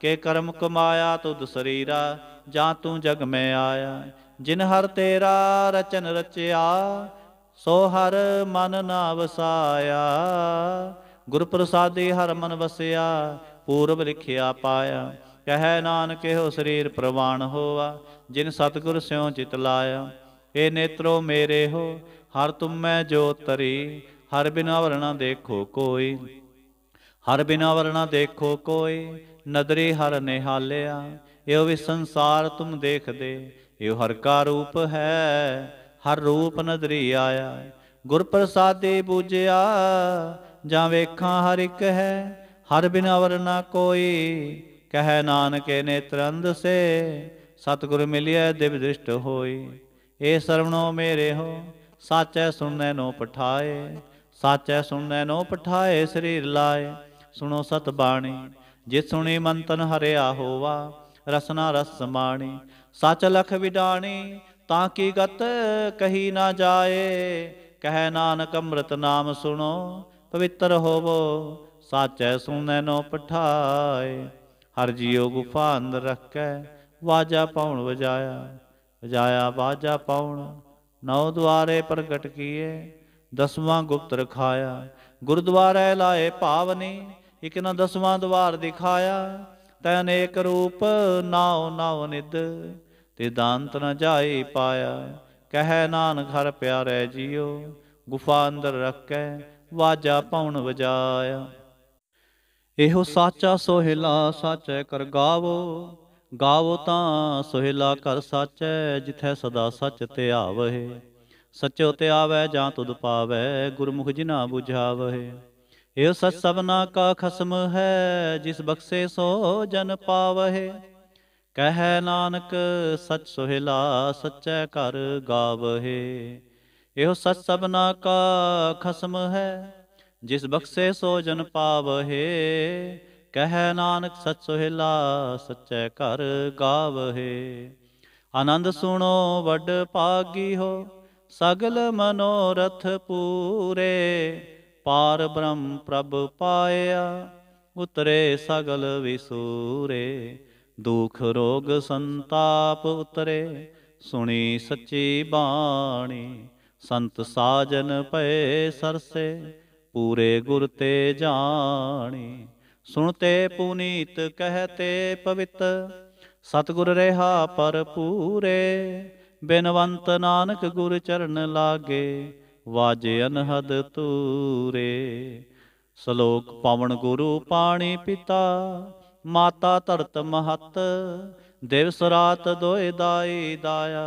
ਕੇ ਕਰਮ ਕਮਾਇਆ ਤੁਧ ਸਰੀਰਾ ਜਾਂ ਤੂੰ ਜਗ ਮੈਂ ਆਇਆ ਜਿਨ ਹਰ ਤੇਰਾ ਰਚਨ ਰਚਿਆ ਸੋ ਹਰ ਮਨ ਨਾ ਵਸਾਇਆ ਗੁਰ ਪ੍ਰਸਾਦੇ ਹਰ ਮਨ ਵਸਿਆ ਪੂਰਬ ਲਿਖਿਆ ਪਾਇਆ ਕਹੈ ਨਾਨਕ ਇਹੋ ਸਰੀਰ ਪ੍ਰਵਾਨ ਹੋਵਾ ਜਿਨ ਸਤਗੁਰ ਸਿਉ ਚਿਤ ਲਾਇਆ ਏ ਨੇਤਰੋ ਮੇਰੇ ਹੋ ਹਰ ਤੁਮੈ ਜੋ ਤਰੀ ਹਰ ਬਿਨਾ ਵਰਣਾ ਦੇਖੋ ਕੋਈ ਹਰ ਬਿਨਾ ਵਰਣਾ ਦੇਖੋ ਕੋਈ ਨਦਰੇ ਹਰ ਨਿਹਾਲਿਆ ਇਹੋ ਵੀ ਸੰਸਾਰ ਤੁਮ ਦੇਖਦੇ ਇਹੋ ਹਰ ਕਾ ਰੂਪ ਹੈ ਹਰ ਰੂਪ ਨਦਰੀ ਆਇਆ ਗੁਰ ਪ੍ਰਸਾਦੇ ਬੂਝਿਆ ਜਾਂ ਵੇਖਾਂ ਹਰ ਇੱਕ ਹੈ ਹਰ ਬਿਨ ਅਵਰ ਨਾ ਕੋਈ ਕਹੈ ਨਾਨਕੇ ਨੇਤਰੰਦ ਸੇ ਸਤਗੁਰ ਮਿਲਿਆ ਦਿਵ ਦ੍ਰਿਸ਼ਟ ਹੋਈ ਏ ਸਰਵਣੋ ਮੇਰੇ ਹੋ ਸਾਚੈ ਸੁਣੈ ਨੋ ਪਠਾਏ ਸਾਚੈ ਸੁਣੈ ਨੋ ਪਠਾਏ ਸਰੀਰ ਲਾਏ ਸੁਣੋ ਸਤ ਬਾਣੀ ਜੇ ਸੁਣੀ ਮਨ ਤਨ ਹਰਿਆ ਹੋਵਾ ਰਸਨਾ ਰਸ ਸਮਾਣੀ ਸਚ ਲਖ ਵਿਡਾਣੀ ਤਾਂ ਕੀ ਗਤ ਕਹੀ ਨਾ ਜਾਏ ਕਹਿ ਨਾਨਕ ਅੰਮ੍ਰਿਤ ਨਾਮ ਸੁਣੋ ਪਵਿੱਤਰ ਹੋਵੋ ਸਾਚੈ ਸੁਨੈ ਨੋ ਪਠਾਏ ਹਰ ਜੀਉ ਗੁਫਾ ਅੰਦਰ ਰੱਖੈ ਵਾਜਾ ਪਾਉਣ ਵਜਾਇਆ ਵਜਾਇਆ ਵਾਜਾ ਪਾਉਣ ਨੌ ਦੁਆਰੇ ਪ੍ਰਗਟ ਕੀਏ ਦਸਵਾਂ ਗੁਪਤ ਰਖਾਇਆ ਗੁਰਦੁਆਰੇ ਲਾਏ ਭਾਵਨੀ ਇਕ ਨਾ ਦਸਵਾਂ ਦਵਾਰ ਦਿਖਾਇਆ ਤੈ ਅਨੇਕ ਰੂਪ ਨਾਉ ਨਾਉ ਨਿਦ ਤੇ ਦਾੰਤ ਨ ਜਾਈ ਪਾਇਆ ਕਹਿ ਨਾਨਕ ਹਰ ਪਿਆਰੇ ਜੀਓ ਗੁਫਾ ਅੰਦਰ ਰੱਖੈ ਵਾਜਾ ਪਾਉਣ ਵਜਾਇਆ ਇਹੋ ਸਾਚਾ ਸੋਹਿਲਾ ਸਾਚੈ ਕਰ ਗਾਵੋ ਗਾਵੋ ਤਾਂ ਸੋਹਿਲਾ ਕਰ ਸਾਚੈ ਜਿਥੈ ਸਦਾ ਸੱਚ ਧਿਆਵਹਿ ਸਚੋ ਤੇ ਆਵੈ ਜਾਂ ਤੁਧ ਪਾਵੈ ਗੁਰਮੁਖ ਜਿਨਾ 부ਝਾਵਹਿ ਇਹ ਸਤ ਸਬਨਾ ਕਾ ਖਸਮ ਹੈ ਜਿਸ ਬਖਸੇ ਸੋ ਜਨ ਪਾਵਹਿ ਕਹਿ ਨਾਨਕ ਸਚ ਸੋਹਿਲਾ ਸੱਚੈ ਕਰ ਗਾਵਹਿ ਇਹੋ ਸਤ ਸਭਨਾ ਕਾ ਖਸਮ ਹੈ ਜਿਸ ਬਖਸ਼ੇ ਸੋ ਜਨ ਪਾਵਹਿ ਕਹਿ ਨਾਨਕ ਸਤ ਸੁਹਿਲਾ ਸੱਚੇ ਘਰ ਗਾਵਹਿ ਆਨੰਦ ਸੁਣੋ ਵੱਡ ਪਾਗੀ ਹੋ ਸਗਲ ਮਨੋਰਥ ਪੂਰੇ ਪਾਰ ਬ੍ਰਹਮ ਪ੍ਰਭ ਪਾਇਆ ਉਤਰੇ ਸਗਲ ਵਿਸੂਰੇ ਦੁਖ ਰੋਗ ਸੰਤਾਪ ਉਤਰੇ ਸੁਣੀ ਸੱਚੀ ਬਾਣੀ ਸੰਤ ਸਾਜਨ ਭਏ ਸਰਸੇ ਪੂਰੇ ਗੁਰ ਤੇ ਜਾਣੀ ਸੁਣਤੇ ਪੁਨੀਤ ਕਹਤੇ ਪਵਿੱਤ ਸਤਗੁਰ ਰਹਾ ਪਰ ਪੂਰੇ ਬਿਨਵੰਤ ਨਾਨਕ ਗੁਰ ਚਰਨ ਲਾਗੇ ਵਾਜੇ ਅਨਹਦ ਤੂਰੇ ਸ਼ਲੋਕ ਪਵਨ ਗੁਰੂ ਪਾਣੀ ਪਿਤਾ ਮਾਤਾ ਧਰਤ ਮਹਤ ਦਿਵਸ ਰਾਤ ਦੋਇ ਦਾਈ ਦਾਇਆ